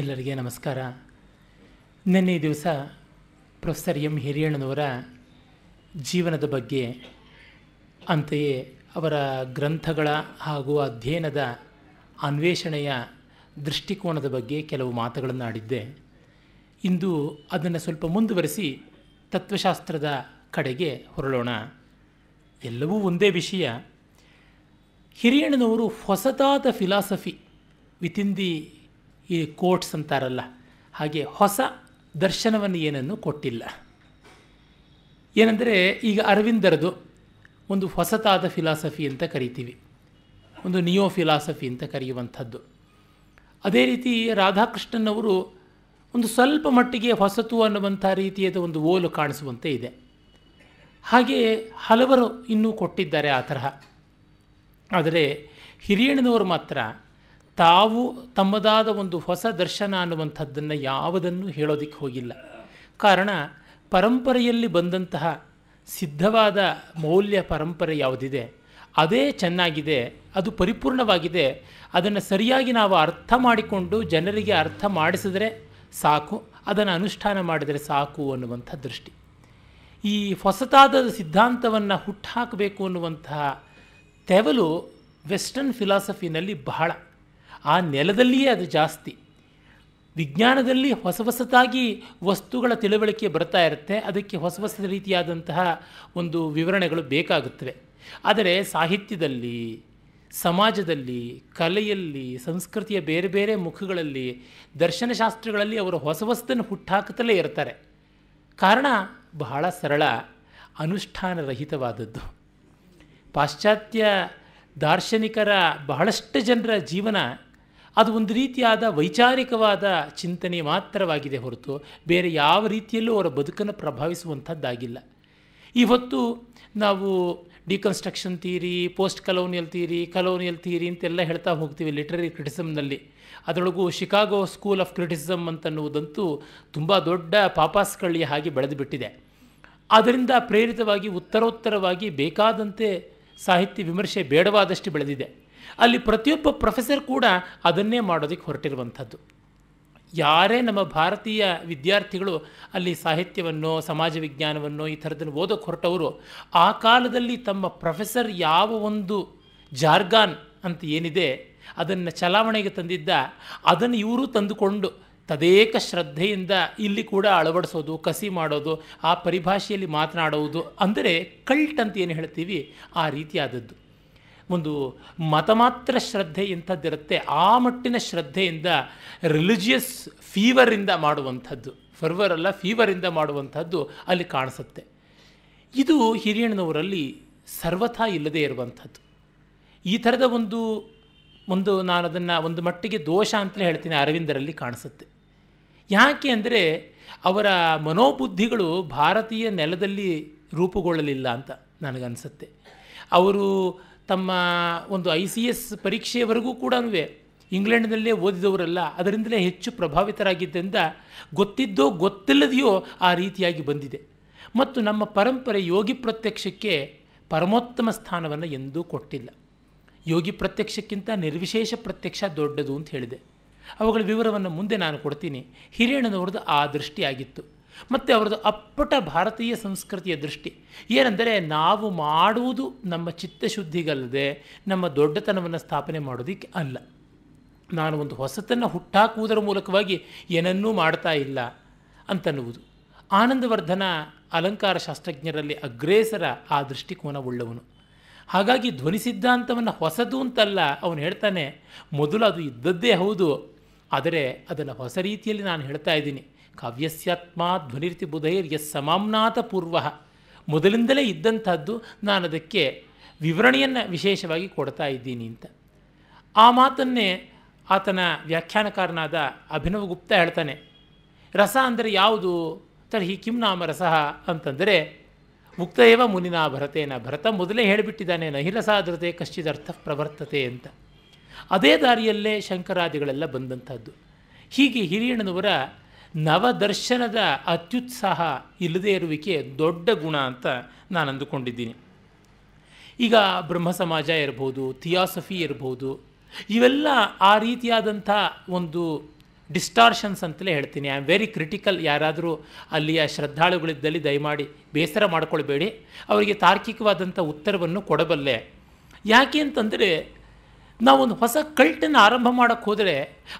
ಎಲ್ಲರಿಗೆ ನಮಸ್ಕಾರ ನಿನ್ನೆ ದಿವಸ ಪ್ರೊಫೆಸರ್ ಎಂ ಹಿರಿಯಣ್ಣನವರ ಜೀವನದ ಬಗ್ಗೆ ಅಂತೆಯೇ ಅವರ ಗ್ರಂಥಗಳ ಹಾಗೂ ಅಧ್ಯಯನದ ಅನ್ವೇಷಣೆಯ ದೃಷ್ಟಿಕೋನದ ಬಗ್ಗೆ ಕೆಲವು ಮಾತುಗಳನ್ನು ಆಡಿದ್ದೆ ಇಂದು ಅದನ್ನು ಸ್ವಲ್ಪ ಮುಂದುವರಿಸಿ ತತ್ವಶಾಸ್ತ್ರದ ಕಡೆಗೆ ಹೊರಳೋಣ ಎಲ್ಲವೂ ಒಂದೇ ವಿಷಯ ಹಿರಿಯಣ್ಣನವರು ಹೊಸತಾದ ಫಿಲಾಸಫಿ ವಿತಿನ್ ದಿ ಈ ಕೋಟ್ಸ್ ಅಂತಾರಲ್ಲ ಹಾಗೆ ಹೊಸ ದರ್ಶನವನ್ನು ಏನನ್ನು ಕೊಟ್ಟಿಲ್ಲ ಏನೆಂದರೆ ಈಗ ಅರವಿಂದರದು ಒಂದು ಹೊಸತಾದ ಫಿಲಾಸಫಿ ಅಂತ ಕರಿತೀವಿ ಒಂದು ನಿಯೋ ಫಿಲಾಸಫಿ ಅಂತ ಕರೆಯುವಂಥದ್ದು ಅದೇ ರೀತಿ ರಾಧಾಕೃಷ್ಣನ್ ಅವರು ಒಂದು ಸ್ವಲ್ಪ ಮಟ್ಟಿಗೆ ಹೊಸತು ಅನ್ನುವಂಥ ರೀತಿಯದ ಒಂದು ಓಲು ಕಾಣಿಸುವಂತೆ ಇದೆ ಹಾಗೆ ಹಲವರು ಇನ್ನೂ ಕೊಟ್ಟಿದ್ದಾರೆ ಆ ತರಹ ಆದರೆ ಹಿರಿಯಣ್ಣನವರು ಮಾತ್ರ ತಾವು ತಮ್ಮದಾದ ಒಂದು ಹೊಸ ದರ್ಶನ ಅನ್ನುವಂಥದ್ದನ್ನು ಯಾವುದನ್ನು ಹೇಳೋದಕ್ಕೆ ಹೋಗಿಲ್ಲ ಕಾರಣ ಪರಂಪರೆಯಲ್ಲಿ ಬಂದಂತಹ ಸಿದ್ಧವಾದ ಮೌಲ್ಯ ಪರಂಪರೆ ಯಾವುದಿದೆ ಅದೇ ಚೆನ್ನಾಗಿದೆ ಅದು ಪರಿಪೂರ್ಣವಾಗಿದೆ ಅದನ್ನು ಸರಿಯಾಗಿ ನಾವು ಅರ್ಥ ಮಾಡಿಕೊಂಡು ಜನರಿಗೆ ಅರ್ಥ ಮಾಡಿಸಿದರೆ ಸಾಕು ಅದನ್ನು ಅನುಷ್ಠಾನ ಮಾಡಿದರೆ ಸಾಕು ಅನ್ನುವಂಥ ದೃಷ್ಟಿ ಈ ಹೊಸತಾದ ಸಿದ್ಧಾಂತವನ್ನು ಹುಟ್ಟುಹಾಕಬೇಕು ಅನ್ನುವಂತಹ ತೆವಲು ವೆಸ್ಟರ್ನ್ ಫಿಲಾಸಫಿನಲ್ಲಿ ಬಹಳ ಆ ನೆಲದಲ್ಲಿಯೇ ಅದು ಜಾಸ್ತಿ ವಿಜ್ಞಾನದಲ್ಲಿ ಹೊಸ ಹೊಸತಾಗಿ ವಸ್ತುಗಳ ತಿಳುವಳಿಕೆ ಬರ್ತಾ ಇರುತ್ತೆ ಅದಕ್ಕೆ ಹೊಸ ಹೊಸ ರೀತಿಯಾದಂತಹ ಒಂದು ವಿವರಣೆಗಳು ಬೇಕಾಗುತ್ತವೆ ಆದರೆ ಸಾಹಿತ್ಯದಲ್ಲಿ ಸಮಾಜದಲ್ಲಿ ಕಲೆಯಲ್ಲಿ ಸಂಸ್ಕೃತಿಯ ಬೇರೆ ಬೇರೆ ಮುಖಗಳಲ್ಲಿ ದರ್ಶನಶಾಸ್ತ್ರಗಳಲ್ಲಿ ಅವರು ಹೊಸ ಹೊಸದನ್ನು ಹುಟ್ಟಾಕುತ್ತಲೇ ಇರ್ತಾರೆ ಕಾರಣ ಬಹಳ ಸರಳ ಅನುಷ್ಠಾನರಹಿತವಾದದ್ದು ಪಾಶ್ಚಾತ್ಯ ದಾರ್ಶನಿಕರ ಬಹಳಷ್ಟು ಜನರ ಜೀವನ ಅದು ಒಂದು ರೀತಿಯಾದ ವೈಚಾರಿಕವಾದ ಚಿಂತನೆ ಮಾತ್ರವಾಗಿದೆ ಹೊರತು ಬೇರೆ ಯಾವ ರೀತಿಯಲ್ಲೂ ಅವರ ಬದುಕನ್ನು ಪ್ರಭಾವಿಸುವಂಥದ್ದಾಗಿಲ್ಲ ಇವತ್ತು ನಾವು deconstruction theory post colonial theory colonial theory ಅಂತೆಲ್ಲ ಹೇಳ್ತಾ ಹೋಗ್ತೀವಿ ಲಿಟ್ರರಿ ಕ್ರಿಟಿಸಮ್ನಲ್ಲಿ ಅದರೊಳಗೂ ಶಿಕಾಗೋ ಸ್ಕೂಲ್ ಆಫ್ ಕ್ರಿಟಿಸಮ್ ಅಂತನ್ನುವುದಂತೂ ತುಂಬ ದೊಡ್ಡ ಪಾಪಾಸ್ಗಳಿಗೆ ಹಾಗೆ ಬೆಳೆದುಬಿಟ್ಟಿದೆ ಅದರಿಂದ ಪ್ರೇರಿತವಾಗಿ ಉತ್ತರೋತ್ತರವಾಗಿ ಬೇಕಾದಂತೆ ಸಾಹಿತ್ಯ ವಿಮರ್ಶೆ ಬೇಡವಾದಷ್ಟು ಬೆಳೆದಿದೆ ಅಲ್ಲಿ ಪ್ರತಿಯೊಬ್ಬ ಪ್ರೊಫೆಸರ್ ಕೂಡ ಅದನ್ನೇ ಮಾಡೋದಕ್ಕೆ ಹೊರಟಿರುವಂಥದ್ದು ಯಾರೇ ನಮ್ಮ ಭಾರತೀಯ ವಿದ್ಯಾರ್ಥಿಗಳು ಅಲ್ಲಿ ಸಾಹಿತ್ಯವನ್ನು ಸಮಾಜ ವಿಜ್ಞಾನವನ್ನು ಈ ಥರದನ್ನು ಓದೋಕ್ಕೆ ಹೊರಟವರು ಆ ಕಾಲದಲ್ಲಿ ತಮ್ಮ ಪ್ರೊಫೆಸರ್ ಯಾವ ಒಂದು ಜಾರ್ಗಾನ್ ಅಂತ ಏನಿದೆ ಅದನ್ನು ಚಲಾವಣೆಗೆ ತಂದಿದ್ದ ಅದನ್ನು ಇವರು ತಂದುಕೊಂಡು ತದೇಕ ಶ್ರದ್ಧೆಯಿಂದ ಇಲ್ಲಿ ಕೂಡ ಅಳವಡಿಸೋದು ಕಸಿ ಮಾಡೋದು ಆ ಪರಿಭಾಷೆಯಲ್ಲಿ ಮಾತನಾಡೋದು ಅಂದರೆ ಕಲ್ಟ್ ಅಂತ ಏನು ಹೇಳ್ತೀವಿ ಆ ರೀತಿಯಾದದ್ದು ಒಂದು ಮತ ಮಾತ್ರ ಶ್ರದ್ಧೆ ಇಂಥದ್ದಿರುತ್ತೆ ಆ ಮಟ್ಟಿನ ಶ್ರದ್ಧೆಯಿಂದ ರಿಲಿಜಿಯಸ್ ಫೀವರಿಂದ ಮಾಡುವಂಥದ್ದು ಅಲ್ಲ ಫೀವರಿಂದ ಮಾಡುವಂಥದ್ದು ಅಲ್ಲಿ ಕಾಣಿಸುತ್ತೆ ಇದು ಹಿರಿಯಣ್ಣನವರಲ್ಲಿ ಸರ್ವಥಾ ಇಲ್ಲದೇ ಇರುವಂಥದ್ದು ಈ ಥರದ ಒಂದು ಒಂದು ನಾನು ಅದನ್ನು ಒಂದು ಮಟ್ಟಿಗೆ ದೋಷ ಅಂತಲೇ ಹೇಳ್ತೀನಿ ಅರವಿಂದರಲ್ಲಿ ಕಾಣಿಸುತ್ತೆ ಯಾಕೆ ಅಂದರೆ ಅವರ ಮನೋಬುದ್ಧಿಗಳು ಭಾರತೀಯ ನೆಲದಲ್ಲಿ ರೂಪುಗೊಳ್ಳಲಿಲ್ಲ ಅಂತ ನನಗನ್ಸುತ್ತೆ ಅವರು ತಮ್ಮ ಒಂದು ಐ ಸಿ ಎಸ್ ಪರೀಕ್ಷೆಯವರೆಗೂ ಕೂಡ ಇಂಗ್ಲೆಂಡ್ನಲ್ಲೇ ಓದಿದವರಲ್ಲ ಅದರಿಂದಲೇ ಹೆಚ್ಚು ಪ್ರಭಾವಿತರಾಗಿದ್ದರಿಂದ ಗೊತ್ತಿದ್ದೋ ಗೊತ್ತಿಲ್ಲದೆಯೋ ಆ ರೀತಿಯಾಗಿ ಬಂದಿದೆ ಮತ್ತು ನಮ್ಮ ಪರಂಪರೆ ಯೋಗಿ ಪ್ರತ್ಯಕ್ಷಕ್ಕೆ ಪರಮೋತ್ತಮ ಸ್ಥಾನವನ್ನು ಎಂದೂ ಕೊಟ್ಟಿಲ್ಲ ಯೋಗಿ ಪ್ರತ್ಯಕ್ಷಕ್ಕಿಂತ ನಿರ್ವಿಶೇಷ ಪ್ರತ್ಯಕ್ಷ ದೊಡ್ಡದು ಅಂತ ಹೇಳಿದೆ ಅವುಗಳ ವಿವರವನ್ನು ಮುಂದೆ ನಾನು ಕೊಡ್ತೀನಿ ಹಿರೇಣನವ್ರದ್ದು ಆ ದೃಷ್ಟಿಯಾಗಿತ್ತು ಮತ್ತು ಅವರದ್ದು ಅಪ್ಪಟ ಭಾರತೀಯ ಸಂಸ್ಕೃತಿಯ ದೃಷ್ಟಿ ಏನೆಂದರೆ ನಾವು ಮಾಡುವುದು ನಮ್ಮ ಚಿತ್ತಶುದ್ಧಿಗಲ್ಲದೆ ನಮ್ಮ ದೊಡ್ಡತನವನ್ನು ಸ್ಥಾಪನೆ ಮಾಡೋದಕ್ಕೆ ಅಲ್ಲ ನಾನು ಒಂದು ಹೊಸತನ್ನು ಹುಟ್ಟಾಕುವುದರ ಮೂಲಕವಾಗಿ ಏನನ್ನೂ ಮಾಡ್ತಾ ಇಲ್ಲ ಅಂತನ್ನುವುದು ಆನಂದವರ್ಧನ ಅಲಂಕಾರ ಶಾಸ್ತ್ರಜ್ಞರಲ್ಲಿ ಅಗ್ರೇಸರ ಆ ದೃಷ್ಟಿಕೋನ ಉಳ್ಳವನು ಹಾಗಾಗಿ ಧ್ವನಿ ಸಿದ್ಧಾಂತವನ್ನು ಹೊಸದು ಅಂತಲ್ಲ ಅವನು ಹೇಳ್ತಾನೆ ಮೊದಲು ಅದು ಇದ್ದದ್ದೇ ಹೌದು ಆದರೆ ಅದನ್ನು ಹೊಸ ರೀತಿಯಲ್ಲಿ ನಾನು ಹೇಳ್ತಾ ಇದ್ದೀನಿ ಕಾವ್ಯಸ್ಯಾತ್ಮ ಧ್ವನಿರ್ತಿ ಬುಧೈರ್ ಎಸ್ ಸಮಾಮ್ನಾಥ ಪೂರ್ವ ಮೊದಲಿಂದಲೇ ಇದ್ದಂಥದ್ದು ನಾನು ಅದಕ್ಕೆ ವಿವರಣೆಯನ್ನು ವಿಶೇಷವಾಗಿ ಕೊಡ್ತಾ ಇದ್ದೀನಿ ಅಂತ ಆ ಮಾತನ್ನೇ ಆತನ ವ್ಯಾಖ್ಯಾನಕಾರನಾದ ಅಭಿನವ ಗುಪ್ತ ಹೇಳ್ತಾನೆ ರಸ ಅಂದರೆ ಯಾವುದು ತರ್ಹಿ ಹಿ ಕಿಂ ನಾಮ ರಸ ಅಂತಂದರೆ ಮುಕ್ತಯವ ಮುನಿನ ಭರತೇನ ಭರತ ಮೊದಲೇ ಹೇಳಿಬಿಟ್ಟಿದ್ದಾನೆ ನಹಿರಸಾದ್ರತೆ ಕಶ್ಚಿದರ್ಥ ಪ್ರವರ್ತತೆ ಅಂತ ಅದೇ ದಾರಿಯಲ್ಲೇ ಶಂಕರಾದಿಗಳೆಲ್ಲ ಬಂದಂಥದ್ದು ಹೀಗೆ ಹಿರಿಯಣ್ಣನವರ ನವದರ್ಶನದ ಅತ್ಯುತ್ಸಾಹ ಇಲ್ಲದೇ ಇರುವಿಕೆ ದೊಡ್ಡ ಗುಣ ಅಂತ ನಾನು ಅಂದುಕೊಂಡಿದ್ದೀನಿ ಈಗ ಬ್ರಹ್ಮ ಸಮಾಜ ಇರ್ಬೋದು ಥಿಯಾಸಫಿ ಇರ್ಬೋದು ಇವೆಲ್ಲ ಆ ರೀತಿಯಾದಂಥ ಒಂದು ಡಿಸ್ಟಾರ್ಷನ್ಸ್ ಅಂತಲೇ ಹೇಳ್ತೀನಿ ಐ ಆಮ್ ವೆರಿ ಕ್ರಿಟಿಕಲ್ ಯಾರಾದರೂ ಅಲ್ಲಿಯ ಶ್ರದ್ಧಾಳುಗಳಿದ್ದಲ್ಲಿ ದಯಮಾಡಿ ಬೇಸರ ಮಾಡಿಕೊಳ್ಬೇಡಿ ಅವರಿಗೆ ತಾರ್ಕಿಕವಾದಂಥ ಉತ್ತರವನ್ನು ಕೊಡಬಲ್ಲೆ ಯಾಕೆ ಅಂತಂದರೆ ನಾವೊಂದು ಹೊಸ ಕಲ್ಟನ್ನು ಆರಂಭ ಮಾಡೋಕ್ಕೆ ಹೋದರೆ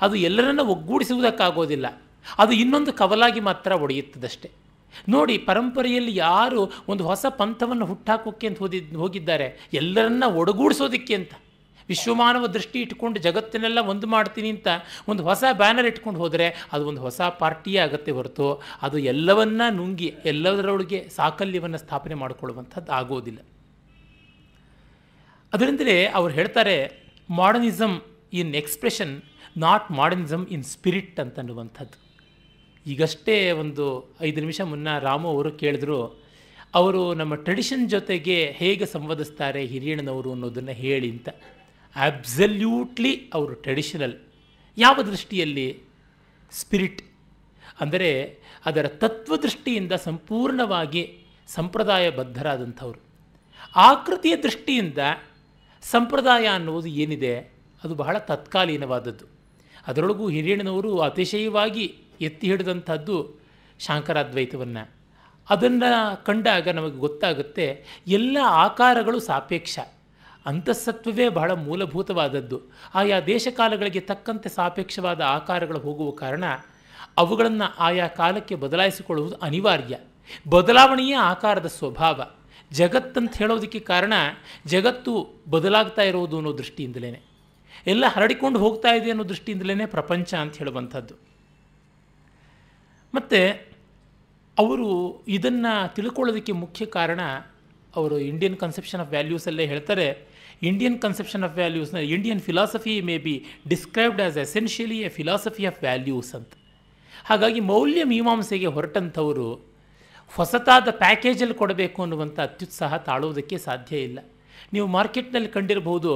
ಅದು ಎಲ್ಲರನ್ನು ಒಗ್ಗೂಡಿಸುವುದಕ್ಕಾಗೋದಿಲ್ಲ ಅದು ಇನ್ನೊಂದು ಕವಲಾಗಿ ಮಾತ್ರ ಒಡೆಯುತ್ತದಷ್ಟೇ ನೋಡಿ ಪರಂಪರೆಯಲ್ಲಿ ಯಾರು ಒಂದು ಹೊಸ ಪಂಥವನ್ನು ಹುಟ್ಟಾಕೋಕ್ಕೆ ಅಂತ ಹೋದಿದ್ ಹೋಗಿದ್ದಾರೆ ಎಲ್ಲರನ್ನ ಒಡಗೂಡಿಸೋದಕ್ಕೆ ಅಂತ ವಿಶ್ವಮಾನವ ದೃಷ್ಟಿ ಇಟ್ಕೊಂಡು ಜಗತ್ತನ್ನೆಲ್ಲ ಒಂದು ಮಾಡ್ತೀನಿ ಅಂತ ಒಂದು ಹೊಸ ಬ್ಯಾನರ್ ಇಟ್ಕೊಂಡು ಹೋದರೆ ಅದು ಒಂದು ಹೊಸ ಪಾರ್ಟಿಯೇ ಅಗತ್ಯ ಹೊರತು ಅದು ಎಲ್ಲವನ್ನ ನುಂಗಿ ಎಲ್ಲದರೊಳಗೆ ಸಾಕಲ್ಯವನ್ನು ಸ್ಥಾಪನೆ ಮಾಡಿಕೊಳ್ಳುವಂಥದ್ದು ಆಗೋದಿಲ್ಲ ಅದರಿಂದಲೇ ಅವ್ರು ಹೇಳ್ತಾರೆ modernism in expression not modernism in spirit ಅಂತನ್ನುವಂಥದ್ದು ಈಗಷ್ಟೇ ಒಂದು ಐದು ನಿಮಿಷ ಮುನ್ನ ರಾಮು ಅವರು ಕೇಳಿದ್ರು ಅವರು ನಮ್ಮ ಟ್ರೆಡಿಷನ್ ಜೊತೆಗೆ ಹೇಗೆ ಸಂವಾದಿಸ್ತಾರೆ ಹಿರಿಯಣ್ಣನವರು ಅನ್ನೋದನ್ನು ಹೇಳಿ ಅಂತ ಆಬ್ಸಲ್ಯೂಟ್ಲಿ ಅವರು ಟ್ರೆಡಿಷನಲ್ ಯಾವ ದೃಷ್ಟಿಯಲ್ಲಿ ಸ್ಪಿರಿಟ್ ಅಂದರೆ ಅದರ ತತ್ವದೃಷ್ಟಿಯಿಂದ ಸಂಪೂರ್ಣವಾಗಿ ಸಂಪ್ರದಾಯ ಸಂಪ್ರದಾಯಬದ್ಧರಾದಂಥವ್ರು ಆಕೃತಿಯ ದೃಷ್ಟಿಯಿಂದ ಸಂಪ್ರದಾಯ ಅನ್ನುವುದು ಏನಿದೆ ಅದು ಬಹಳ ತತ್ಕಾಲೀನವಾದದ್ದು ಅದರೊಳಗೂ ಹಿರಿಯಣ್ಣನವರು ಅತಿಶಯವಾಗಿ ಎತ್ತಿ ಹಿಡಿದಂಥದ್ದು ಶಾಂಕರಾದ್ವೈತವನ್ನು ಅದನ್ನು ಕಂಡಾಗ ನಮಗೆ ಗೊತ್ತಾಗುತ್ತೆ ಎಲ್ಲ ಆಕಾರಗಳು ಸಾಪೇಕ್ಷ ಅಂತಸ್ಸತ್ವವೇ ಬಹಳ ಮೂಲಭೂತವಾದದ್ದು ಆಯಾ ದೇಶಕಾಲಗಳಿಗೆ ತಕ್ಕಂತೆ ಸಾಪೇಕ್ಷವಾದ ಆಕಾರಗಳು ಹೋಗುವ ಕಾರಣ ಅವುಗಳನ್ನು ಆಯಾ ಕಾಲಕ್ಕೆ ಬದಲಾಯಿಸಿಕೊಳ್ಳುವುದು ಅನಿವಾರ್ಯ ಬದಲಾವಣೆಯೇ ಆಕಾರದ ಸ್ವಭಾವ ಜಗತ್ತಂತ ಹೇಳೋದಕ್ಕೆ ಕಾರಣ ಜಗತ್ತು ಬದಲಾಗ್ತಾ ಇರೋದು ಅನ್ನೋ ದೃಷ್ಟಿಯಿಂದಲೇ ಎಲ್ಲ ಹರಡಿಕೊಂಡು ಹೋಗ್ತಾ ಇದೆ ಅನ್ನೋ ದೃಷ್ಟಿಯಿಂದಲೇ ಪ್ರಪಂಚ ಅಂತ ಹೇಳುವಂಥದ್ದು ಮತ್ತು ಅವರು ಇದನ್ನು ತಿಳ್ಕೊಳ್ಳೋದಕ್ಕೆ ಮುಖ್ಯ ಕಾರಣ ಅವರು ಇಂಡಿಯನ್ ಕನ್ಸೆಪ್ಷನ್ ಆಫ್ ವ್ಯಾಲ್ಯೂಸಲ್ಲೇ ಹೇಳ್ತಾರೆ ಇಂಡಿಯನ್ ಕನ್ಸೆಪ್ಷನ್ ಆಫ್ ವ್ಯಾಲ್ಯೂಸ್ನ Indian philosophy may be described as essentially a philosophy of values ಅಂತ ಹಾಗಾಗಿ ಮೌಲ್ಯ ಮೀಮಾಂಸೆಗೆ ಹೊರಟಂಥವರು ಹೊಸತಾದ ಪ್ಯಾಕೇಜಲ್ಲಿ ಕೊಡಬೇಕು ಅನ್ನುವಂಥ ಅತ್ಯುತ್ಸಾಹ ತಾಳೋದಕ್ಕೆ ಸಾಧ್ಯ ಇಲ್ಲ ನೀವು ಮಾರ್ಕೆಟ್ನಲ್ಲಿ ಕಂಡಿರಬಹುದು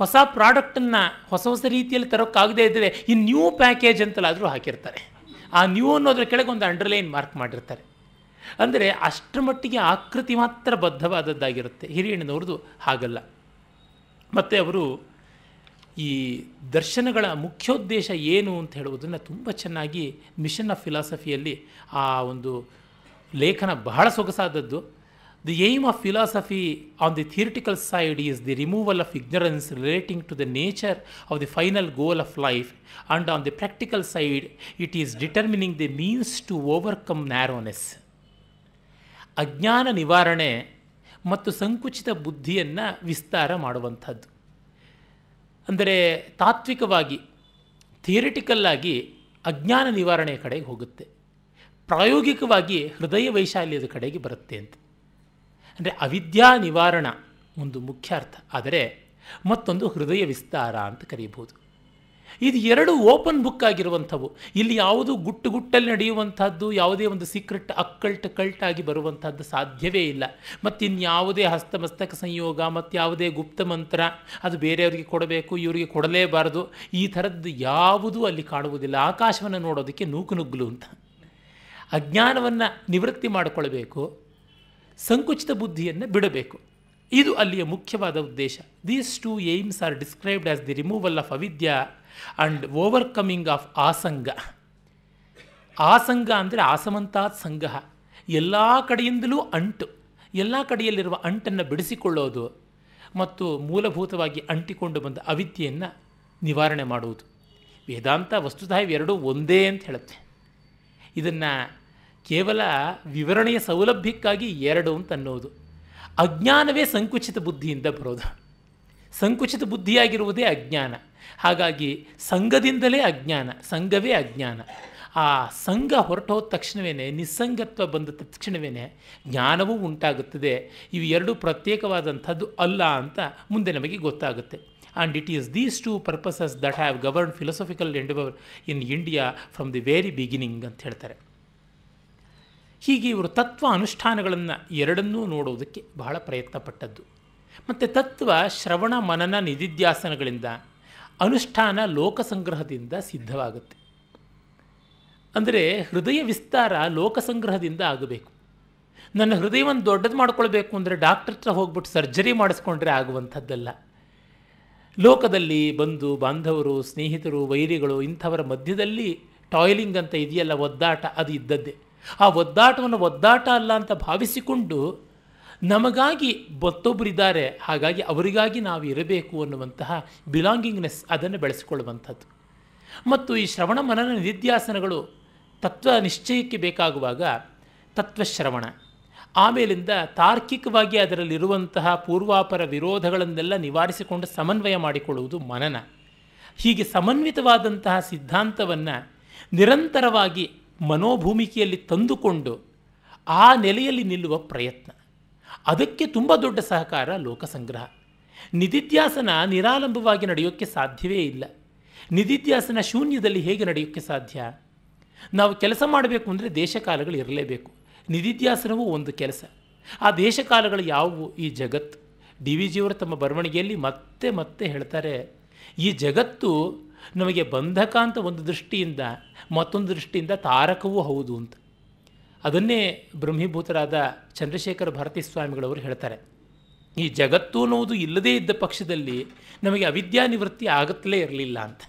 ಹೊಸ ಪ್ರಾಡಕ್ಟನ್ನು ಹೊಸ ಹೊಸ ರೀತಿಯಲ್ಲಿ ತರೋಕ್ಕಾಗದೇ ಇದ್ದರೆ ಈ ನ್ಯೂ ಪ್ಯಾಕೇಜ್ ಅಂತಲಾದರೂ ಹಾಕಿರ್ತಾರೆ ಆ ನ್ಯೂ ಅನ್ನೋದ್ರ ಕೆಳಗೆ ಒಂದು ಅಂಡರ್ಲೈನ್ ಮಾರ್ಕ್ ಮಾಡಿರ್ತಾರೆ ಅಂದರೆ ಅಷ್ಟರ ಮಟ್ಟಿಗೆ ಆಕೃತಿ ಮಾತ್ರ ಬದ್ಧವಾದದ್ದಾಗಿರುತ್ತೆ ಹಿರಿಯಣ್ಣನವ್ರದ್ದು ಹಾಗಲ್ಲ ಮತ್ತು ಅವರು ಈ ದರ್ಶನಗಳ ಮುಖ್ಯೋದ್ದೇಶ ಏನು ಅಂತ ಹೇಳುವುದನ್ನು ತುಂಬ ಚೆನ್ನಾಗಿ ಮಿಷನ್ ಆಫ್ ಫಿಲಾಸಫಿಯಲ್ಲಿ ಆ ಒಂದು ಲೇಖನ ಬಹಳ ಸೊಗಸಾದದ್ದು the aim of philosophy on the theoretical side is the removal of ignorance relating to the nature of the final goal of life and on the practical side it is determining the means to overcome narrowness ajnana nivarane mattu sankuchita buddhiyanna vistara maduvantadu andre tatvikavagi theoretical agi ajnana nivarane kade hogutte prayogikavagi hrudaya vaishalyada kade gi barutte ante ಅಂದರೆ ಅವಿದ್ಯಾ ನಿವಾರಣ ಒಂದು ಮುಖ್ಯ ಅರ್ಥ ಆದರೆ ಮತ್ತೊಂದು ಹೃದಯ ವಿಸ್ತಾರ ಅಂತ ಕರೀಬೋದು ಇದು ಎರಡು ಓಪನ್ ಬುಕ್ ಆಗಿರುವಂಥವು ಇಲ್ಲಿ ಯಾವುದು ಗುಟ್ಟು ಗುಟ್ಟಲ್ಲಿ ನಡೆಯುವಂಥದ್ದು ಯಾವುದೇ ಒಂದು ಸೀಕ್ರೆಟ್ ಅಕ್ಕಲ್ಟ್ ಕಲ್ಟ್ ಆಗಿ ಬರುವಂಥದ್ದು ಸಾಧ್ಯವೇ ಇಲ್ಲ ಮತ್ತಿನ್ಯಾವುದೇ ಹಸ್ತಮಸ್ತಕ ಸಂಯೋಗ ಮತ್ತು ಯಾವುದೇ ಗುಪ್ತ ಮಂತ್ರ ಅದು ಬೇರೆಯವರಿಗೆ ಕೊಡಬೇಕು ಇವರಿಗೆ ಕೊಡಲೇಬಾರದು ಈ ಥರದ್ದು ಯಾವುದೂ ಅಲ್ಲಿ ಕಾಣುವುದಿಲ್ಲ ಆಕಾಶವನ್ನು ನೋಡೋದಕ್ಕೆ ನೂಕು ನುಗ್ಗಲು ಅಂತ ಅಜ್ಞಾನವನ್ನು ನಿವೃತ್ತಿ ಮಾಡಿಕೊಳ್ಬೇಕು ಸಂಕುಚಿತ ಬುದ್ಧಿಯನ್ನು ಬಿಡಬೇಕು ಇದು ಅಲ್ಲಿಯ ಮುಖ್ಯವಾದ ಉದ್ದೇಶ these two aims are described as the removal of avidya and overcoming of asanga asanga ಅಂದರೆ ಆಸಮಂತಾದ ಸಂಘ ಎಲ್ಲ ಕಡೆಯಿಂದಲೂ ಅಂಟು ಎಲ್ಲ ಕಡೆಯಲ್ಲಿರುವ ಅಂಟನ್ನು ಬಿಡಿಸಿಕೊಳ್ಳೋದು ಮತ್ತು ಮೂಲಭೂತವಾಗಿ ಅಂಟಿಕೊಂಡು ಬಂದ ಅವಿದ್ಯೆಯನ್ನು ನಿವಾರಣೆ ಮಾಡುವುದು ವೇದಾಂತ ವಸ್ತುತಃ ಇವೆರಡೂ ಒಂದೇ ಅಂತ ಹೇಳುತ್ತೆ ಇದನ್ನು ಕೇವಲ ವಿವರಣೆಯ ಸೌಲಭ್ಯಕ್ಕಾಗಿ ಎರಡು ಅಂತ ಅನ್ನೋದು ಅಜ್ಞಾನವೇ ಸಂಕುಚಿತ ಬುದ್ಧಿಯಿಂದ ಬರೋದು ಸಂಕುಚಿತ ಬುದ್ಧಿಯಾಗಿರುವುದೇ ಅಜ್ಞಾನ ಹಾಗಾಗಿ ಸಂಘದಿಂದಲೇ ಅಜ್ಞಾನ ಸಂಘವೇ ಅಜ್ಞಾನ ಆ ಸಂಘ ಹೊರಟೋದ ತಕ್ಷಣವೇ ನಿಸ್ಸಂಗತ್ವ ಬಂದ ತಕ್ಷಣವೇ ಜ್ಞಾನವೂ ಉಂಟಾಗುತ್ತದೆ ಇವು ಎರಡೂ ಪ್ರತ್ಯೇಕವಾದಂಥದ್ದು ಅಲ್ಲ ಅಂತ ಮುಂದೆ ನಮಗೆ ಗೊತ್ತಾಗುತ್ತೆ and it is these two purposes that have govern philosophical end in India from the very beginning ಅಂತ ಹೇಳ್ತಾರೆ ಹೀಗೆ ಇವರು ತತ್ವ ಅನುಷ್ಠಾನಗಳನ್ನು ಎರಡನ್ನೂ ನೋಡೋದಕ್ಕೆ ಬಹಳ ಪ್ರಯತ್ನಪಟ್ಟದ್ದು ಮತ್ತು ತತ್ವ ಶ್ರವಣ ಮನನ ನಿಧಿಧ್ಯಾಸನಗಳಿಂದ ಅನುಷ್ಠಾನ ಲೋಕಸಂಗ್ರಹದಿಂದ ಸಿದ್ಧವಾಗುತ್ತೆ ಅಂದರೆ ಹೃದಯ ವಿಸ್ತಾರ ಲೋಕಸಂಗ್ರಹದಿಂದ ಆಗಬೇಕು ನನ್ನ ಹೃದಯವನ್ನು ದೊಡ್ಡದು ಮಾಡ್ಕೊಳ್ಬೇಕು ಅಂದರೆ ಡಾಕ್ಟರ್ ಹತ್ರ ಹೋಗ್ಬಿಟ್ಟು ಸರ್ಜರಿ ಮಾಡಿಸ್ಕೊಂಡ್ರೆ ಆಗುವಂಥದ್ದಲ್ಲ ಲೋಕದಲ್ಲಿ ಬಂಧು ಬಾಂಧವರು ಸ್ನೇಹಿತರು ವೈರಿಗಳು ಇಂಥವರ ಮಧ್ಯದಲ್ಲಿ ಟಾಯ್ಲಿಂಗ್ ಅಂತ ಇದೆಯಲ್ಲ ಒದ್ದಾಟ ಅದು ಇದ್ದದ್ದೇ ಆ ಒದ್ದಾಟವನ್ನು ಒದ್ದಾಟ ಅಲ್ಲ ಅಂತ ಭಾವಿಸಿಕೊಂಡು ನಮಗಾಗಿ ಮತ್ತೊಬ್ಬರಿದ್ದಾರೆ ಹಾಗಾಗಿ ಅವರಿಗಾಗಿ ನಾವು ಇರಬೇಕು ಅನ್ನುವಂತಹ ಬಿಲಾಂಗಿಂಗ್ನೆಸ್ ಅದನ್ನು ಬೆಳೆಸಿಕೊಳ್ಳುವಂಥದ್ದು ಮತ್ತು ಈ ಶ್ರವಣ ಮನನ ನಿಧ್ಯಾಸನಗಳು ತತ್ವ ನಿಶ್ಚಯಕ್ಕೆ ಬೇಕಾಗುವಾಗ ತತ್ವಶ್ರವಣ ಆಮೇಲಿಂದ ತಾರ್ಕಿಕವಾಗಿ ಅದರಲ್ಲಿರುವಂತಹ ಪೂರ್ವಾಪರ ವಿರೋಧಗಳನ್ನೆಲ್ಲ ನಿವಾರಿಸಿಕೊಂಡು ಸಮನ್ವಯ ಮಾಡಿಕೊಳ್ಳುವುದು ಮನನ ಹೀಗೆ ಸಮನ್ವಿತವಾದಂತಹ ಸಿದ್ಧಾಂತವನ್ನು ನಿರಂತರವಾಗಿ ಮನೋಭೂಮಿಕೆಯಲ್ಲಿ ತಂದುಕೊಂಡು ಆ ನೆಲೆಯಲ್ಲಿ ನಿಲ್ಲುವ ಪ್ರಯತ್ನ ಅದಕ್ಕೆ ತುಂಬ ದೊಡ್ಡ ಸಹಕಾರ ಲೋಕಸಂಗ್ರಹ ನಿಧಿತ್ಯಾಸನ ನಿರಾಲಂಬವಾಗಿ ನಡೆಯೋಕ್ಕೆ ಸಾಧ್ಯವೇ ಇಲ್ಲ ನಿಧಿತ್ಯಾಸನ ಶೂನ್ಯದಲ್ಲಿ ಹೇಗೆ ನಡೆಯೋಕ್ಕೆ ಸಾಧ್ಯ ನಾವು ಕೆಲಸ ಮಾಡಬೇಕು ಅಂದರೆ ದೇಶಕಾಲಗಳು ಇರಲೇಬೇಕು ನಿಧಿತ್ಯಾಸನವೂ ಒಂದು ಕೆಲಸ ಆ ದೇಶಕಾಲಗಳು ಯಾವುವು ಈ ಜಗತ್ತು ಡಿ ವಿ ಜಿಯವರು ತಮ್ಮ ಬರವಣಿಗೆಯಲ್ಲಿ ಮತ್ತೆ ಮತ್ತೆ ಹೇಳ್ತಾರೆ ಈ ಜಗತ್ತು ನಮಗೆ ಬಂಧಕ ಅಂತ ಒಂದು ದೃಷ್ಟಿಯಿಂದ ಮತ್ತೊಂದು ದೃಷ್ಟಿಯಿಂದ ತಾರಕವೂ ಹೌದು ಅಂತ ಅದನ್ನೇ ಬ್ರಹ್ಮೀಭೂತರಾದ ಚಂದ್ರಶೇಖರ ಭಾರತಿ ಸ್ವಾಮಿಗಳವರು ಹೇಳ್ತಾರೆ ಈ ಜಗತ್ತು ಅನ್ನೋದು ಇಲ್ಲದೇ ಇದ್ದ ಪಕ್ಷದಲ್ಲಿ ನಮಗೆ ನಿವೃತ್ತಿ ಆಗುತ್ತಲೇ ಇರಲಿಲ್ಲ ಅಂತ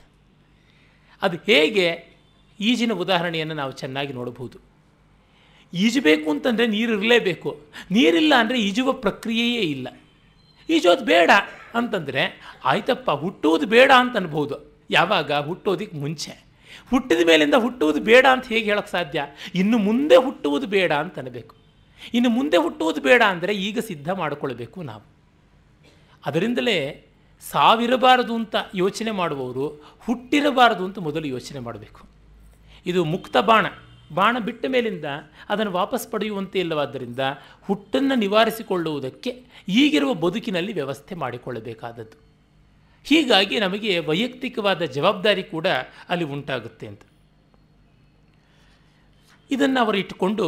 ಅದು ಹೇಗೆ ಈಜಿನ ಉದಾಹರಣೆಯನ್ನು ನಾವು ಚೆನ್ನಾಗಿ ನೋಡಬಹುದು ಈಜಬೇಕು ಅಂತಂದರೆ ನೀರಿರಲೇಬೇಕು ನೀರಿಲ್ಲ ಅಂದರೆ ಈಜುವ ಪ್ರಕ್ರಿಯೆಯೇ ಇಲ್ಲ ಈಜೋದು ಬೇಡ ಅಂತಂದರೆ ಆಯ್ತಪ್ಪ ಹುಟ್ಟುವುದು ಬೇಡ ಅಂತ ಅನ್ಬೋದು ಯಾವಾಗ ಹುಟ್ಟೋದಕ್ಕೆ ಮುಂಚೆ ಹುಟ್ಟಿದ ಮೇಲಿಂದ ಹುಟ್ಟುವುದು ಬೇಡ ಅಂತ ಹೇಗೆ ಹೇಳೋಕ್ಕೆ ಸಾಧ್ಯ ಇನ್ನು ಮುಂದೆ ಹುಟ್ಟುವುದು ಬೇಡ ಅಂತ ಅನ್ನಬೇಕು ಇನ್ನು ಮುಂದೆ ಹುಟ್ಟುವುದು ಬೇಡ ಅಂದರೆ ಈಗ ಸಿದ್ಧ ಮಾಡಿಕೊಳ್ಬೇಕು ನಾವು ಅದರಿಂದಲೇ ಸಾವಿರಬಾರದು ಅಂತ ಯೋಚನೆ ಮಾಡುವವರು ಹುಟ್ಟಿರಬಾರದು ಅಂತ ಮೊದಲು ಯೋಚನೆ ಮಾಡಬೇಕು ಇದು ಮುಕ್ತ ಬಾಣ ಬಾಣ ಬಿಟ್ಟ ಮೇಲಿಂದ ಅದನ್ನು ವಾಪಸ್ ಪಡೆಯುವಂತೆ ಇಲ್ಲವಾದ್ದರಿಂದ ಹುಟ್ಟನ್ನು ನಿವಾರಿಸಿಕೊಳ್ಳುವುದಕ್ಕೆ ಈಗಿರುವ ಬದುಕಿನಲ್ಲಿ ವ್ಯವಸ್ಥೆ ಮಾಡಿಕೊಳ್ಳಬೇಕಾದದ್ದು ಹೀಗಾಗಿ ನಮಗೆ ವೈಯಕ್ತಿಕವಾದ ಜವಾಬ್ದಾರಿ ಕೂಡ ಅಲ್ಲಿ ಉಂಟಾಗುತ್ತೆ ಅಂತ ಇದನ್ನು ಅವರು ಇಟ್ಟುಕೊಂಡು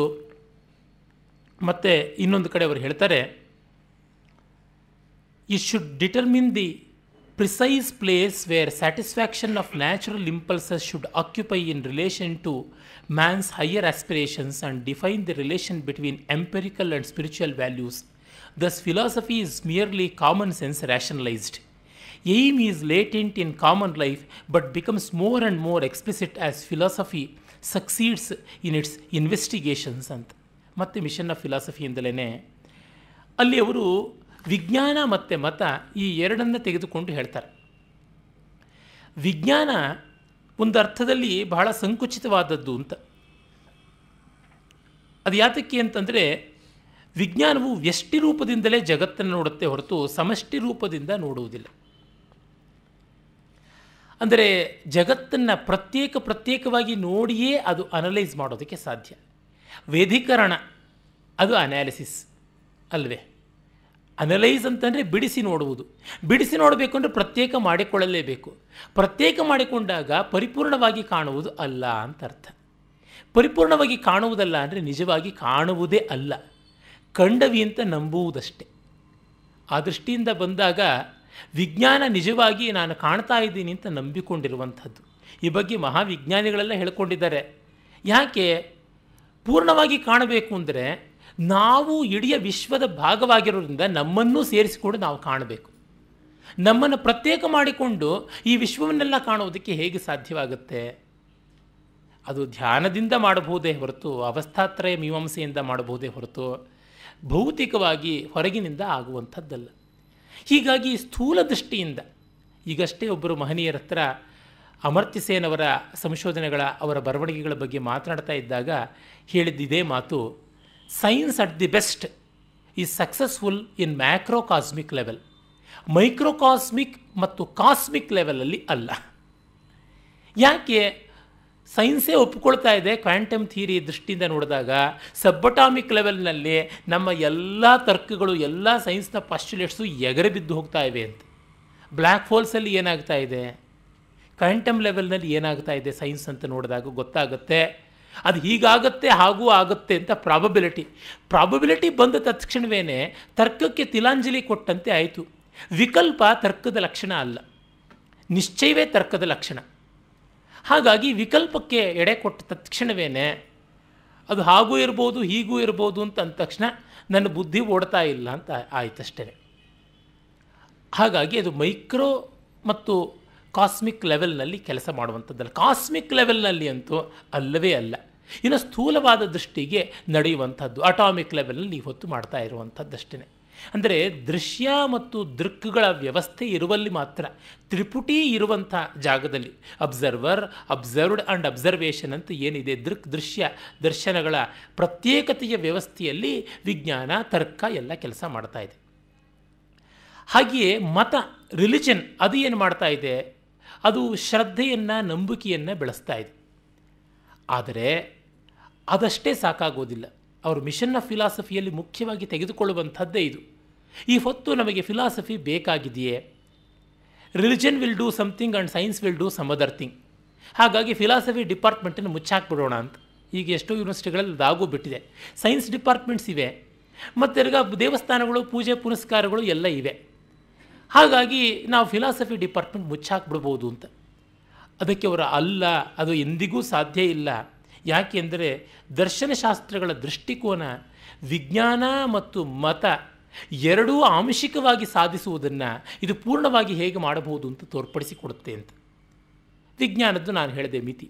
ಮತ್ತೆ ಇನ್ನೊಂದು ಕಡೆ ಅವರು ಹೇಳ್ತಾರೆ you should determine the precise place where satisfaction of natural impulses should occupy in relation to man's higher aspirations and define the relation between empirical and spiritual values thus philosophy is merely common sense rationalized Aim is latent in common life but becomes more and more explicit as philosophy succeeds in its investigations ಅಂತ ಮತ್ತು mission of ಫಿಲಾಸಫಿಯಿಂದಲೇ ಅಲ್ಲಿ ಅವರು ವಿಜ್ಞಾನ ಮತ್ತು ಮತ ಈ ಎರಡನ್ನು ತೆಗೆದುಕೊಂಡು ಹೇಳ್ತಾರೆ ವಿಜ್ಞಾನ ಒಂದು ಅರ್ಥದಲ್ಲಿ ಬಹಳ ಸಂಕುಚಿತವಾದದ್ದು ಅಂತ ಅದು ಯಾತಕ್ಕೆ ಅಂತಂದರೆ ವಿಜ್ಞಾನವು ವ್ಯಷ್ಟಿ ರೂಪದಿಂದಲೇ ಜಗತ್ತನ್ನು ನೋಡುತ್ತೆ ಹೊರತು ಸಮಷ್ಟಿ ರೂಪದಿಂದ ನೋಡುವುದಿಲ್ಲ ಅಂದರೆ ಜಗತ್ತನ್ನು ಪ್ರತ್ಯೇಕ ಪ್ರತ್ಯೇಕವಾಗಿ ನೋಡಿಯೇ ಅದು ಅನಲೈಸ್ ಮಾಡೋದಕ್ಕೆ ಸಾಧ್ಯ ವೇದಿಕರಣ ಅದು ಅನಾಲಿಸಿಸ್ ಅಲ್ವೇ ಅನಲೈಸ್ ಅಂತಂದರೆ ಬಿಡಿಸಿ ನೋಡುವುದು ಬಿಡಿಸಿ ನೋಡಬೇಕು ಅಂದರೆ ಪ್ರತ್ಯೇಕ ಮಾಡಿಕೊಳ್ಳಲೇಬೇಕು ಪ್ರತ್ಯೇಕ ಮಾಡಿಕೊಂಡಾಗ ಪರಿಪೂರ್ಣವಾಗಿ ಕಾಣುವುದು ಅಲ್ಲ ಅಂತ ಅರ್ಥ ಪರಿಪೂರ್ಣವಾಗಿ ಕಾಣುವುದಲ್ಲ ಅಂದರೆ ನಿಜವಾಗಿ ಕಾಣುವುದೇ ಅಲ್ಲ ಕಂಡವಿ ಅಂತ ನಂಬುವುದಷ್ಟೆ ಆ ದೃಷ್ಟಿಯಿಂದ ಬಂದಾಗ ವಿಜ್ಞಾನ ನಿಜವಾಗಿ ನಾನು ಕಾಣ್ತಾ ಇದ್ದೀನಿ ಅಂತ ನಂಬಿಕೊಂಡಿರುವಂಥದ್ದು ಈ ಬಗ್ಗೆ ಮಹಾವಿಜ್ಞಾನಿಗಳೆಲ್ಲ ಹೇಳ್ಕೊಂಡಿದ್ದಾರೆ ಯಾಕೆ ಪೂರ್ಣವಾಗಿ ಕಾಣಬೇಕು ಅಂದರೆ ನಾವು ಇಡೀ ವಿಶ್ವದ ಭಾಗವಾಗಿರೋದ್ರಿಂದ ನಮ್ಮನ್ನೂ ಸೇರಿಸಿಕೊಂಡು ನಾವು ಕಾಣಬೇಕು ನಮ್ಮನ್ನು ಪ್ರತ್ಯೇಕ ಮಾಡಿಕೊಂಡು ಈ ವಿಶ್ವವನ್ನೆಲ್ಲ ಕಾಣೋದಕ್ಕೆ ಹೇಗೆ ಸಾಧ್ಯವಾಗುತ್ತೆ ಅದು ಧ್ಯಾನದಿಂದ ಮಾಡಬಹುದೇ ಹೊರತು ಅವಸ್ಥಾತ್ರಯ ಮೀಮಾಂಸೆಯಿಂದ ಮಾಡಬಹುದೇ ಹೊರತು ಭೌತಿಕವಾಗಿ ಹೊರಗಿನಿಂದ ಆಗುವಂಥದ್ದಲ್ಲ ಹೀಗಾಗಿ ಸ್ಥೂಲ ದೃಷ್ಟಿಯಿಂದ ಈಗಷ್ಟೇ ಒಬ್ಬರು ಮಹನೀಯರ ಹತ್ರ ಅವರ ಸಂಶೋಧನೆಗಳ ಅವರ ಬರವಣಿಗೆಗಳ ಬಗ್ಗೆ ಮಾತನಾಡ್ತಾ ಇದ್ದಾಗ ಹೇಳಿದ್ದಿದೆ ಮಾತು science at the best is successful in cosmic level microcosmic ಮತ್ತು ಕಾಸ್ಮಿಕ್ ಲೆವೆಲಲ್ಲಿ ಅಲ್ಲ ಯಾಕೆ ಸೈನ್ಸೇ ಒಪ್ಪಿಕೊಳ್ತಾ ಇದೆ ಕ್ವಾಂಟಮ್ ಥಿಯರಿ ದೃಷ್ಟಿಯಿಂದ ನೋಡಿದಾಗ ಸಬ್ಬಟಾಮಿಕ್ ಲೆವೆಲ್ನಲ್ಲಿ ನಮ್ಮ ಎಲ್ಲ ತರ್ಕಗಳು ಎಲ್ಲ ಸೈನ್ಸ್ನ ಪಾಸ್ಟ್ಯುಲೇಟ್ಸು ಎಗರೆ ಬಿದ್ದು ಹೋಗ್ತಾ ಇವೆ ಅಂತ ಬ್ಲ್ಯಾಕ್ ಹೋಲ್ಸಲ್ಲಿ ಏನಾಗ್ತಾ ಇದೆ ಕ್ವಾಂಟಮ್ ಲೆವೆಲ್ನಲ್ಲಿ ಏನಾಗ್ತಾ ಇದೆ ಸೈನ್ಸ್ ಅಂತ ನೋಡಿದಾಗ ಗೊತ್ತಾಗುತ್ತೆ ಅದು ಹೀಗಾಗತ್ತೆ ಹಾಗೂ ಆಗುತ್ತೆ ಅಂತ ಪ್ರಾಬಬಿಲಿಟಿ ಪ್ರಾಬಬಿಲಿಟಿ ಬಂದ ತಕ್ಷಣವೇ ತರ್ಕಕ್ಕೆ ತಿಲಾಂಜಲಿ ಕೊಟ್ಟಂತೆ ಆಯಿತು ವಿಕಲ್ಪ ತರ್ಕದ ಲಕ್ಷಣ ಅಲ್ಲ ನಿಶ್ಚಯವೇ ತರ್ಕದ ಲಕ್ಷಣ ಹಾಗಾಗಿ ವಿಕಲ್ಪಕ್ಕೆ ಎಡೆ ಕೊಟ್ಟ ತಕ್ಷಣವೇ ಅದು ಹಾಗೂ ಇರ್ಬೋದು ಹೀಗೂ ಇರ್ಬೋದು ಅಂತ ಅಂದ ತಕ್ಷಣ ನನ್ನ ಬುದ್ಧಿ ಓಡ್ತಾ ಇಲ್ಲ ಅಂತ ಆಯಿತಷ್ಟೇ ಹಾಗಾಗಿ ಅದು ಮೈಕ್ರೋ ಮತ್ತು ಕಾಸ್ಮಿಕ್ ಲೆವೆಲ್ನಲ್ಲಿ ಕೆಲಸ ಮಾಡುವಂಥದ್ದಲ್ಲ ಕಾಸ್ಮಿಕ್ ಲೆವೆಲ್ನಲ್ಲಿ ಅಂತೂ ಅಲ್ಲವೇ ಅಲ್ಲ ಇನ್ನು ಸ್ಥೂಲವಾದ ದೃಷ್ಟಿಗೆ ನಡೆಯುವಂಥದ್ದು ಅಟಾಮಿಕ್ ಲೆವೆಲ್ನಲ್ಲಿ ನೀವು ಹೊತ್ತು ಮಾಡ್ತಾ ಇರುವಂಥದ್ದಷ್ಟೇ ಅಂದರೆ ದೃಶ್ಯ ಮತ್ತು ದೃಕ್ಗಳ ವ್ಯವಸ್ಥೆ ಇರುವಲ್ಲಿ ಮಾತ್ರ ತ್ರಿಪುಟಿ ಇರುವಂಥ ಜಾಗದಲ್ಲಿ ಅಬ್ಸರ್ವರ್ ಅಬ್ಸರ್ವ್ಡ್ ಆ್ಯಂಡ್ ಅಬ್ಸರ್ವೇಷನ್ ಅಂತ ಏನಿದೆ ದೃಕ್ ದೃಶ್ಯ ದರ್ಶನಗಳ ಪ್ರತ್ಯೇಕತೆಯ ವ್ಯವಸ್ಥೆಯಲ್ಲಿ ವಿಜ್ಞಾನ ತರ್ಕ ಎಲ್ಲ ಕೆಲಸ ಮಾಡ್ತಾ ಇದೆ ಹಾಗೆಯೇ ಮತ ರಿಲಿಜನ್ ಅದು ಏನು ಮಾಡ್ತಾ ಇದೆ ಅದು ಶ್ರದ್ಧೆಯನ್ನು ನಂಬಿಕೆಯನ್ನು ಬೆಳೆಸ್ತಾ ಇದೆ ಆದರೆ ಅದಷ್ಟೇ ಸಾಕಾಗೋದಿಲ್ಲ ಅವರು ಮಿಷನ್ನ ಫಿಲಾಸಫಿಯಲ್ಲಿ ಮುಖ್ಯವಾಗಿ ತೆಗೆದುಕೊಳ್ಳುವಂಥದ್ದೇ ಇದು ಈ ಹೊತ್ತು ನಮಗೆ ಫಿಲಾಸಫಿ ಬೇಕಾಗಿದೆಯೇ religion will do something and science will do some other thing ಹಾಗಾಗಿ ಫಿಲಾಸಫಿ ಡಿಪಾರ್ಟ್ಮೆಂಟನ್ನು ಮುಚ್ಚಾಕ್ಬಿಡೋಣ ಅಂತ ಈಗ ಎಷ್ಟೋ ಯೂನಿವರ್ಸಿಟಿಗಳಲ್ಲಿ ಅದಾಗೂ ಬಿಟ್ಟಿದೆ ಸೈನ್ಸ್ ಡಿಪಾರ್ಟ್ಮೆಂಟ್ಸ್ ಇವೆ ಮತ್ತು ತಿರ್ಗಾ ದೇವಸ್ಥಾನಗಳು ಪೂಜೆ ಪುನಸ್ಕಾರಗಳು ಎಲ್ಲ ಇವೆ ಹಾಗಾಗಿ ನಾವು ಫಿಲಾಸಫಿ ಡಿಪಾರ್ಟ್ಮೆಂಟ್ ಮುಚ್ಚಾಕ್ಬಿಡ್ಬೋದು ಅಂತ ಅದಕ್ಕೆ ಅವರ ಅಲ್ಲ ಅದು ಎಂದಿಗೂ ಸಾಧ್ಯ ಇಲ್ಲ ಯಾಕೆಂದರೆ ದರ್ಶನಶಾಸ್ತ್ರಗಳ ದೃಷ್ಟಿಕೋನ ವಿಜ್ಞಾನ ಮತ್ತು ಮತ ಎರಡೂ ಆಂಶಿಕವಾಗಿ ಸಾಧಿಸುವುದನ್ನು ಇದು ಪೂರ್ಣವಾಗಿ ಹೇಗೆ ಮಾಡಬಹುದು ಅಂತ ತೋರ್ಪಡಿಸಿಕೊಡುತ್ತೆ ಅಂತ ವಿಜ್ಞಾನದ್ದು ನಾನು ಹೇಳಿದೆ ಮಿತಿ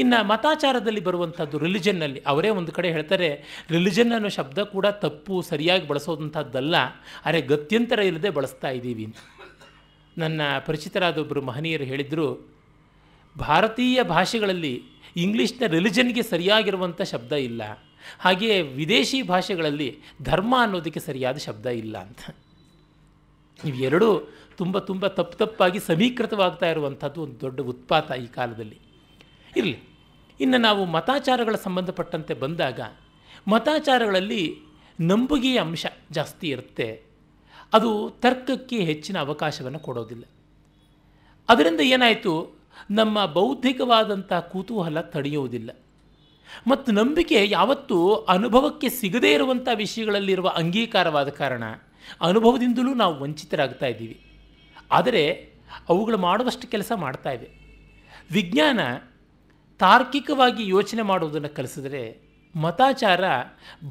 ಇನ್ನು ಮತಾಚಾರದಲ್ಲಿ ಬರುವಂಥದ್ದು ರಿಲಿಜನ್ನಲ್ಲಿ ಅವರೇ ಒಂದು ಕಡೆ ಹೇಳ್ತಾರೆ ರಿಲಿಜನ್ ಅನ್ನೋ ಶಬ್ದ ಕೂಡ ತಪ್ಪು ಸರಿಯಾಗಿ ಬಳಸೋದಂಥದ್ದಲ್ಲ ಅರೆ ಗತ್ಯಂತರ ಇಲ್ಲದೆ ಬಳಸ್ತಾ ಇದ್ದೀವಿ ಅಂತ ನನ್ನ ಪರಿಚಿತರಾದ ಒಬ್ಬರು ಮಹನೀಯರು ಹೇಳಿದರು ಭಾರತೀಯ ಭಾಷೆಗಳಲ್ಲಿ ಇಂಗ್ಲೀಷ್ನ ರಿಲಿಜನ್ಗೆ ಸರಿಯಾಗಿರುವಂಥ ಶಬ್ದ ಇಲ್ಲ ಹಾಗೆಯೇ ವಿದೇಶಿ ಭಾಷೆಗಳಲ್ಲಿ ಧರ್ಮ ಅನ್ನೋದಕ್ಕೆ ಸರಿಯಾದ ಶಬ್ದ ಇಲ್ಲ ಅಂತ ಇವೆರಡೂ ತುಂಬ ತುಂಬ ತಪ್ಪು ತಪ್ಪಾಗಿ ಸಮೀಕೃತವಾಗ್ತಾ ಇರುವಂಥದ್ದು ಒಂದು ದೊಡ್ಡ ಉತ್ಪಾತ ಈ ಕಾಲದಲ್ಲಿ ಇರಲಿ ಇನ್ನು ನಾವು ಮತಾಚಾರಗಳ ಸಂಬಂಧಪಟ್ಟಂತೆ ಬಂದಾಗ ಮತಾಚಾರಗಳಲ್ಲಿ ನಂಬುಗೆಯ ಅಂಶ ಜಾಸ್ತಿ ಇರುತ್ತೆ ಅದು ತರ್ಕಕ್ಕೆ ಹೆಚ್ಚಿನ ಅವಕಾಶವನ್ನು ಕೊಡೋದಿಲ್ಲ ಅದರಿಂದ ಏನಾಯಿತು ನಮ್ಮ ಬೌದ್ಧಿಕವಾದಂಥ ಕುತೂಹಲ ತಡೆಯುವುದಿಲ್ಲ ಮತ್ತು ನಂಬಿಕೆ ಯಾವತ್ತೂ ಅನುಭವಕ್ಕೆ ಸಿಗದೇ ಇರುವಂಥ ವಿಷಯಗಳಲ್ಲಿರುವ ಅಂಗೀಕಾರವಾದ ಕಾರಣ ಅನುಭವದಿಂದಲೂ ನಾವು ವಂಚಿತರಾಗ್ತಾ ಇದ್ದೀವಿ ಆದರೆ ಅವುಗಳು ಮಾಡುವಷ್ಟು ಕೆಲಸ ಮಾಡ್ತಾ ಇವೆ ವಿಜ್ಞಾನ ತಾರ್ಕಿಕವಾಗಿ ಯೋಚನೆ ಮಾಡುವುದನ್ನು ಕಲಿಸಿದರೆ ಮತಾಚಾರ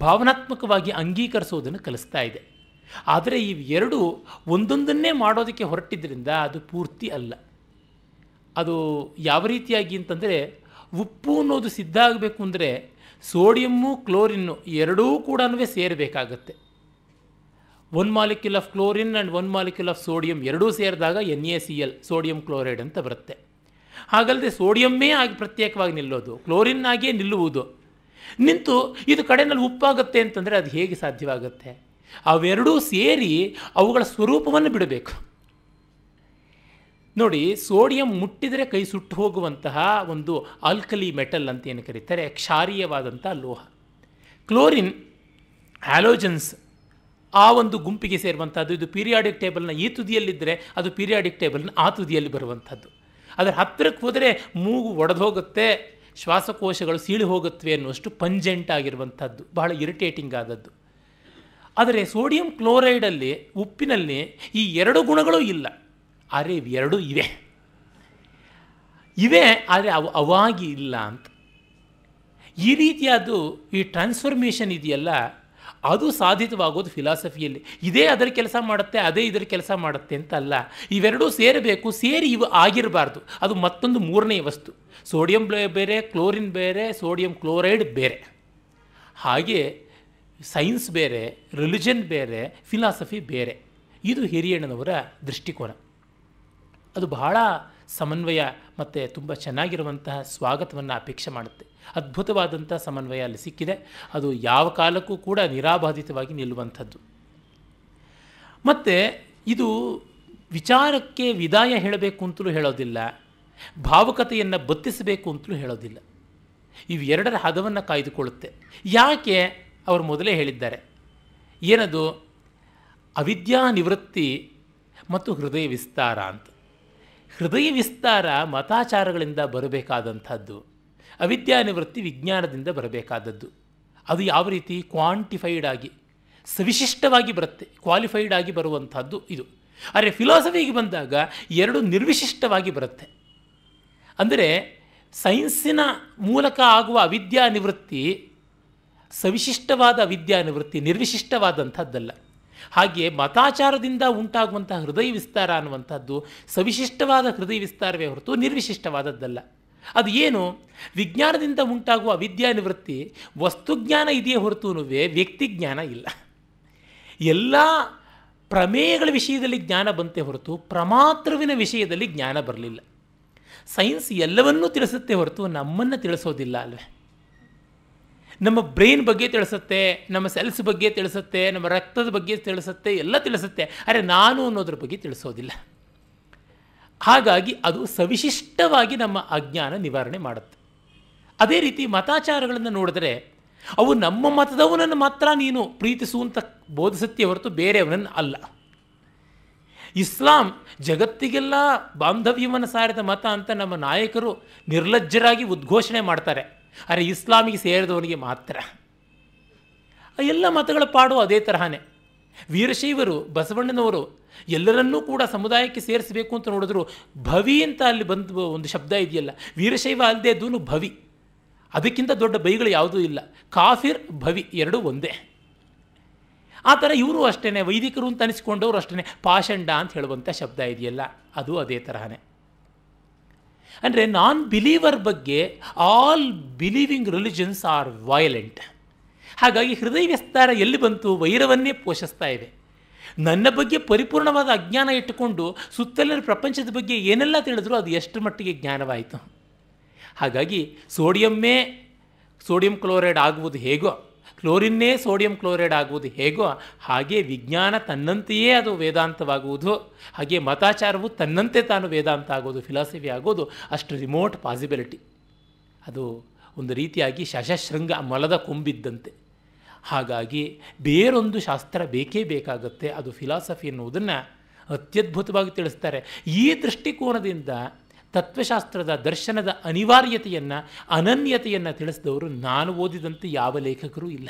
ಭಾವನಾತ್ಮಕವಾಗಿ ಅಂಗೀಕರಿಸುವುದನ್ನು ಕಲಿಸ್ತಾ ಇದೆ ಆದರೆ ಇವೆರಡು ಒಂದೊಂದನ್ನೇ ಮಾಡೋದಕ್ಕೆ ಹೊರಟಿದ್ದರಿಂದ ಅದು ಪೂರ್ತಿ ಅಲ್ಲ ಅದು ಯಾವ ರೀತಿಯಾಗಿ ಅಂತಂದರೆ ಉಪ್ಪು ಅನ್ನೋದು ಸಿದ್ಧ ಆಗಬೇಕು ಅಂದರೆ ಸೋಡಿಯಮ್ಮು ಕ್ಲೋರಿನ್ನು ಎರಡೂ ಕೂಡ ಸೇರಬೇಕಾಗತ್ತೆ one molecule of chlorine and one molecule of sodium ಎರಡೂ ಸೇರಿದಾಗ N A C L sodium chloride ಅಂತ ಬರುತ್ತೆ ಹಾಗಲ್ಲದೆ ಸೋಡಿಯಮ್ಮೇ ಆಗಿ ಪ್ರತ್ಯೇಕವಾಗಿ ನಿಲ್ಲೋದು ಕ್ಲೋರಿನ್ ಆಗಿಯೇ ನಿಲ್ಲುವುದು ನಿಂತು ಇದು ಕಡೆಯಲ್ಲಿ ಉಪ್ಪಾಗುತ್ತೆ ಅಂತಂದರೆ ಅದು ಹೇಗೆ ಸಾಧ್ಯವಾಗುತ್ತೆ ಅವೆರಡೂ ಸೇರಿ ಅವುಗಳ ಸ್ವರೂಪವನ್ನು ಬಿಡಬೇಕು ನೋಡಿ ಸೋಡಿಯಂ ಮುಟ್ಟಿದರೆ ಕೈ ಸುಟ್ಟು ಹೋಗುವಂತಹ ಒಂದು ಆಲ್ಕಲಿ ಮೆಟಲ್ ಅಂತ ಏನು ಕರೀತಾರೆ ಕ್ಷಾರೀಯವಾದಂಥ ಲೋಹ ಕ್ಲೋರಿನ್ ಆಲೋಜನ್ಸ್ ಆ ಒಂದು ಗುಂಪಿಗೆ ಸೇರುವಂಥದ್ದು ಇದು ಪೀರಿಯಾಡಿಕ್ ಟೇಬಲ್ನ ಈ ತುದಿಯಲ್ಲಿದ್ದರೆ ಅದು ಪೀರಿಯಾಡಿಕ್ ಟೇಬಲ್ನ ಆ ತುದಿಯಲ್ಲಿ ಬರುವಂಥದ್ದು ಅದರ ಹತ್ತಿರಕ್ಕೆ ಹೋದರೆ ಮೂಗು ಒಡೆದು ಹೋಗುತ್ತೆ ಶ್ವಾಸಕೋಶಗಳು ಸೀಳಿ ಹೋಗುತ್ತವೆ ಅನ್ನುವಷ್ಟು ಪಂಜೆಂಟ್ ಆಗಿರುವಂಥದ್ದು ಬಹಳ ಇರಿಟೇಟಿಂಗ್ ಆದದ್ದು ಆದರೆ ಸೋಡಿಯಂ ಕ್ಲೋರೈಡಲ್ಲಿ ಉಪ್ಪಿನಲ್ಲಿ ಈ ಎರಡು ಗುಣಗಳು ಇಲ್ಲ ಆದರೆ ಇವೆರಡೂ ಇವೆ ಇವೆ ಆದರೆ ಅವು ಅವಾಗಿ ಇಲ್ಲ ಅಂತ ಈ ರೀತಿಯಾದ್ದು ಈ ಟ್ರಾನ್ಸ್ಫರ್ಮೇಷನ್ ಇದೆಯಲ್ಲ ಅದು ಸಾಧಿತವಾಗೋದು ಫಿಲಾಸಫಿಯಲ್ಲಿ ಇದೇ ಅದರ ಕೆಲಸ ಮಾಡುತ್ತೆ ಅದೇ ಇದರ ಕೆಲಸ ಮಾಡುತ್ತೆ ಅಂತ ಅಲ್ಲ ಇವೆರಡೂ ಸೇರಬೇಕು ಸೇರಿ ಇವು ಆಗಿರಬಾರ್ದು ಅದು ಮತ್ತೊಂದು ಮೂರನೇ ವಸ್ತು ಸೋಡಿಯಂ ಬೇರೆ ಕ್ಲೋರಿನ್ ಬೇರೆ ಸೋಡಿಯಂ ಕ್ಲೋರೈಡ್ ಬೇರೆ ಹಾಗೆ ಸೈನ್ಸ್ ಬೇರೆ ರಿಲಿಜನ್ ಬೇರೆ ಫಿಲಾಸಫಿ ಬೇರೆ ಇದು ಹಿರಿಯಣ್ಣನವರ ದೃಷ್ಟಿಕೋನ ಅದು ಬಹಳ ಸಮನ್ವಯ ಮತ್ತು ತುಂಬ ಚೆನ್ನಾಗಿರುವಂತಹ ಸ್ವಾಗತವನ್ನು ಅಪೇಕ್ಷೆ ಮಾಡುತ್ತೆ ಅದ್ಭುತವಾದಂಥ ಸಮನ್ವಯ ಅಲ್ಲಿ ಸಿಕ್ಕಿದೆ ಅದು ಯಾವ ಕಾಲಕ್ಕೂ ಕೂಡ ನಿರಾಬಾಧಿತವಾಗಿ ನಿಲ್ಲುವಂಥದ್ದು ಮತ್ತು ಇದು ವಿಚಾರಕ್ಕೆ ವಿದಾಯ ಹೇಳಬೇಕು ಅಂತಲೂ ಹೇಳೋದಿಲ್ಲ ಭಾವುಕತೆಯನ್ನು ಬತ್ತಿಸಬೇಕು ಅಂತಲೂ ಹೇಳೋದಿಲ್ಲ ಇವೆರಡರ ಹದವನ್ನು ಕಾಯ್ದುಕೊಳ್ಳುತ್ತೆ ಯಾಕೆ ಅವರು ಮೊದಲೇ ಹೇಳಿದ್ದಾರೆ ಏನದು ಅವಿದ್ಯಾ ನಿವೃತ್ತಿ ಮತ್ತು ಹೃದಯ ವಿಸ್ತಾರ ಅಂತ ಹೃದಯ ವಿಸ್ತಾರ ಮತಾಚಾರಗಳಿಂದ ಬರಬೇಕಾದಂಥದ್ದು ನಿವೃತ್ತಿ ವಿಜ್ಞಾನದಿಂದ ಬರಬೇಕಾದದ್ದು ಅದು ಯಾವ ರೀತಿ ಕ್ವಾಂಟಿಫೈಡ್ ಆಗಿ ಸವಿಶಿಷ್ಟವಾಗಿ ಬರುತ್ತೆ ಕ್ವಾಲಿಫೈಡ್ ಆಗಿ ಬರುವಂಥದ್ದು ಇದು ಆದರೆ ಫಿಲಾಸಫಿಗೆ ಬಂದಾಗ ಎರಡು ನಿರ್ವಿಶಿಷ್ಟವಾಗಿ ಬರುತ್ತೆ ಅಂದರೆ ಸೈನ್ಸಿನ ಮೂಲಕ ಆಗುವ ನಿವೃತ್ತಿ ಸವಿಶಿಷ್ಟವಾದ ನಿವೃತ್ತಿ ನಿರ್ವಿಶಿಷ್ಟವಾದಂಥದ್ದಲ್ಲ ಹಾಗೆ ಮತಾಚಾರದಿಂದ ಉಂಟಾಗುವಂಥ ಹೃದಯ ವಿಸ್ತಾರ ಅನ್ನುವಂಥದ್ದು ಸವಿಶಿಷ್ಟವಾದ ಹೃದಯ ವಿಸ್ತಾರವೇ ಹೊರತು ನಿರ್ವಿಶಿಷ್ಟವಾದದ್ದಲ್ಲ ಅದು ಏನು ವಿಜ್ಞಾನದಿಂದ ಉಂಟಾಗುವ ಅವಿದ್ಯಾ ನಿವೃತ್ತಿ ವಸ್ತುಜ್ಞಾನ ಇದೆಯೇ ಹೊರತು ಜ್ಞಾನ ಇಲ್ಲ ಎಲ್ಲ ಪ್ರಮೇಯಗಳ ವಿಷಯದಲ್ಲಿ ಜ್ಞಾನ ಬಂತೆ ಹೊರತು ಪ್ರಮಾತೃವಿನ ವಿಷಯದಲ್ಲಿ ಜ್ಞಾನ ಬರಲಿಲ್ಲ ಸೈನ್ಸ್ ಎಲ್ಲವನ್ನೂ ತಿಳಿಸುತ್ತೆ ಹೊರತು ನಮ್ಮನ್ನು ತಿಳಿಸೋದಿಲ್ಲ ಅಲ್ವೇ ನಮ್ಮ ಬ್ರೈನ್ ಬಗ್ಗೆ ತಿಳಿಸುತ್ತೆ ನಮ್ಮ ಸೆಲ್ಸ್ ಬಗ್ಗೆ ತಿಳಿಸುತ್ತೆ ನಮ್ಮ ರಕ್ತದ ಬಗ್ಗೆ ತಿಳಿಸುತ್ತೆ ಎಲ್ಲ ತಿಳಿಸುತ್ತೆ ಅರೆ ನಾನು ಅನ್ನೋದ್ರ ಬಗ್ಗೆ ತಿಳಿಸೋದಿಲ್ಲ ಹಾಗಾಗಿ ಅದು ಸವಿಶಿಷ್ಟವಾಗಿ ನಮ್ಮ ಅಜ್ಞಾನ ನಿವಾರಣೆ ಮಾಡುತ್ತೆ ಅದೇ ರೀತಿ ಮತಾಚಾರಗಳನ್ನು ನೋಡಿದ್ರೆ ಅವು ನಮ್ಮ ಮತದವನನ್ನು ಮಾತ್ರ ನೀನು ಪ್ರೀತಿಸುವಂತ ಬೋಧಿಸುತ್ತೆ ಹೊರತು ಬೇರೆಯವನನ್ನು ಅಲ್ಲ ಇಸ್ಲಾಂ ಜಗತ್ತಿಗೆಲ್ಲ ಬಾಂಧವ್ಯವನ್ನು ಸಾರಿದ ಮತ ಅಂತ ನಮ್ಮ ನಾಯಕರು ನಿರ್ಲಜ್ಜರಾಗಿ ಉದ್ಘೋಷಣೆ ಮಾಡ್ತಾರೆ ಅರೆ ಇಸ್ಲಾಮಿಗೆ ಸೇರಿದವನಿಗೆ ಮಾತ್ರ ಎಲ್ಲ ಮತಗಳ ಪಾಡು ಅದೇ ತರಹನೇ ವೀರಶೈವರು ಬಸವಣ್ಣನವರು ಎಲ್ಲರನ್ನೂ ಕೂಡ ಸಮುದಾಯಕ್ಕೆ ಸೇರಿಸಬೇಕು ಅಂತ ನೋಡಿದ್ರು ಭವಿ ಅಂತ ಅಲ್ಲಿ ಬಂದು ಒಂದು ಶಬ್ದ ಇದೆಯಲ್ಲ ವೀರಶೈವ ಅಲ್ಲದೆ ಭವಿ ಅದಕ್ಕಿಂತ ದೊಡ್ಡ ಬೈಗಳು ಯಾವುದೂ ಇಲ್ಲ ಕಾಫಿರ್ ಭವಿ ಎರಡೂ ಒಂದೇ ಆ ಥರ ಇವರು ಅಷ್ಟೇ ವೈದಿಕರು ಅಂತ ಅನಿಸ್ಕೊಂಡವರು ಅಷ್ಟೇ ಪಾಷಂಡ ಅಂತ ಹೇಳುವಂಥ ಶಬ್ದ ಇದೆಯಲ್ಲ ಅದು ಅದೇ ತರಹನೇ ಅಂದರೆ ನಾನ್ ಬಿಲೀವರ್ ಬಗ್ಗೆ all believing religions are violent ಹಾಗಾಗಿ ಹೃದಯ ವಿಸ್ತಾರ ಎಲ್ಲಿ ಬಂತು ವೈರವನ್ನೇ ಪೋಷಿಸ್ತಾ ಇವೆ ನನ್ನ ಬಗ್ಗೆ ಪರಿಪೂರ್ಣವಾದ ಅಜ್ಞಾನ ಇಟ್ಟುಕೊಂಡು ಸುತ್ತಲಿನ ಪ್ರಪಂಚದ ಬಗ್ಗೆ ಏನೆಲ್ಲ ತಿಳಿದ್ರೂ ಅದು ಎಷ್ಟು ಮಟ್ಟಿಗೆ ಜ್ಞಾನವಾಯಿತು ಹಾಗಾಗಿ ಸೋಡಿಯಮ್ಮೇ ಸೋಡಿಯಂ ಕ್ಲೋರೈಡ್ ಆಗುವುದು ಹೇಗೋ ಕ್ಲೋರಿನ್ನೇ ಸೋಡಿಯಂ ಕ್ಲೋರೈಡ್ ಆಗುವುದು ಹೇಗೋ ಹಾಗೆ ವಿಜ್ಞಾನ ತನ್ನಂತೆಯೇ ಅದು ವೇದಾಂತವಾಗುವುದು ಹಾಗೆ ಮತಾಚಾರವು ತನ್ನಂತೆ ತಾನು ವೇದಾಂತ ಆಗೋದು ಫಿಲಾಸಫಿ ಆಗೋದು ಅಷ್ಟು ರಿಮೋಟ್ ಪಾಸಿಬಿಲಿಟಿ ಅದು ಒಂದು ರೀತಿಯಾಗಿ ಶಶಶೃಂಗ ಮಲದ ಕೊಂಬಿದ್ದಂತೆ ಹಾಗಾಗಿ ಬೇರೊಂದು ಶಾಸ್ತ್ರ ಬೇಕೇ ಬೇಕಾಗುತ್ತೆ ಅದು ಫಿಲಾಸಫಿ ಎನ್ನುವುದನ್ನು ಅತ್ಯದ್ಭುತವಾಗಿ ತಿಳಿಸ್ತಾರೆ ಈ ದೃಷ್ಟಿಕೋನದಿಂದ ತತ್ವಶಾಸ್ತ್ರದ ದರ್ಶನದ ಅನಿವಾರ್ಯತೆಯನ್ನು ಅನನ್ಯತೆಯನ್ನು ತಿಳಿಸಿದವರು ನಾನು ಓದಿದಂತೆ ಯಾವ ಲೇಖಕರೂ ಇಲ್ಲ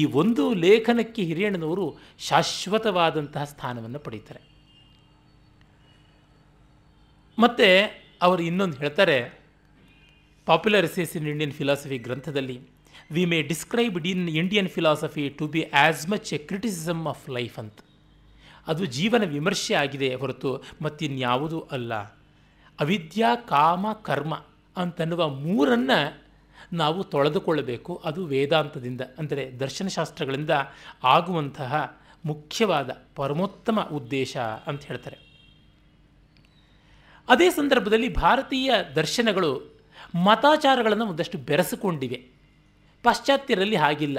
ಈ ಒಂದು ಲೇಖನಕ್ಕೆ ಹಿರಿಯಣ್ಣನವರು ಶಾಶ್ವತವಾದಂತಹ ಸ್ಥಾನವನ್ನು ಪಡೀತಾರೆ ಮತ್ತು ಅವರು ಇನ್ನೊಂದು ಹೇಳ್ತಾರೆ popular says in Indian philosophy ಗ್ರಂಥದಲ್ಲಿ we may describe in Indian philosophy to be as much a criticism of life ಅಂತ ಅದು ಜೀವನ ವಿಮರ್ಶೆ ಆಗಿದೆ ಹೊರತು ಮತ್ತಿನ್ಯಾವುದೂ ಅಲ್ಲ ಅವಿದ್ಯಾ ಕಾಮ ಕರ್ಮ ಅಂತನ್ನುವ ಮೂರನ್ನು ನಾವು ತೊಳೆದುಕೊಳ್ಳಬೇಕು ಅದು ವೇದಾಂತದಿಂದ ಅಂದರೆ ದರ್ಶನಶಾಸ್ತ್ರಗಳಿಂದ ಆಗುವಂತಹ ಮುಖ್ಯವಾದ ಪರಮೋತ್ತಮ ಉದ್ದೇಶ ಅಂತ ಹೇಳ್ತಾರೆ ಅದೇ ಸಂದರ್ಭದಲ್ಲಿ ಭಾರತೀಯ ದರ್ಶನಗಳು ಮತಾಚಾರಗಳನ್ನು ಒಂದಷ್ಟು ಬೆರೆಸಿಕೊಂಡಿವೆ ಪಾಶ್ಚಾತ್ಯರಲ್ಲಿ ಹಾಗಿಲ್ಲ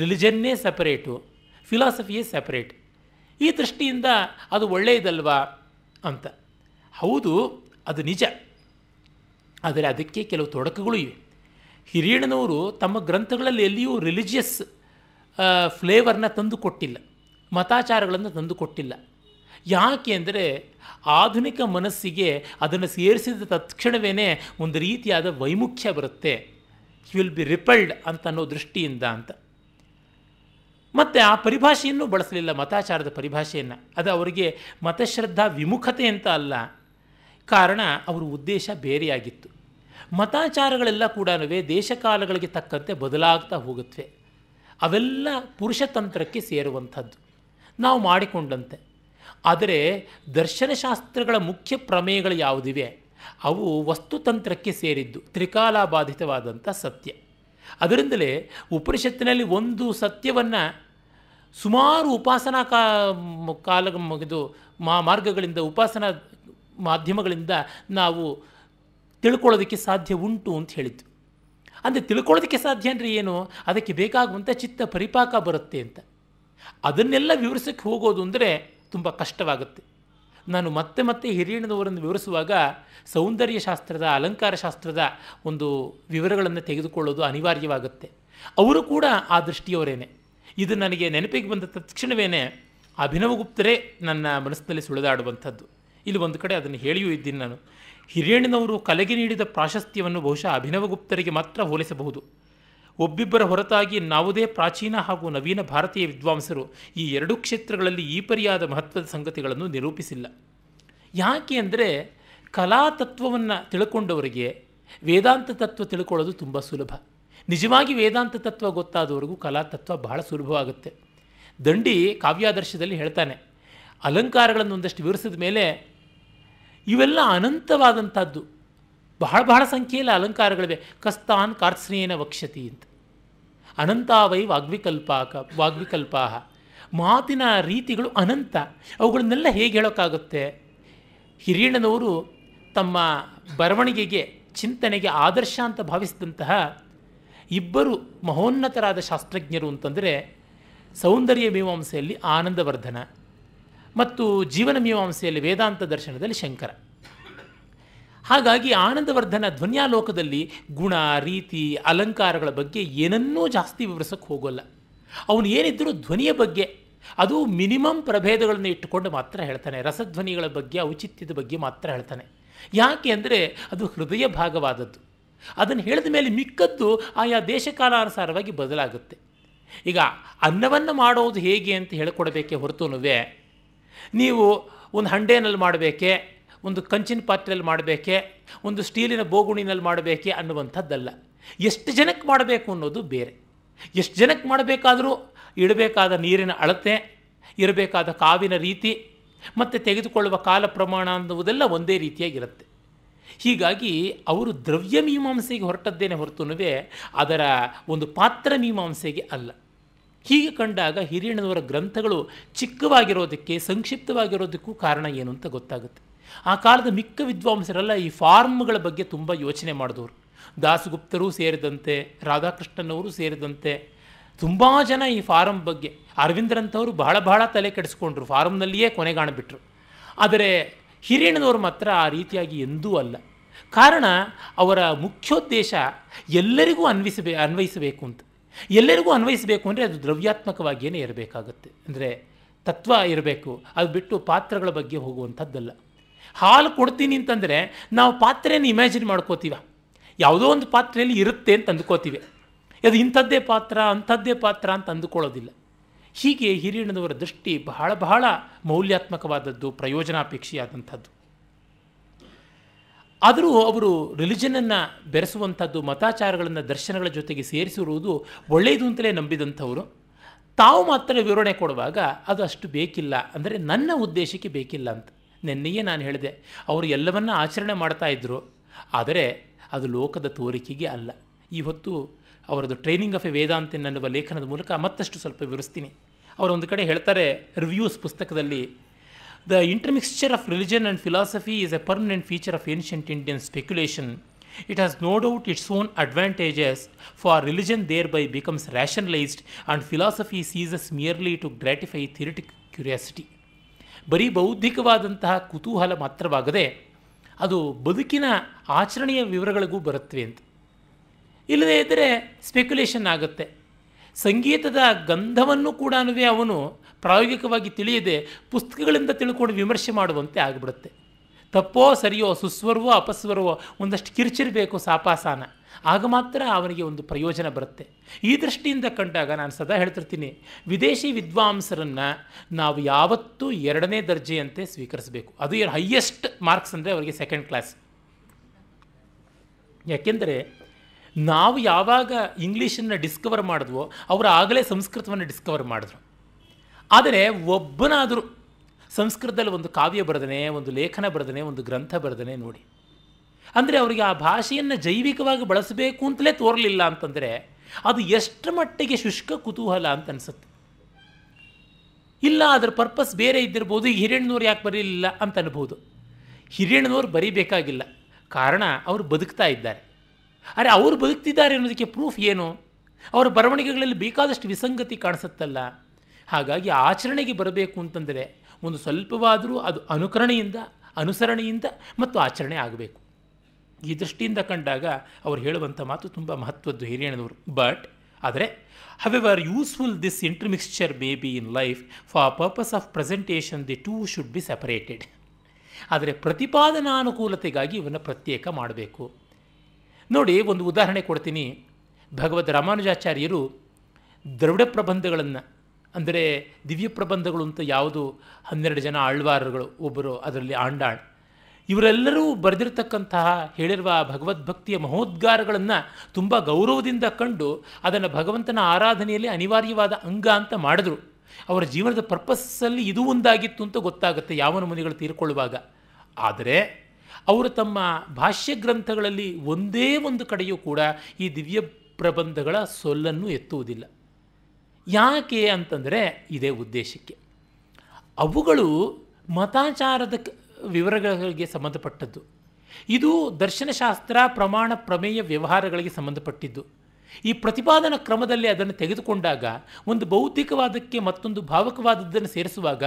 ರಿಲಿಜನ್ನೇ ಸಪರೇಟು ಫಿಲಾಸಫಿಯೇ ಸಪರೇಟ್ ಈ ದೃಷ್ಟಿಯಿಂದ ಅದು ಒಳ್ಳೆಯದಲ್ವಾ ಅಂತ ಹೌದು ಅದು ನಿಜ ಆದರೆ ಅದಕ್ಕೆ ಕೆಲವು ತೊಡಕುಗಳು ಇವೆ ಹಿರಿಯಣ್ಣನವರು ತಮ್ಮ ಗ್ರಂಥಗಳಲ್ಲಿ ಎಲ್ಲಿಯೂ ರಿಲಿಜಿಯಸ್ ಫ್ಲೇವರ್ನ ತಂದು ಕೊಟ್ಟಿಲ್ಲ ಮತಾಚಾರಗಳನ್ನು ತಂದು ಕೊಟ್ಟಿಲ್ಲ ಯಾಕೆ ಅಂದರೆ ಆಧುನಿಕ ಮನಸ್ಸಿಗೆ ಅದನ್ನು ಸೇರಿಸಿದ ತತ್ಕ್ಷಣವೇ ಒಂದು ರೀತಿಯಾದ ವೈಮುಖ್ಯ ಬರುತ್ತೆ ಹಿ ವಿಲ್ ಬಿ ರಿಪಲ್ಡ್ ಅಂತ ಅನ್ನೋ ದೃಷ್ಟಿಯಿಂದ ಅಂತ ಮತ್ತು ಆ ಪರಿಭಾಷೆಯನ್ನು ಬಳಸಲಿಲ್ಲ ಮತಾಚಾರದ ಪರಿಭಾಷೆಯನ್ನು ಅದು ಅವರಿಗೆ ಮತಶ್ರದ್ಧಾ ವಿಮುಖತೆ ಅಂತ ಅಲ್ಲ ಕಾರಣ ಅವರ ಉದ್ದೇಶ ಬೇರೆಯಾಗಿತ್ತು ಮತಾಚಾರಗಳೆಲ್ಲ ಕೂಡ ದೇಶಕಾಲಗಳಿಗೆ ತಕ್ಕಂತೆ ಬದಲಾಗ್ತಾ ಹೋಗುತ್ತವೆ ಅವೆಲ್ಲ ಪುರುಷತಂತ್ರಕ್ಕೆ ಸೇರುವಂಥದ್ದು ನಾವು ಮಾಡಿಕೊಂಡಂತೆ ಆದರೆ ದರ್ಶನಶಾಸ್ತ್ರಗಳ ಮುಖ್ಯ ಪ್ರಮೇಯಗಳು ಯಾವುದಿವೆ ಅವು ವಸ್ತುತಂತ್ರಕ್ಕೆ ಸೇರಿದ್ದು ತ್ರಿಕಾಲಾಬಾಧಿತವಾದಂಥ ಸತ್ಯ ಅದರಿಂದಲೇ ಉಪನಿಷತ್ತಿನಲ್ಲಿ ಒಂದು ಸತ್ಯವನ್ನು ಸುಮಾರು ಉಪಾಸನಾ ಕಾ ಕಾಲ ಇದು ಮಾ ಮಾರ್ಗಗಳಿಂದ ಉಪಾಸನಾ ಮಾಧ್ಯಮಗಳಿಂದ ನಾವು ತಿಳ್ಕೊಳ್ಳೋದಕ್ಕೆ ಸಾಧ್ಯ ಉಂಟು ಅಂತ ಹೇಳಿದ್ದು ಅಂದರೆ ತಿಳ್ಕೊಳ್ಳೋದಕ್ಕೆ ಸಾಧ್ಯ ಅಂದರೆ ಏನು ಅದಕ್ಕೆ ಬೇಕಾಗುವಂಥ ಚಿತ್ತ ಪರಿಪಾಕ ಬರುತ್ತೆ ಅಂತ ಅದನ್ನೆಲ್ಲ ವಿವರಿಸಕ್ಕೆ ಹೋಗೋದು ಅಂದರೆ ತುಂಬ ಕಷ್ಟವಾಗುತ್ತೆ ನಾನು ಮತ್ತೆ ಮತ್ತೆ ಹಿರಿಯಣ್ಣದವರನ್ನು ವಿವರಿಸುವಾಗ ಸೌಂದರ್ಯಶಾಸ್ತ್ರದ ಶಾಸ್ತ್ರದ ಒಂದು ವಿವರಗಳನ್ನು ತೆಗೆದುಕೊಳ್ಳೋದು ಅನಿವಾರ್ಯವಾಗುತ್ತೆ ಅವರು ಕೂಡ ಆ ದೃಷ್ಟಿಯವರೇನೆ ಇದು ನನಗೆ ನೆನಪಿಗೆ ಬಂದ ತಕ್ಷಣವೇ ಅಭಿನವಗುಪ್ತರೇ ನನ್ನ ಮನಸ್ಸಿನಲ್ಲಿ ಸುಳಿದಾಡುವಂಥದ್ದು ಇಲ್ಲಿ ಒಂದು ಕಡೆ ಅದನ್ನು ಹೇಳಿಯೂ ಇದ್ದೀನಿ ನಾನು ಹಿರಿಯಣ್ಣನವರು ಕಲೆಗೆ ನೀಡಿದ ಪ್ರಾಶಸ್ತ್ಯವನ್ನು ಬಹುಶಃ ಅಭಿನವಗುಪ್ತರಿಗೆ ಮಾತ್ರ ಹೋಲಿಸಬಹುದು ಒಬ್ಬಿಬ್ಬರ ಹೊರತಾಗಿ ನಾವುದೇ ಪ್ರಾಚೀನ ಹಾಗೂ ನವೀನ ಭಾರತೀಯ ವಿದ್ವಾಂಸರು ಈ ಎರಡೂ ಕ್ಷೇತ್ರಗಳಲ್ಲಿ ಈ ಪರಿಯಾದ ಮಹತ್ವದ ಸಂಗತಿಗಳನ್ನು ನಿರೂಪಿಸಿಲ್ಲ ಯಾಕೆ ಅಂದರೆ ಕಲಾ ತಿಳ್ಕೊಂಡವರಿಗೆ ವೇದಾಂತ ತತ್ವ ತಿಳ್ಕೊಳ್ಳೋದು ತುಂಬ ಸುಲಭ ನಿಜವಾಗಿ ವೇದಾಂತ ತತ್ವ ಗೊತ್ತಾದವರೆಗೂ ಕಲಾ ತತ್ವ ಬಹಳ ಸುಲಭವಾಗುತ್ತೆ ದಂಡಿ ಕಾವ್ಯಾದರ್ಶದಲ್ಲಿ ಹೇಳ್ತಾನೆ ಅಲಂಕಾರಗಳನ್ನು ಒಂದಷ್ಟು ವಿವರಿಸಿದ ಮೇಲೆ ಇವೆಲ್ಲ ಅನಂತವಾದಂಥದ್ದು ಬಹಳ ಬಹಳ ಸಂಖ್ಯೆಯಲ್ಲಿ ಅಲಂಕಾರಗಳಿವೆ ಕಸ್ತಾನ್ ಕಾರ್ಸ್ನೇನ ವಕ್ಷತಿ ಅಂತ ಅನಂತಾವೈ ವಾಗ್ವಿಕಲ್ಪಾಕ ವಾಗ್ವಿಕಲ್ಪಾಹ ಮಾತಿನ ರೀತಿಗಳು ಅನಂತ ಅವುಗಳನ್ನೆಲ್ಲ ಹೇಗೆ ಹೇಳೋಕ್ಕಾಗುತ್ತೆ ಹಿರಿಯಣ್ಣನವರು ತಮ್ಮ ಬರವಣಿಗೆಗೆ ಚಿಂತನೆಗೆ ಆದರ್ಶ ಅಂತ ಭಾವಿಸಿದಂತಹ ಇಬ್ಬರು ಮಹೋನ್ನತರಾದ ಶಾಸ್ತ್ರಜ್ಞರು ಅಂತಂದರೆ ಸೌಂದರ್ಯ ಮೀಮಾಂಸೆಯಲ್ಲಿ ಆನಂದವರ್ಧನ ಮತ್ತು ಜೀವನ ಮೀಮಾಂಸೆಯಲ್ಲಿ ವೇದಾಂತ ದರ್ಶನದಲ್ಲಿ ಶಂಕರ ಹಾಗಾಗಿ ಆನಂದವರ್ಧನ ಧ್ವನಿಯಾಲೋಕದಲ್ಲಿ ಗುಣ ರೀತಿ ಅಲಂಕಾರಗಳ ಬಗ್ಗೆ ಏನನ್ನೂ ಜಾಸ್ತಿ ವಿವರಿಸೋಕ್ಕೆ ಹೋಗೋಲ್ಲ ಅವನು ಏನಿದ್ದರೂ ಧ್ವನಿಯ ಬಗ್ಗೆ ಅದು ಮಿನಿಮಮ್ ಪ್ರಭೇದಗಳನ್ನು ಇಟ್ಟುಕೊಂಡು ಮಾತ್ರ ಹೇಳ್ತಾನೆ ರಸಧ್ವನಿಗಳ ಬಗ್ಗೆ ಔಚಿತ್ಯದ ಬಗ್ಗೆ ಮಾತ್ರ ಹೇಳ್ತಾನೆ ಯಾಕೆ ಅಂದರೆ ಅದು ಹೃದಯ ಭಾಗವಾದದ್ದು ಅದನ್ನು ಹೇಳಿದ ಮೇಲೆ ಮಿಕ್ಕದ್ದು ಆಯಾ ದೇಶಕಾಲಾನುಸಾರವಾಗಿ ಬದಲಾಗುತ್ತೆ ಈಗ ಅನ್ನವನ್ನು ಮಾಡೋದು ಹೇಗೆ ಅಂತ ಹೇಳಿಕೊಡಬೇಕೆ ಹೊರತುನುವೆ ನೀವು ಒಂದು ಹಂಡೇನಲ್ಲಿ ಮಾಡಬೇಕೆ ಒಂದು ಕಂಚಿನ ಪಾತ್ರೆಯಲ್ಲಿ ಮಾಡಬೇಕೆ ಒಂದು ಸ್ಟೀಲಿನ ಬೋಗುಣಿನಲ್ಲಿ ಮಾಡಬೇಕೆ ಅನ್ನುವಂಥದ್ದಲ್ಲ ಎಷ್ಟು ಜನಕ್ಕೆ ಮಾಡಬೇಕು ಅನ್ನೋದು ಬೇರೆ ಎಷ್ಟು ಜನಕ್ಕೆ ಮಾಡಬೇಕಾದರೂ ಇಡಬೇಕಾದ ನೀರಿನ ಅಳತೆ ಇರಬೇಕಾದ ಕಾವಿನ ರೀತಿ ಮತ್ತು ತೆಗೆದುಕೊಳ್ಳುವ ಕಾಲ ಪ್ರಮಾಣ ಅನ್ನುವುದೆಲ್ಲ ಒಂದೇ ರೀತಿಯಾಗಿರುತ್ತೆ ಹೀಗಾಗಿ ಅವರು ದ್ರವ್ಯ ಮೀಮಾಂಸೆಗೆ ಹೊರಟದ್ದೇನೆ ಹೊರತುನೂ ಅದರ ಒಂದು ಪಾತ್ರ ಮೀಮಾಂಸೆಗೆ ಅಲ್ಲ ಹೀಗೆ ಕಂಡಾಗ ಹಿರಿಯಣ್ಣನವರ ಗ್ರಂಥಗಳು ಚಿಕ್ಕವಾಗಿರೋದಕ್ಕೆ ಸಂಕ್ಷಿಪ್ತವಾಗಿರೋದಕ್ಕೂ ಕಾರಣ ಏನು ಅಂತ ಗೊತ್ತಾಗುತ್ತೆ ಆ ಕಾಲದ ಮಿಕ್ಕ ವಿದ್ವಾಂಸರೆಲ್ಲ ಈ ಫಾರ್ಮ್ಗಳ ಬಗ್ಗೆ ತುಂಬ ಯೋಚನೆ ಮಾಡಿದವರು ದಾಸಗುಪ್ತರೂ ಸೇರಿದಂತೆ ರಾಧಾಕೃಷ್ಣನವರು ಸೇರಿದಂತೆ ತುಂಬ ಜನ ಈ ಫಾರಂ ಬಗ್ಗೆ ಅರವಿಂದ್ರಂಥವ್ರು ಬಹಳ ಬಹಳ ತಲೆ ಕೆಡಿಸ್ಕೊಂಡ್ರು ಫಾರಮ್ನಲ್ಲಿಯೇ ಕೊನೆಗಾಣಬಿಟ್ರು ಆದರೆ ಹಿರಿಯಣ್ಣನವರು ಮಾತ್ರ ಆ ರೀತಿಯಾಗಿ ಎಂದೂ ಅಲ್ಲ ಕಾರಣ ಅವರ ಮುಖ್ಯೋದ್ದೇಶ ಎಲ್ಲರಿಗೂ ಅನ್ವಿಸಬೇ ಅನ್ವಯಿಸಬೇಕು ಅಂತ ಎಲ್ಲರಿಗೂ ಅನ್ವಯಿಸಬೇಕು ಅಂದರೆ ಅದು ದ್ರವ್ಯಾತ್ಮಕವಾಗಿಯೇ ಇರಬೇಕಾಗುತ್ತೆ ಅಂದರೆ ತತ್ವ ಇರಬೇಕು ಅದು ಬಿಟ್ಟು ಪಾತ್ರಗಳ ಬಗ್ಗೆ ಹೋಗುವಂಥದ್ದಲ್ಲ ಹಾಲು ಕೊಡ್ತೀನಿ ಅಂತಂದರೆ ನಾವು ಪಾತ್ರೆಯನ್ನು ಇಮ್ಯಾಜಿನ್ ಮಾಡ್ಕೋತೀವ ಯಾವುದೋ ಒಂದು ಪಾತ್ರೆಯಲ್ಲಿ ಇರುತ್ತೆ ಅಂತ ಅಂದ್ಕೋತೀವಿ ಅದು ಇಂಥದ್ದೇ ಪಾತ್ರ ಅಂಥದ್ದೇ ಪಾತ್ರ ಅಂತ ಅಂದುಕೊಳ್ಳೋದಿಲ್ಲ ಹೀಗೆ ಹಿರಿಯಣ್ಣದವರ ದೃಷ್ಟಿ ಬಹಳ ಬಹಳ ಮೌಲ್ಯಾತ್ಮಕವಾದದ್ದು ಪ್ರಯೋಜನಾಪೇಕ್ಷೆಯಾದಂಥದ್ದು ಆದರೂ ಅವರು ರಿಲಿಜನನ್ನು ಬೆರೆಸುವಂಥದ್ದು ಮತಾಚಾರಗಳನ್ನು ದರ್ಶನಗಳ ಜೊತೆಗೆ ಸೇರಿಸಿರುವುದು ಒಳ್ಳೆಯದು ಅಂತಲೇ ನಂಬಿದಂಥವರು ತಾವು ಮಾತ್ರ ವಿವರಣೆ ಕೊಡುವಾಗ ಅದು ಅಷ್ಟು ಬೇಕಿಲ್ಲ ಅಂದರೆ ನನ್ನ ಉದ್ದೇಶಕ್ಕೆ ಬೇಕಿಲ್ಲ ಅಂತ ನೆನ್ನೆಯೇ ನಾನು ಹೇಳಿದೆ ಅವರು ಎಲ್ಲವನ್ನ ಆಚರಣೆ ಮಾಡ್ತಾ ಇದ್ದರು ಆದರೆ ಅದು ಲೋಕದ ತೋರಿಕೆಗೆ ಅಲ್ಲ ಈ ಹೊತ್ತು ಅವರದು ಟ್ರೈನಿಂಗ್ ಆಫ್ ಎ ವೇದಾಂತ ಎನ್ನುವ ಲೇಖನದ ಮೂಲಕ ಮತ್ತಷ್ಟು ಸ್ವಲ್ಪ ವಿವರಿಸ್ತೀನಿ ಅವರೊಂದು ಕಡೆ ಹೇಳ್ತಾರೆ ರಿವ್ಯೂಸ್ ಪುಸ್ತಕದಲ್ಲಿ The intermixture of religion and philosophy is a permanent feature of ancient Indian speculation. It has no doubt its own advantages, for religion thereby becomes rationalized and philosophy ceases merely to gratify theoretic curiosity ಬರೀ ಬೌದ್ಧಿಕವಾದಂತಹ ಕುತೂಹಲ adu ಅದು ಬದುಕಿನ ಆಚರಣೆಯ ವಿವರಗಳಿಗೂ ಬರುತ್ತವೆ ಅಂತ ಇಲ್ಲದೇ speculation speculation ಆಗುತ್ತೆ ಸಂಗೀತದ ಗಂಧವನ್ನು ಕೂಡ ಅವನು ಪ್ರಾಯೋಗಿಕವಾಗಿ ತಿಳಿಯದೆ ಪುಸ್ತಕಗಳಿಂದ ತಿಳ್ಕೊಂಡು ವಿಮರ್ಶೆ ಮಾಡುವಂತೆ ಆಗಿಬಿಡುತ್ತೆ ತಪ್ಪೋ ಸರಿಯೋ ಸುಸ್ವರವೋ ಅಪಸ್ವರ್ವೋ ಒಂದಷ್ಟು ಕಿರ್ಚಿರಬೇಕು ಸಾಪಾಸಾನ ಆಗ ಮಾತ್ರ ಅವನಿಗೆ ಒಂದು ಪ್ರಯೋಜನ ಬರುತ್ತೆ ಈ ದೃಷ್ಟಿಯಿಂದ ಕಂಡಾಗ ನಾನು ಸದಾ ಹೇಳ್ತಿರ್ತೀನಿ ವಿದೇಶಿ ವಿದ್ವಾಂಸರನ್ನು ನಾವು ಯಾವತ್ತೂ ಎರಡನೇ ದರ್ಜೆಯಂತೆ ಸ್ವೀಕರಿಸಬೇಕು ಅದು ಹೈಯೆಸ್ಟ್ ಮಾರ್ಕ್ಸ್ ಅಂದರೆ ಅವರಿಗೆ ಸೆಕೆಂಡ್ ಕ್ಲಾಸ್ ಯಾಕೆಂದರೆ ನಾವು ಯಾವಾಗ ಇಂಗ್ಲೀಷನ್ನು ಡಿಸ್ಕವರ್ ಮಾಡಿದ್ವೋ ಅವರು ಆಗಲೇ ಸಂಸ್ಕೃತವನ್ನು ಡಿಸ್ಕವರ್ ಮಾಡಿದ್ರು ಆದರೆ ಒಬ್ಬನಾದರೂ ಸಂಸ್ಕೃತದಲ್ಲಿ ಒಂದು ಕಾವ್ಯ ಬರೆದನೆ ಒಂದು ಲೇಖನ ಬರೆದನೆ ಒಂದು ಗ್ರಂಥ ಬರೆದನೆ ನೋಡಿ ಅಂದರೆ ಅವರಿಗೆ ಆ ಭಾಷೆಯನ್ನು ಜೈವಿಕವಾಗಿ ಬಳಸಬೇಕು ಅಂತಲೇ ತೋರಲಿಲ್ಲ ಅಂತಂದರೆ ಅದು ಎಷ್ಟು ಮಟ್ಟಿಗೆ ಶುಷ್ಕ ಕುತೂಹಲ ಅಂತ ಅನಿಸುತ್ತೆ ಇಲ್ಲ ಅದರ ಪರ್ಪಸ್ ಬೇರೆ ಇದ್ದಿರ್ಬೋದು ಈ ಯಾಕೆ ಬರೀಲಿಲ್ಲ ಅಂತ ಅನ್ಬೋದು ಹಿರಿಯಣ್ಣನವ್ರು ಬರೀಬೇಕಾಗಿಲ್ಲ ಕಾರಣ ಅವರು ಬದುಕ್ತಾ ಇದ್ದಾರೆ ಅರೆ ಅವರು ಬದುಕ್ತಿದ್ದಾರೆ ಅನ್ನೋದಕ್ಕೆ ಪ್ರೂಫ್ ಏನು ಅವರ ಬರವಣಿಗೆಗಳಲ್ಲಿ ಬೇಕಾದಷ್ಟು ವಿಸಂಗತಿ ಕಾಣಿಸುತ್ತಲ್ಲ ಹಾಗಾಗಿ ಆಚರಣೆಗೆ ಬರಬೇಕು ಅಂತಂದರೆ ಒಂದು ಸ್ವಲ್ಪವಾದರೂ ಅದು ಅನುಕರಣೆಯಿಂದ ಅನುಸರಣೆಯಿಂದ ಮತ್ತು ಆಚರಣೆ ಆಗಬೇಕು ಈ ದೃಷ್ಟಿಯಿಂದ ಕಂಡಾಗ ಅವರು ಹೇಳುವಂಥ ಮಾತು ತುಂಬ ಮಹತ್ವದ್ದು ಹಿರಿಯಣದವರು ಬಟ್ ಆದರೆ however useful this intermixture may be in life for purpose of presentation the two should be separated ಆದರೆ ಪ್ರತಿಪಾದನಾನುಕೂಲತೆಗಾಗಿ ಇವನ್ನು ಪ್ರತ್ಯೇಕ ಮಾಡಬೇಕು ನೋಡಿ ಒಂದು ಉದಾಹರಣೆ ಕೊಡ್ತೀನಿ ಭಗವದ್ ರಾಮಾನುಜಾಚಾರ್ಯರು ದ್ರವಿಡ ಪ್ರಬಂಧಗಳನ್ನು ಅಂದರೆ ದಿವ್ಯ ಪ್ರಬಂಧಗಳು ಅಂತ ಯಾವುದು ಹನ್ನೆರಡು ಜನ ಆಳ್ವಾರರುಗಳು ಒಬ್ಬರು ಅದರಲ್ಲಿ ಆಂಡಾಳ್ ಇವರೆಲ್ಲರೂ ಬರೆದಿರ್ತಕ್ಕಂತಹ ಹೇಳಿರುವ ಭಗವದ್ಭಕ್ತಿಯ ಮಹೋದ್ಗಾರಗಳನ್ನು ತುಂಬ ಗೌರವದಿಂದ ಕಂಡು ಅದನ್ನು ಭಗವಂತನ ಆರಾಧನೆಯಲ್ಲಿ ಅನಿವಾರ್ಯವಾದ ಅಂಗ ಅಂತ ಮಾಡಿದ್ರು ಅವರ ಜೀವನದ ಪರ್ಪಸ್ಸಲ್ಲಿ ಇದು ಒಂದಾಗಿತ್ತು ಅಂತ ಗೊತ್ತಾಗುತ್ತೆ ಯಾವನ ಮುನಿಗಳು ತೀರ್ಕೊಳ್ಳುವಾಗ ಆದರೆ ಅವರು ತಮ್ಮ ಭಾಷ್ಯ ಗ್ರಂಥಗಳಲ್ಲಿ ಒಂದೇ ಒಂದು ಕಡೆಯೂ ಕೂಡ ಈ ದಿವ್ಯ ಪ್ರಬಂಧಗಳ ಸೊಲ್ಲನ್ನು ಎತ್ತುವುದಿಲ್ಲ ಯಾಕೆ ಅಂತಂದರೆ ಇದೇ ಉದ್ದೇಶಕ್ಕೆ ಅವುಗಳು ಮತಾಚಾರದ ವಿವರಗಳಿಗೆ ಸಂಬಂಧಪಟ್ಟದ್ದು ಇದು ದರ್ಶನಶಾಸ್ತ್ರ ಪ್ರಮಾಣ ಪ್ರಮೇಯ ವ್ಯವಹಾರಗಳಿಗೆ ಸಂಬಂಧಪಟ್ಟಿದ್ದು ಈ ಪ್ರತಿಪಾದನ ಕ್ರಮದಲ್ಲಿ ಅದನ್ನು ತೆಗೆದುಕೊಂಡಾಗ ಒಂದು ಬೌದ್ಧಿಕವಾದಕ್ಕೆ ಮತ್ತೊಂದು ಭಾವಕವಾದದ್ದನ್ನು ಸೇರಿಸುವಾಗ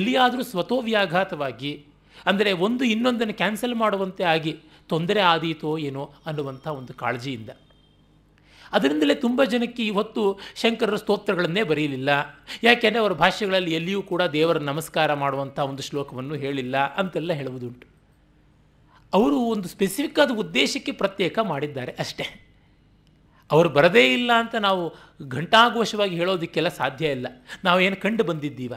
ಎಲ್ಲಿಯಾದರೂ ಸ್ವತೋವ್ಯಾಘಾತವಾಗಿ ಅಂದರೆ ಒಂದು ಇನ್ನೊಂದನ್ನು ಕ್ಯಾನ್ಸಲ್ ಮಾಡುವಂತೆ ಆಗಿ ತೊಂದರೆ ಆದೀತೋ ಏನೋ ಅನ್ನುವಂಥ ಒಂದು ಕಾಳಜಿಯಿಂದ ಅದರಿಂದಲೇ ತುಂಬ ಜನಕ್ಕೆ ಇವತ್ತು ಶಂಕರರ ಸ್ತೋತ್ರಗಳನ್ನೇ ಬರೆಯಲಿಲ್ಲ ಯಾಕೆಂದರೆ ಅವರ ಭಾಷೆಗಳಲ್ಲಿ ಎಲ್ಲಿಯೂ ಕೂಡ ದೇವರ ನಮಸ್ಕಾರ ಮಾಡುವಂಥ ಒಂದು ಶ್ಲೋಕವನ್ನು ಹೇಳಿಲ್ಲ ಅಂತೆಲ್ಲ ಹೇಳುವುದುಂಟು ಅವರು ಒಂದು ಸ್ಪೆಸಿಫಿಕ್ ಆದ ಉದ್ದೇಶಕ್ಕೆ ಪ್ರತ್ಯೇಕ ಮಾಡಿದ್ದಾರೆ ಅಷ್ಟೇ ಅವರು ಬರದೇ ಇಲ್ಲ ಅಂತ ನಾವು ಘಂಟಾಘೋಷವಾಗಿ ಹೇಳೋದಕ್ಕೆಲ್ಲ ಸಾಧ್ಯ ಇಲ್ಲ ನಾವೇನು ಕಂಡು ಬಂದಿದ್ದೀವ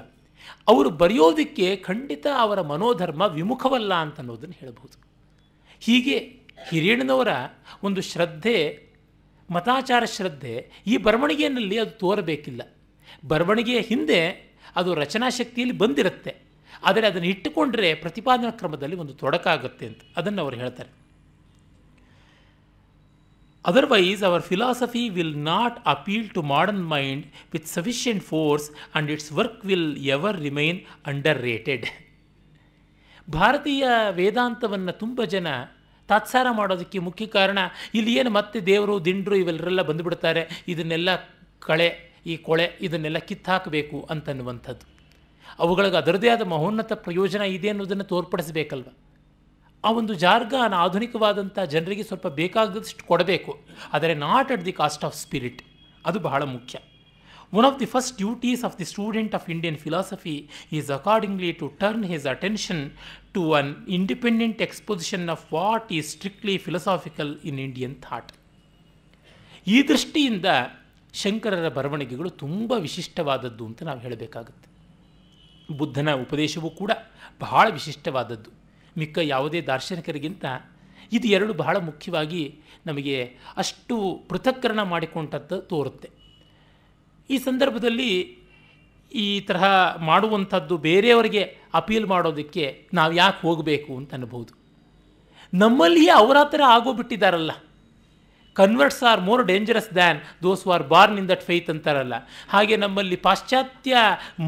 ಅವರು ಬರೆಯೋದಕ್ಕೆ ಖಂಡಿತ ಅವರ ಮನೋಧರ್ಮ ವಿಮುಖವಲ್ಲ ಅಂತ ಅನ್ನೋದನ್ನು ಹೇಳಬಹುದು ಹೀಗೆ ಹಿರಿಯಣ್ಣನವರ ಒಂದು ಶ್ರದ್ಧೆ ಮತಾಚಾರ ಶ್ರದ್ಧೆ ಈ ಬರವಣಿಗೆಯಲ್ಲಿ ಅದು ತೋರಬೇಕಿಲ್ಲ ಬರವಣಿಗೆಯ ಹಿಂದೆ ಅದು ರಚನಾ ಶಕ್ತಿಯಲ್ಲಿ ಬಂದಿರುತ್ತೆ ಆದರೆ ಅದನ್ನು ಇಟ್ಟುಕೊಂಡ್ರೆ ಪ್ರತಿಪಾದನಾ ಕ್ರಮದಲ್ಲಿ ಒಂದು ತೊಡಕಾಗುತ್ತೆ ಅಂತ ಅದನ್ನು ಅವರು ಹೇಳ್ತಾರೆ otherwise our philosophy will not appeal to modern mind with sufficient force and its work will ever remain underrated ಭಾರತೀಯ ವೇದಾಂತವನ್ನು ತುಂಬ ಜನ ತಾತ್ಸಾರ ಮಾಡೋದಕ್ಕೆ ಮುಖ್ಯ ಕಾರಣ ಇಲ್ಲಿ ಏನು ಮತ್ತೆ ದೇವರು ದಿಂಡ್ರು ಇವೆಲ್ಲರೆಲ್ಲ ಬಂದುಬಿಡ್ತಾರೆ ಇದನ್ನೆಲ್ಲ ಕಳೆ ಈ ಕೊಳೆ ಇದನ್ನೆಲ್ಲ ಕಿತ್ತಾಕಬೇಕು ಅಂತನ್ನುವಂಥದ್ದು ಅವುಗಳಿಗೆ ಅದರದೇ ಆದ ಮಹೋನ್ನತ ಪ್ರಯೋಜನ ಇದೆ ಅನ್ನೋದನ್ನು ತೋರ್ಪಡಿಸಬೇಕಲ್ವ ಆ ಒಂದು ಜಾರ್ಗಾನ ಆಧುನಿಕವಾದಂಥ ಜನರಿಗೆ ಸ್ವಲ್ಪ ಬೇಕಾದಷ್ಟು ಕೊಡಬೇಕು ಆದರೆ not at the cost of spirit ಅದು ಬಹಳ ಮುಖ್ಯ One of the first duties of the student of Indian philosophy is accordingly to turn his attention to an independent exposition of what is strictly philosophical in Indian thought. ಈ ದೃಷ್ಟಿಯಿಂದ ಶಂಕರರ ಬರವಣಿಗೆಗಳು ತುಂಬ ವಿಶಿಷ್ಟವಾದದ್ದು ಅಂತ ನಾವು ಹೇಳಬೇಕಾಗುತ್ತೆ ಬುದ್ಧನ ಉಪದೇಶವೂ ಕೂಡ ಬಹಳ ವಿಶಿಷ್ಟವಾದದ್ದು ಮಿಕ್ಕ ಯಾವುದೇ ದಾರ್ಶನಿಕರಿಗಿಂತ ಇದು ಎರಡು ಬಹಳ ಮುಖ್ಯವಾಗಿ ನಮಗೆ ಅಷ್ಟು ಪೃಥಕ್ಕರಣ ಮಾಡಿಕೊಂಡಂತ ತೋರುತ್ತೆ ಈ ಸಂದರ್ಭದಲ್ಲಿ ಈ ತರಹ ಮಾಡುವಂಥದ್ದು ಬೇರೆಯವರಿಗೆ ಅಪೀಲ್ ಮಾಡೋದಕ್ಕೆ ನಾವು ಯಾಕೆ ಹೋಗಬೇಕು ಅಂತ ಅನ್ಬೋದು ನಮ್ಮಲ್ಲಿಯೇ ಅವರ ಥರ ಆಗೋಗ್ಬಿಟ್ಟಿದ್ದಾರಲ್ಲ converts are more dangerous than those are born in that faith ಅಂತಾರಲ್ಲ ಹಾಗೆ ನಮ್ಮಲ್ಲಿ ಪಾಶ್ಚಾತ್ಯ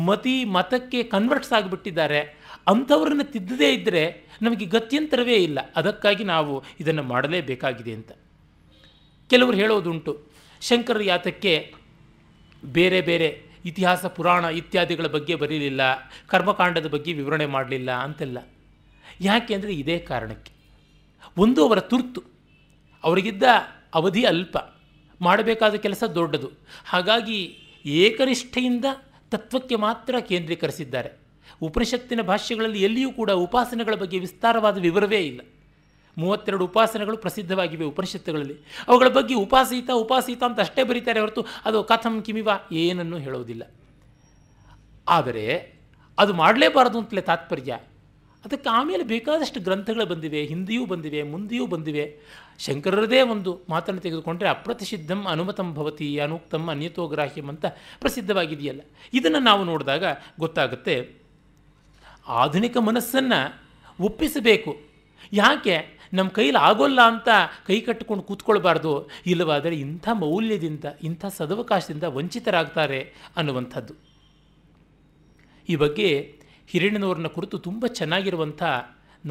ಮತಿ ಮತಕ್ಕೆ ಕನ್ವರ್ಟ್ಸ್ ಆಗಿಬಿಟ್ಟಿದ್ದಾರೆ ಅಂಥವ್ರನ್ನ ತಿದ್ದದೇ ಇದ್ದರೆ ನಮಗೆ ಗತ್ಯಂತರವೇ ಇಲ್ಲ ಅದಕ್ಕಾಗಿ ನಾವು ಇದನ್ನು ಮಾಡಲೇಬೇಕಾಗಿದೆ ಅಂತ ಕೆಲವರು ಹೇಳೋದುಂಟು ಶಂಕರ ಯಾತಕ್ಕೆ ಬೇರೆ ಬೇರೆ ಇತಿಹಾಸ ಪುರಾಣ ಇತ್ಯಾದಿಗಳ ಬಗ್ಗೆ ಬರೀಲಿಲ್ಲ ಕರ್ಮಕಾಂಡದ ಬಗ್ಗೆ ವಿವರಣೆ ಮಾಡಲಿಲ್ಲ ಅಂತೆಲ್ಲ ಯಾಕೆ ಅಂದರೆ ಇದೇ ಕಾರಣಕ್ಕೆ ಒಂದು ಅವರ ತುರ್ತು ಅವರಿಗಿದ್ದ ಅವಧಿ ಅಲ್ಪ ಮಾಡಬೇಕಾದ ಕೆಲಸ ದೊಡ್ಡದು ಹಾಗಾಗಿ ಏಕನಿಷ್ಠೆಯಿಂದ ತತ್ವಕ್ಕೆ ಮಾತ್ರ ಕೇಂದ್ರೀಕರಿಸಿದ್ದಾರೆ ಉಪನಿಷತ್ತಿನ ಭಾಷೆಗಳಲ್ಲಿ ಎಲ್ಲಿಯೂ ಕೂಡ ಉಪಾಸನೆಗಳ ಬಗ್ಗೆ ವಿಸ್ತಾರವಾದ ವಿವರವೇ ಇಲ್ಲ ಮೂವತ್ತೆರಡು ಉಪಾಸನೆಗಳು ಪ್ರಸಿದ್ಧವಾಗಿವೆ ಉಪನಿಷತ್ತುಗಳಲ್ಲಿ ಅವುಗಳ ಬಗ್ಗೆ ಉಪಾಸೀತ ಉಪಾಸೀತ ಅಂತ ಅಷ್ಟೇ ಬರೀತಾರೆ ಹೊರತು ಅದು ಕಥಂ ಕಿಮಿವ ಏನನ್ನು ಹೇಳೋದಿಲ್ಲ ಆದರೆ ಅದು ಮಾಡಲೇಬಾರದು ಅಂತಲೇ ತಾತ್ಪರ್ಯ ಅದಕ್ಕೆ ಆಮೇಲೆ ಬೇಕಾದಷ್ಟು ಗ್ರಂಥಗಳು ಬಂದಿವೆ ಹಿಂದಿಯೂ ಬಂದಿವೆ ಮುಂದೆಯೂ ಬಂದಿವೆ ಶಂಕರರದೇ ಒಂದು ಮಾತನ್ನು ತೆಗೆದುಕೊಂಡರೆ ಅಪ್ರತಿಷಿದ್ಧಂ ಅನುಮತಂ ಭವತಿ ಅನುಕ್ತಂ ಅನ್ಯತೋಗ್ರಾಹ್ಯಂ ಅಂತ ಪ್ರಸಿದ್ಧವಾಗಿದೆಯಲ್ಲ ಇದನ್ನು ನಾವು ನೋಡಿದಾಗ ಗೊತ್ತಾಗುತ್ತೆ ಆಧುನಿಕ ಮನಸ್ಸನ್ನು ಒಪ್ಪಿಸಬೇಕು ಯಾಕೆ ನಮ್ಮ ಕೈಲಿ ಆಗೋಲ್ಲ ಅಂತ ಕೈ ಕಟ್ಟಿಕೊಂಡು ಕೂತ್ಕೊಳ್ಬಾರ್ದು ಇಲ್ಲವಾದರೆ ಇಂಥ ಮೌಲ್ಯದಿಂದ ಇಂಥ ಸದವಕಾಶದಿಂದ ವಂಚಿತರಾಗ್ತಾರೆ ಅನ್ನುವಂಥದ್ದು ಈ ಬಗ್ಗೆ ಹಿರಣ್ಯನವ್ರನ್ನ ಕುರಿತು ತುಂಬ ಚೆನ್ನಾಗಿರುವಂಥ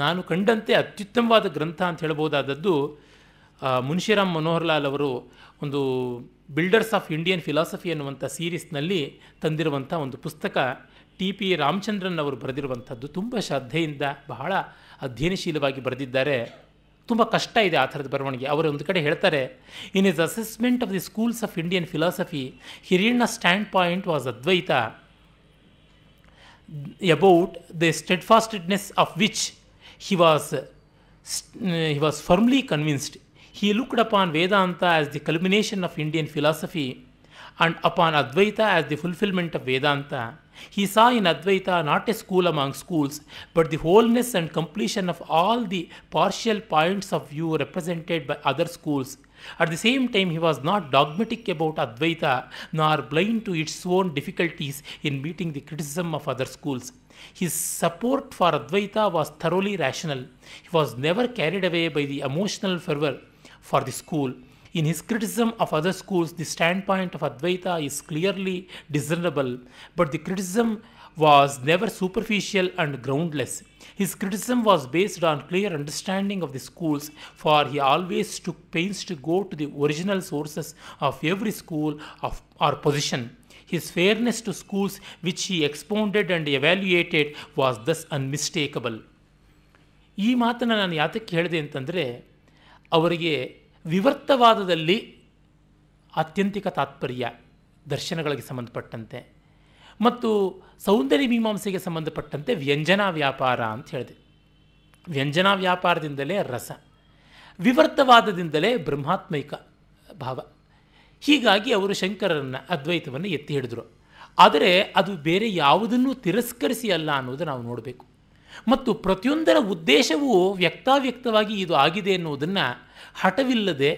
ನಾನು ಕಂಡಂತೆ ಅತ್ಯುತ್ತಮವಾದ ಗ್ರಂಥ ಅಂತ ಹೇಳ್ಬೋದಾದದ್ದು ಮುನ್ಶಿರಾಮ್ ಮನೋಹರ್ಲಾಲ್ ಅವರು ಒಂದು ಬಿಲ್ಡರ್ಸ್ ಆಫ್ ಇಂಡಿಯನ್ ಫಿಲಾಸಫಿ ಅನ್ನುವಂಥ ಸೀರೀಸ್ನಲ್ಲಿ ತಂದಿರುವಂಥ ಒಂದು ಪುಸ್ತಕ ಟಿ ಪಿ ರಾಮಚಂದ್ರನ್ ಅವರು ಬರೆದಿರುವಂಥದ್ದು ತುಂಬ ಶ್ರದ್ಧೆಯಿಂದ ಬಹಳ ಅಧ್ಯಯನಶೀಲವಾಗಿ ಬರೆದಿದ್ದಾರೆ ತುಂಬ ಕಷ್ಟ ಇದೆ ಆ ಥರದ ಬರವಣಿಗೆ ಅವರು ಒಂದು ಕಡೆ ಹೇಳ್ತಾರೆ in his assessment of the schools of Indian philosophy Hiriyanna standpoint was Advaita about the steadfastedness of which he was he was firmly convinced he looked upon Vedanta as the culmination of Indian philosophy and upon Advaita as the fulfilment of Vedanta He saw in Advaita not a school among schools, but the wholeness and completion of all the partial points of view represented by other schools. At the same time, he was not dogmatic about Advaita nor blind to its own difficulties in meeting the criticism of other schools. His support for Advaita was thoroughly rational. He was never carried away by the emotional fervor for the school. In his criticism of other schools, the standpoint of Advaita is clearly discernible, but the criticism was never superficial and groundless. His criticism was based on clear understanding of the schools, for he always took pains to go to the original sources of every school of, or position. His fairness to schools, which he expounded and evaluated, was thus unmistakable. ಈ ಮಾತನ್ನು ನಾನು ಯಾತಕ್ಕೆ ಹೇಳಿದೆ ಅಂತಂದರೆ ಅವರಿಗೆ ವಿವರ್ತವಾದದಲ್ಲಿ ಆತ್ಯಂತಿಕ ತಾತ್ಪರ್ಯ ದರ್ಶನಗಳಿಗೆ ಸಂಬಂಧಪಟ್ಟಂತೆ ಮತ್ತು ಸೌಂದರ್ಯ ಮೀಮಾಂಸೆಗೆ ಸಂಬಂಧಪಟ್ಟಂತೆ ವ್ಯಂಜನಾ ವ್ಯಾಪಾರ ಅಂತ ಹೇಳಿದೆ ವ್ಯಂಜನಾ ವ್ಯಾಪಾರದಿಂದಲೇ ರಸ ವಿವರ್ತವಾದದಿಂದಲೇ ಬ್ರಹ್ಮಾತ್ಮೈಕ ಭಾವ ಹೀಗಾಗಿ ಅವರು ಶಂಕರರನ್ನು ಅದ್ವೈತವನ್ನು ಎತ್ತಿ ಹಿಡಿದರು ಆದರೆ ಅದು ಬೇರೆ ಯಾವುದನ್ನು ತಿರಸ್ಕರಿಸಿ ಅಲ್ಲ ಅನ್ನೋದು ನಾವು ನೋಡಬೇಕು ಮತ್ತು ಪ್ರತಿಯೊಂದರ ಉದ್ದೇಶವೂ ವ್ಯಕ್ತಾವ್ಯಕ್ತವಾಗಿ ಇದು ಆಗಿದೆ ಎನ್ನುವುದನ್ನು ಹಠವಿಲ್ಲದೆ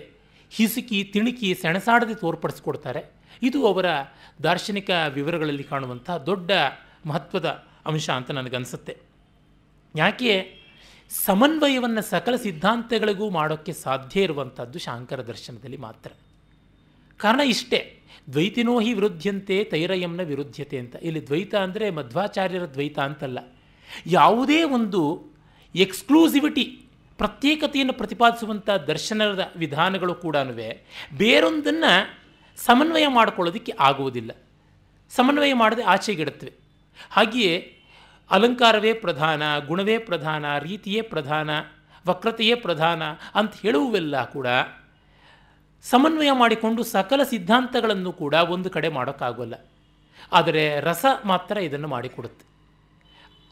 ಹಿಸುಕಿ ತಿಣುಕಿ ಸೆಣಸಾಡದೆ ತೋರ್ಪಡಿಸ್ಕೊಡ್ತಾರೆ ಇದು ಅವರ ದಾರ್ಶನಿಕ ವಿವರಗಳಲ್ಲಿ ಕಾಣುವಂಥ ದೊಡ್ಡ ಮಹತ್ವದ ಅಂಶ ಅಂತ ನನಗನ್ಸುತ್ತೆ ಯಾಕೆ ಸಮನ್ವಯವನ್ನು ಸಕಲ ಸಿದ್ಧಾಂತಗಳಿಗೂ ಮಾಡೋಕ್ಕೆ ಸಾಧ್ಯ ಇರುವಂಥದ್ದು ಶಾಂಕರ ದರ್ಶನದಲ್ಲಿ ಮಾತ್ರ ಕಾರಣ ಇಷ್ಟೇ ದ್ವೈತಿನೋಹಿ ಹಿ ವಿರುದ್ಧಂತೆ ತೈರಯಂನ ವಿರುದ್ಧತೆ ಅಂತ ಇಲ್ಲಿ ದ್ವೈತ ಅಂದರೆ ಮಧ್ವಾಚಾರ್ಯರ ದ್ವೈತ ಅಂತಲ್ಲ ಯಾವುದೇ ಒಂದು ಎಕ್ಸ್ಕ್ಲೂಸಿವಿಟಿ ಪ್ರತ್ಯೇಕತೆಯನ್ನು ಪ್ರತಿಪಾದಿಸುವಂಥ ದರ್ಶನದ ವಿಧಾನಗಳು ಕೂಡ ಬೇರೊಂದನ್ನು ಸಮನ್ವಯ ಮಾಡಿಕೊಳ್ಳೋದಕ್ಕೆ ಆಗುವುದಿಲ್ಲ ಸಮನ್ವಯ ಮಾಡದೆ ಆಚೆಗಿಡುತ್ತವೆ ಹಾಗೆಯೇ ಅಲಂಕಾರವೇ ಪ್ರಧಾನ ಗುಣವೇ ಪ್ರಧಾನ ರೀತಿಯೇ ಪ್ರಧಾನ ವಕ್ರತೆಯೇ ಪ್ರಧಾನ ಅಂತ ಹೇಳುವೆಲ್ಲ ಕೂಡ ಸಮನ್ವಯ ಮಾಡಿಕೊಂಡು ಸಕಲ ಸಿದ್ಧಾಂತಗಳನ್ನು ಕೂಡ ಒಂದು ಕಡೆ ಮಾಡೋಕ್ಕಾಗೋಲ್ಲ ಆದರೆ ರಸ ಮಾತ್ರ ಇದನ್ನು ಮಾಡಿಕೊಡುತ್ತೆ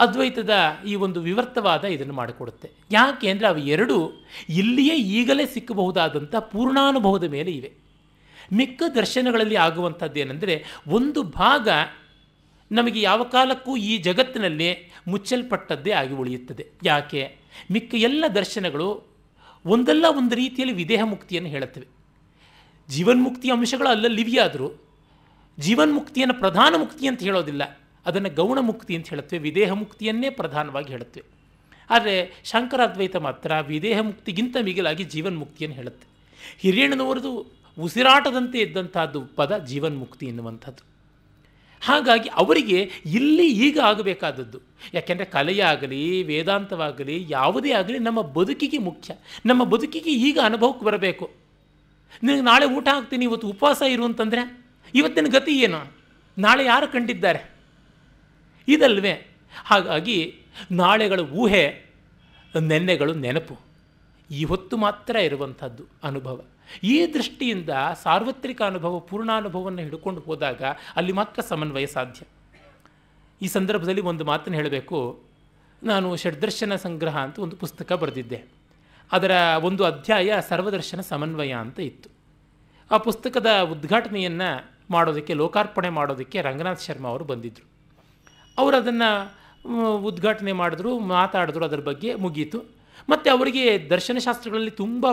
ಅದ್ವೈತದ ಈ ಒಂದು ವಿವರ್ತವಾದ ಇದನ್ನು ಮಾಡಿಕೊಡುತ್ತೆ ಯಾಕೆ ಅಂದರೆ ಅವು ಎರಡು ಇಲ್ಲಿಯೇ ಈಗಲೇ ಸಿಕ್ಕಬಹುದಾದಂಥ ಪೂರ್ಣಾನುಭವದ ಮೇಲೆ ಇವೆ ಮಿಕ್ಕ ದರ್ಶನಗಳಲ್ಲಿ ಆಗುವಂಥದ್ದು ಏನೆಂದರೆ ಒಂದು ಭಾಗ ನಮಗೆ ಯಾವ ಕಾಲಕ್ಕೂ ಈ ಜಗತ್ತಿನಲ್ಲಿ ಮುಚ್ಚಲ್ಪಟ್ಟದ್ದೇ ಆಗಿ ಉಳಿಯುತ್ತದೆ ಯಾಕೆ ಮಿಕ್ಕ ಎಲ್ಲ ದರ್ಶನಗಳು ಒಂದಲ್ಲ ಒಂದು ರೀತಿಯಲ್ಲಿ ವಿದೇಹ ಮುಕ್ತಿಯನ್ನು ಹೇಳುತ್ತವೆ ಜೀವನ್ಮುಕ್ತಿಯ ಅಂಶಗಳು ಲಿವಿಯಾದರೂ ಜೀವನ್ಮುಕ್ತಿಯನ್ನು ಪ್ರಧಾನ ಮುಕ್ತಿ ಅಂತ ಹೇಳೋದಿಲ್ಲ ಅದನ್ನು ಗೌಣ ಮುಕ್ತಿ ಅಂತ ಹೇಳುತ್ತೆ ವಿದೇಹ ಮುಕ್ತಿಯನ್ನೇ ಪ್ರಧಾನವಾಗಿ ಹೇಳುತ್ತವೆ ಆದರೆ ಶಂಕರಾದ್ವೈತ ಮಾತ್ರ ವಿದೇಹ ಮುಕ್ತಿಗಿಂತ ಮಿಗಿಲಾಗಿ ಮುಕ್ತಿಯನ್ನು ಹೇಳುತ್ತೆ ಹಿರಿಯಣ್ಣನವರದು ಉಸಿರಾಟದಂತೆ ಇದ್ದಂಥದ್ದು ಪದ ಮುಕ್ತಿ ಎನ್ನುವಂಥದ್ದು ಹಾಗಾಗಿ ಅವರಿಗೆ ಇಲ್ಲಿ ಈಗ ಆಗಬೇಕಾದದ್ದು ಯಾಕೆಂದರೆ ಕಲೆಯಾಗಲಿ ವೇದಾಂತವಾಗಲಿ ಯಾವುದೇ ಆಗಲಿ ನಮ್ಮ ಬದುಕಿಗೆ ಮುಖ್ಯ ನಮ್ಮ ಬದುಕಿಗೆ ಈಗ ಅನುಭವಕ್ಕೆ ಬರಬೇಕು ನಿನಗೆ ನಾಳೆ ಊಟ ಹಾಕ್ತೀನಿ ಇವತ್ತು ಉಪವಾಸ ಇರು ಅಂತಂದರೆ ಇವತ್ತಿನ ಗತಿ ಏನು ನಾಳೆ ಯಾರು ಕಂಡಿದ್ದಾರೆ ಇದಲ್ವೇ ಹಾಗಾಗಿ ನಾಳೆಗಳ ಊಹೆ ನೆನ್ನೆಗಳು ನೆನಪು ಈ ಹೊತ್ತು ಮಾತ್ರ ಇರುವಂಥದ್ದು ಅನುಭವ ಈ ದೃಷ್ಟಿಯಿಂದ ಸಾರ್ವತ್ರಿಕ ಅನುಭವ ಪೂರ್ಣಾನುಭವವನ್ನು ಹಿಡ್ಕೊಂಡು ಹೋದಾಗ ಅಲ್ಲಿ ಮಾತ್ರ ಸಮನ್ವಯ ಸಾಧ್ಯ ಈ ಸಂದರ್ಭದಲ್ಲಿ ಒಂದು ಮಾತನ್ನು ಹೇಳಬೇಕು ನಾನು ಷಡ್ದರ್ಶನ ಸಂಗ್ರಹ ಅಂತ ಒಂದು ಪುಸ್ತಕ ಬರೆದಿದ್ದೆ ಅದರ ಒಂದು ಅಧ್ಯಾಯ ಸರ್ವದರ್ಶನ ಸಮನ್ವಯ ಅಂತ ಇತ್ತು ಆ ಪುಸ್ತಕದ ಉದ್ಘಾಟನೆಯನ್ನು ಮಾಡೋದಕ್ಕೆ ಲೋಕಾರ್ಪಣೆ ಮಾಡೋದಕ್ಕೆ ರಂಗನಾಥ್ ಶರ್ಮಾ ಅವರು ಬಂದಿದ್ದರು ಅವರು ಅದನ್ನು ಉದ್ಘಾಟನೆ ಮಾಡಿದ್ರು ಮಾತಾಡಿದ್ರು ಅದರ ಬಗ್ಗೆ ಮುಗೀತು ಮತ್ತು ಅವರಿಗೆ ದರ್ಶನಶಾಸ್ತ್ರಗಳಲ್ಲಿ ತುಂಬ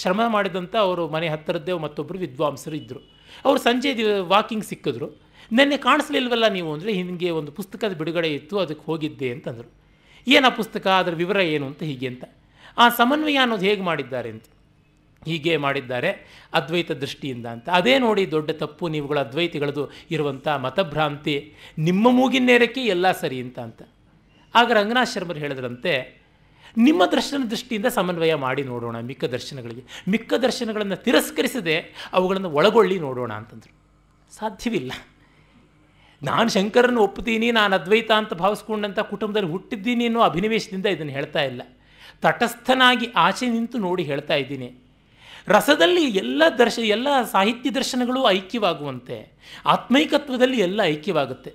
ಶ್ರಮ ಮಾಡಿದಂಥ ಅವರು ಮನೆ ಹತ್ತಿರದ್ದೇ ಮತ್ತೊಬ್ಬರು ವಿದ್ವಾಂಸರು ಇದ್ದರು ಅವರು ಸಂಜೆ ವಾಕಿಂಗ್ ಸಿಕ್ಕಿದ್ರು ನೆನ್ನೆ ಕಾಣಿಸ್ಲಿಲ್ವಲ್ಲ ನೀವು ಅಂದರೆ ಹಿಂಗೆ ಒಂದು ಪುಸ್ತಕದ ಬಿಡುಗಡೆ ಇತ್ತು ಅದಕ್ಕೆ ಹೋಗಿದ್ದೆ ಅಂತಂದರು ಏನು ಆ ಪುಸ್ತಕ ಅದರ ವಿವರ ಏನು ಅಂತ ಹೀಗೆ ಅಂತ ಆ ಸಮನ್ವಯ ಅನ್ನೋದು ಹೇಗೆ ಮಾಡಿದ್ದಾರೆ ಅಂತ ಹೀಗೆ ಮಾಡಿದ್ದಾರೆ ಅದ್ವೈತ ದೃಷ್ಟಿಯಿಂದ ಅಂತ ಅದೇ ನೋಡಿ ದೊಡ್ಡ ತಪ್ಪು ನೀವುಗಳು ಅದ್ವೈತಿಗಳದು ಇರುವಂಥ ಮತಭ್ರಾಂತಿ ನಿಮ್ಮ ಮೂಗಿನೇರಕ್ಕೆ ಎಲ್ಲ ಸರಿ ಅಂತ ಅಂತ ಆಗ ಶರ್ಮರು ಹೇಳಿದ್ರಂತೆ ನಿಮ್ಮ ದರ್ಶನ ದೃಷ್ಟಿಯಿಂದ ಸಮನ್ವಯ ಮಾಡಿ ನೋಡೋಣ ಮಿಕ್ಕ ದರ್ಶನಗಳಿಗೆ ಮಿಕ್ಕ ದರ್ಶನಗಳನ್ನು ತಿರಸ್ಕರಿಸದೆ ಅವುಗಳನ್ನು ಒಳಗೊಳ್ಳಿ ನೋಡೋಣ ಅಂತಂದರು ಸಾಧ್ಯವಿಲ್ಲ ನಾನು ಶಂಕರನ್ನು ಒಪ್ಪುತ್ತೀನಿ ನಾನು ಅದ್ವೈತ ಅಂತ ಭಾವಿಸ್ಕೊಂಡಂಥ ಕುಟುಂಬದಲ್ಲಿ ಹುಟ್ಟಿದ್ದೀನಿ ಅನ್ನೋ ಅಭಿನಿವೇಶದಿಂದ ಇದನ್ನು ಹೇಳ್ತಾ ಇಲ್ಲ ತಟಸ್ಥನಾಗಿ ಆಚೆ ನಿಂತು ನೋಡಿ ಹೇಳ್ತಾ ಇದ್ದೀನಿ ರಸದಲ್ಲಿ ಎಲ್ಲ ದರ್ಶ ಎಲ್ಲ ಸಾಹಿತ್ಯ ದರ್ಶನಗಳು ಐಕ್ಯವಾಗುವಂತೆ ಆತ್ಮೈಕತ್ವದಲ್ಲಿ ಎಲ್ಲ ಐಕ್ಯವಾಗುತ್ತೆ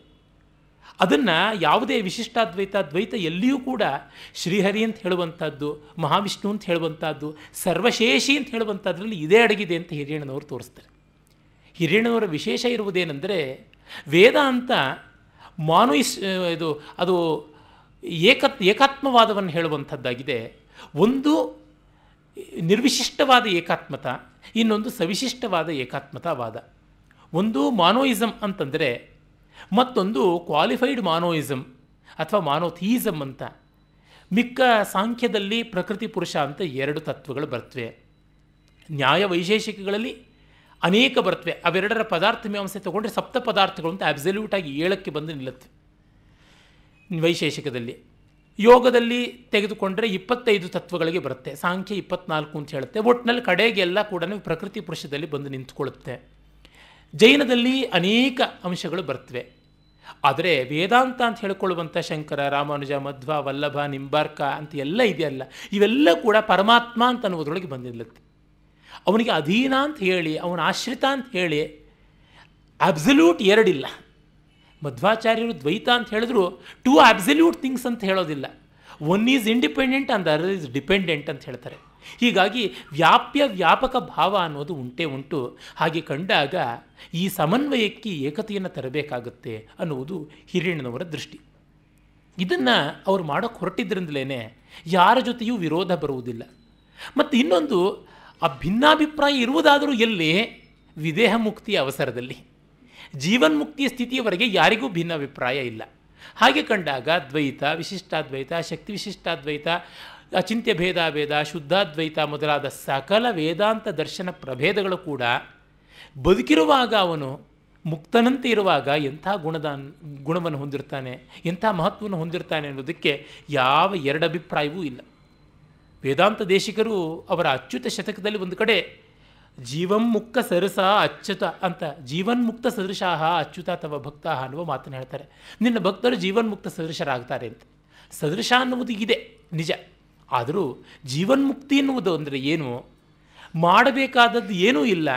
ಅದನ್ನು ಯಾವುದೇ ವಿಶಿಷ್ಟಾದ್ವೈತ ದ್ವೈತ ಎಲ್ಲಿಯೂ ಕೂಡ ಶ್ರೀಹರಿ ಅಂತ ಹೇಳುವಂಥದ್ದು ಮಹಾವಿಷ್ಣು ಅಂತ ಹೇಳುವಂಥದ್ದು ಸರ್ವಶೇಷಿ ಅಂತ ಹೇಳುವಂಥದ್ರಲ್ಲಿ ಇದೇ ಅಡಗಿದೆ ಅಂತ ಹಿರಿಯಣ್ಣನವರು ತೋರಿಸ್ತಾರೆ ಹಿರಿಯಣ್ಣನವರ ವಿಶೇಷ ಇರುವುದೇನೆಂದರೆ ವೇದ ಅಂತ ಮಾನುಯಿಸ್ ಇದು ಅದು ಏಕತ್ ಏಕಾತ್ಮವಾದವನ್ನು ಹೇಳುವಂಥದ್ದಾಗಿದೆ ಒಂದು ನಿರ್ವಿಶಿಷ್ಟವಾದ ಏಕಾತ್ಮತ ಇನ್ನೊಂದು ಸವಿಶಿಷ್ಟವಾದ ಏಕಾತ್ಮತಾವಾದ ಒಂದು ಮಾನೋಯಿಸಮ್ ಅಂತಂದರೆ ಮತ್ತೊಂದು ಕ್ವಾಲಿಫೈಡ್ ಮಾನೋಯಿಸಮ್ ಅಥವಾ ಮಾನೋಥೀಸಮ್ ಅಂತ ಮಿಕ್ಕ ಸಾಂಖ್ಯದಲ್ಲಿ ಪ್ರಕೃತಿ ಪುರುಷ ಅಂತ ಎರಡು ತತ್ವಗಳು ಬರ್ತವೆ ನ್ಯಾಯ ವೈಶೇಷಿಕಗಳಲ್ಲಿ ಅನೇಕ ಬರ್ತವೆ ಅವೆರಡರ ಪದಾರ್ಥ ಮೀಮಾಂಸೆ ತಗೊಂಡ್ರೆ ಸಪ್ತ ಪದಾರ್ಥಗಳು ಅಂತ ಅಬ್ಸಲ್ಯೂಟಾಗಿ ಏಳಕ್ಕೆ ಬಂದು ನಿಲ್ಲುತ್ತವೆ ವೈಶೇಷಿಕದಲ್ಲಿ ಯೋಗದಲ್ಲಿ ತೆಗೆದುಕೊಂಡರೆ ಇಪ್ಪತ್ತೈದು ತತ್ವಗಳಿಗೆ ಬರುತ್ತೆ ಸಾಂಖ್ಯ ಇಪ್ಪತ್ನಾಲ್ಕು ಅಂತ ಹೇಳುತ್ತೆ ಒಟ್ಟಿನಲ್ಲಿ ಕಡೆಗೆಲ್ಲ ಕೂಡ ಪ್ರಕೃತಿ ಪುರುಷದಲ್ಲಿ ಬಂದು ನಿಂತ್ಕೊಳ್ಳುತ್ತೆ ಜೈನದಲ್ಲಿ ಅನೇಕ ಅಂಶಗಳು ಬರ್ತವೆ ಆದರೆ ವೇದಾಂತ ಅಂತ ಹೇಳಿಕೊಳ್ಳುವಂಥ ಶಂಕರ ರಾಮಾನುಜ ಮಧ್ವ ವಲ್ಲಭ ನಿಂಬಾರ್ಕ ಅಂತ ಎಲ್ಲ ಇದೆಯಲ್ಲ ಇವೆಲ್ಲ ಕೂಡ ಪರಮಾತ್ಮ ಅಂತ ಅನ್ನೋದ್ರೊಳಗೆ ಬಂದಿರುತ್ತೆ ಅವನಿಗೆ ಅಧೀನ ಅಂತ ಹೇಳಿ ಅವನ ಆಶ್ರಿತ ಅಂತ ಹೇಳಿ ಅಬ್ಸಲ್ಯೂಟ್ ಎರಡಿಲ್ಲ ಮಧ್ವಾಚಾರ್ಯರು ದ್ವೈತ ಅಂತ ಹೇಳಿದ್ರು ಟೂ ಅಬ್ಸಲ್ಯೂಟ್ ಥಿಂಗ್ಸ್ ಅಂತ ಹೇಳೋದಿಲ್ಲ one is independent and other is dependent ಅಂತ ಹೇಳ್ತಾರೆ ಹೀಗಾಗಿ ವ್ಯಾಪ್ಯ ವ್ಯಾಪಕ ಭಾವ ಅನ್ನೋದು ಉಂಟೇ ಉಂಟು ಹಾಗೆ ಕಂಡಾಗ ಈ ಸಮನ್ವಯಕ್ಕೆ ಏಕತೆಯನ್ನು ತರಬೇಕಾಗುತ್ತೆ ಅನ್ನುವುದು ಹಿರಿಯಣ್ಣನವರ ದೃಷ್ಟಿ ಇದನ್ನು ಅವರು ಮಾಡೋಕ್ಕೆ ಹೊರಟಿದ್ದರಿಂದಲೇ ಯಾರ ಜೊತೆಯೂ ವಿರೋಧ ಬರುವುದಿಲ್ಲ ಮತ್ತು ಇನ್ನೊಂದು ಆ ಭಿನ್ನಾಭಿಪ್ರಾಯ ಇರುವುದಾದರೂ ಎಲ್ಲಿ ವಿದೇಹ ಮುಕ್ತಿಯ ಅವಸರದಲ್ಲಿ ಜೀವನ್ಮುಕ್ತಿಯ ಸ್ಥಿತಿಯವರೆಗೆ ಯಾರಿಗೂ ಭಿನ್ನಾಭಿಪ್ರಾಯ ಇಲ್ಲ ಹಾಗೆ ಕಂಡಾಗ ದ್ವೈತ ವಿಶಿಷ್ಟಾದ್ವೈತ ಶಕ್ತಿ ವಿಶಿಷ್ಟಾದ್ವೈತ ಅಚಿಂತ್ಯ ಭೇದ ಶುದ್ಧಾದ್ವೈತ ಮೊದಲಾದ ಸಕಲ ವೇದಾಂತ ದರ್ಶನ ಪ್ರಭೇದಗಳು ಕೂಡ ಬದುಕಿರುವಾಗ ಅವನು ಮುಕ್ತನಂತೆ ಇರುವಾಗ ಎಂಥ ಗುಣದ ಗುಣವನ್ನು ಹೊಂದಿರ್ತಾನೆ ಎಂಥ ಮಹತ್ವವನ್ನು ಹೊಂದಿರ್ತಾನೆ ಅನ್ನೋದಕ್ಕೆ ಯಾವ ಎರಡು ಅಭಿಪ್ರಾಯವೂ ಇಲ್ಲ ವೇದಾಂತ ದೇಶಿಕರು ಅವರ ಅಚ್ಯುತ ಶತಕದಲ್ಲಿ ಒಂದು ಕಡೆ ಮುಕ್ತ ಸರಸ ಅಚ್ಯುತ ಅಂತ ಜೀವನ್ಮುಕ್ತ ಸದೃಶಾಹ ಅಚ್ಯುತ ಅಥವಾ ಭಕ್ತ ಅನ್ನುವ ಮಾತನ್ನು ಹೇಳ್ತಾರೆ ನಿನ್ನ ಭಕ್ತರು ಜೀವನ್ಮುಕ್ತ ಸದೃಶರಾಗ್ತಾರೆ ಅಂತ ಸದೃಶ ಅನ್ನುವುದು ಇದೆ ನಿಜ ಆದರೂ ಜೀವನ್ಮುಕ್ತಿ ಎನ್ನುವುದು ಅಂದರೆ ಏನು ಮಾಡಬೇಕಾದದ್ದು ಏನೂ ಇಲ್ಲ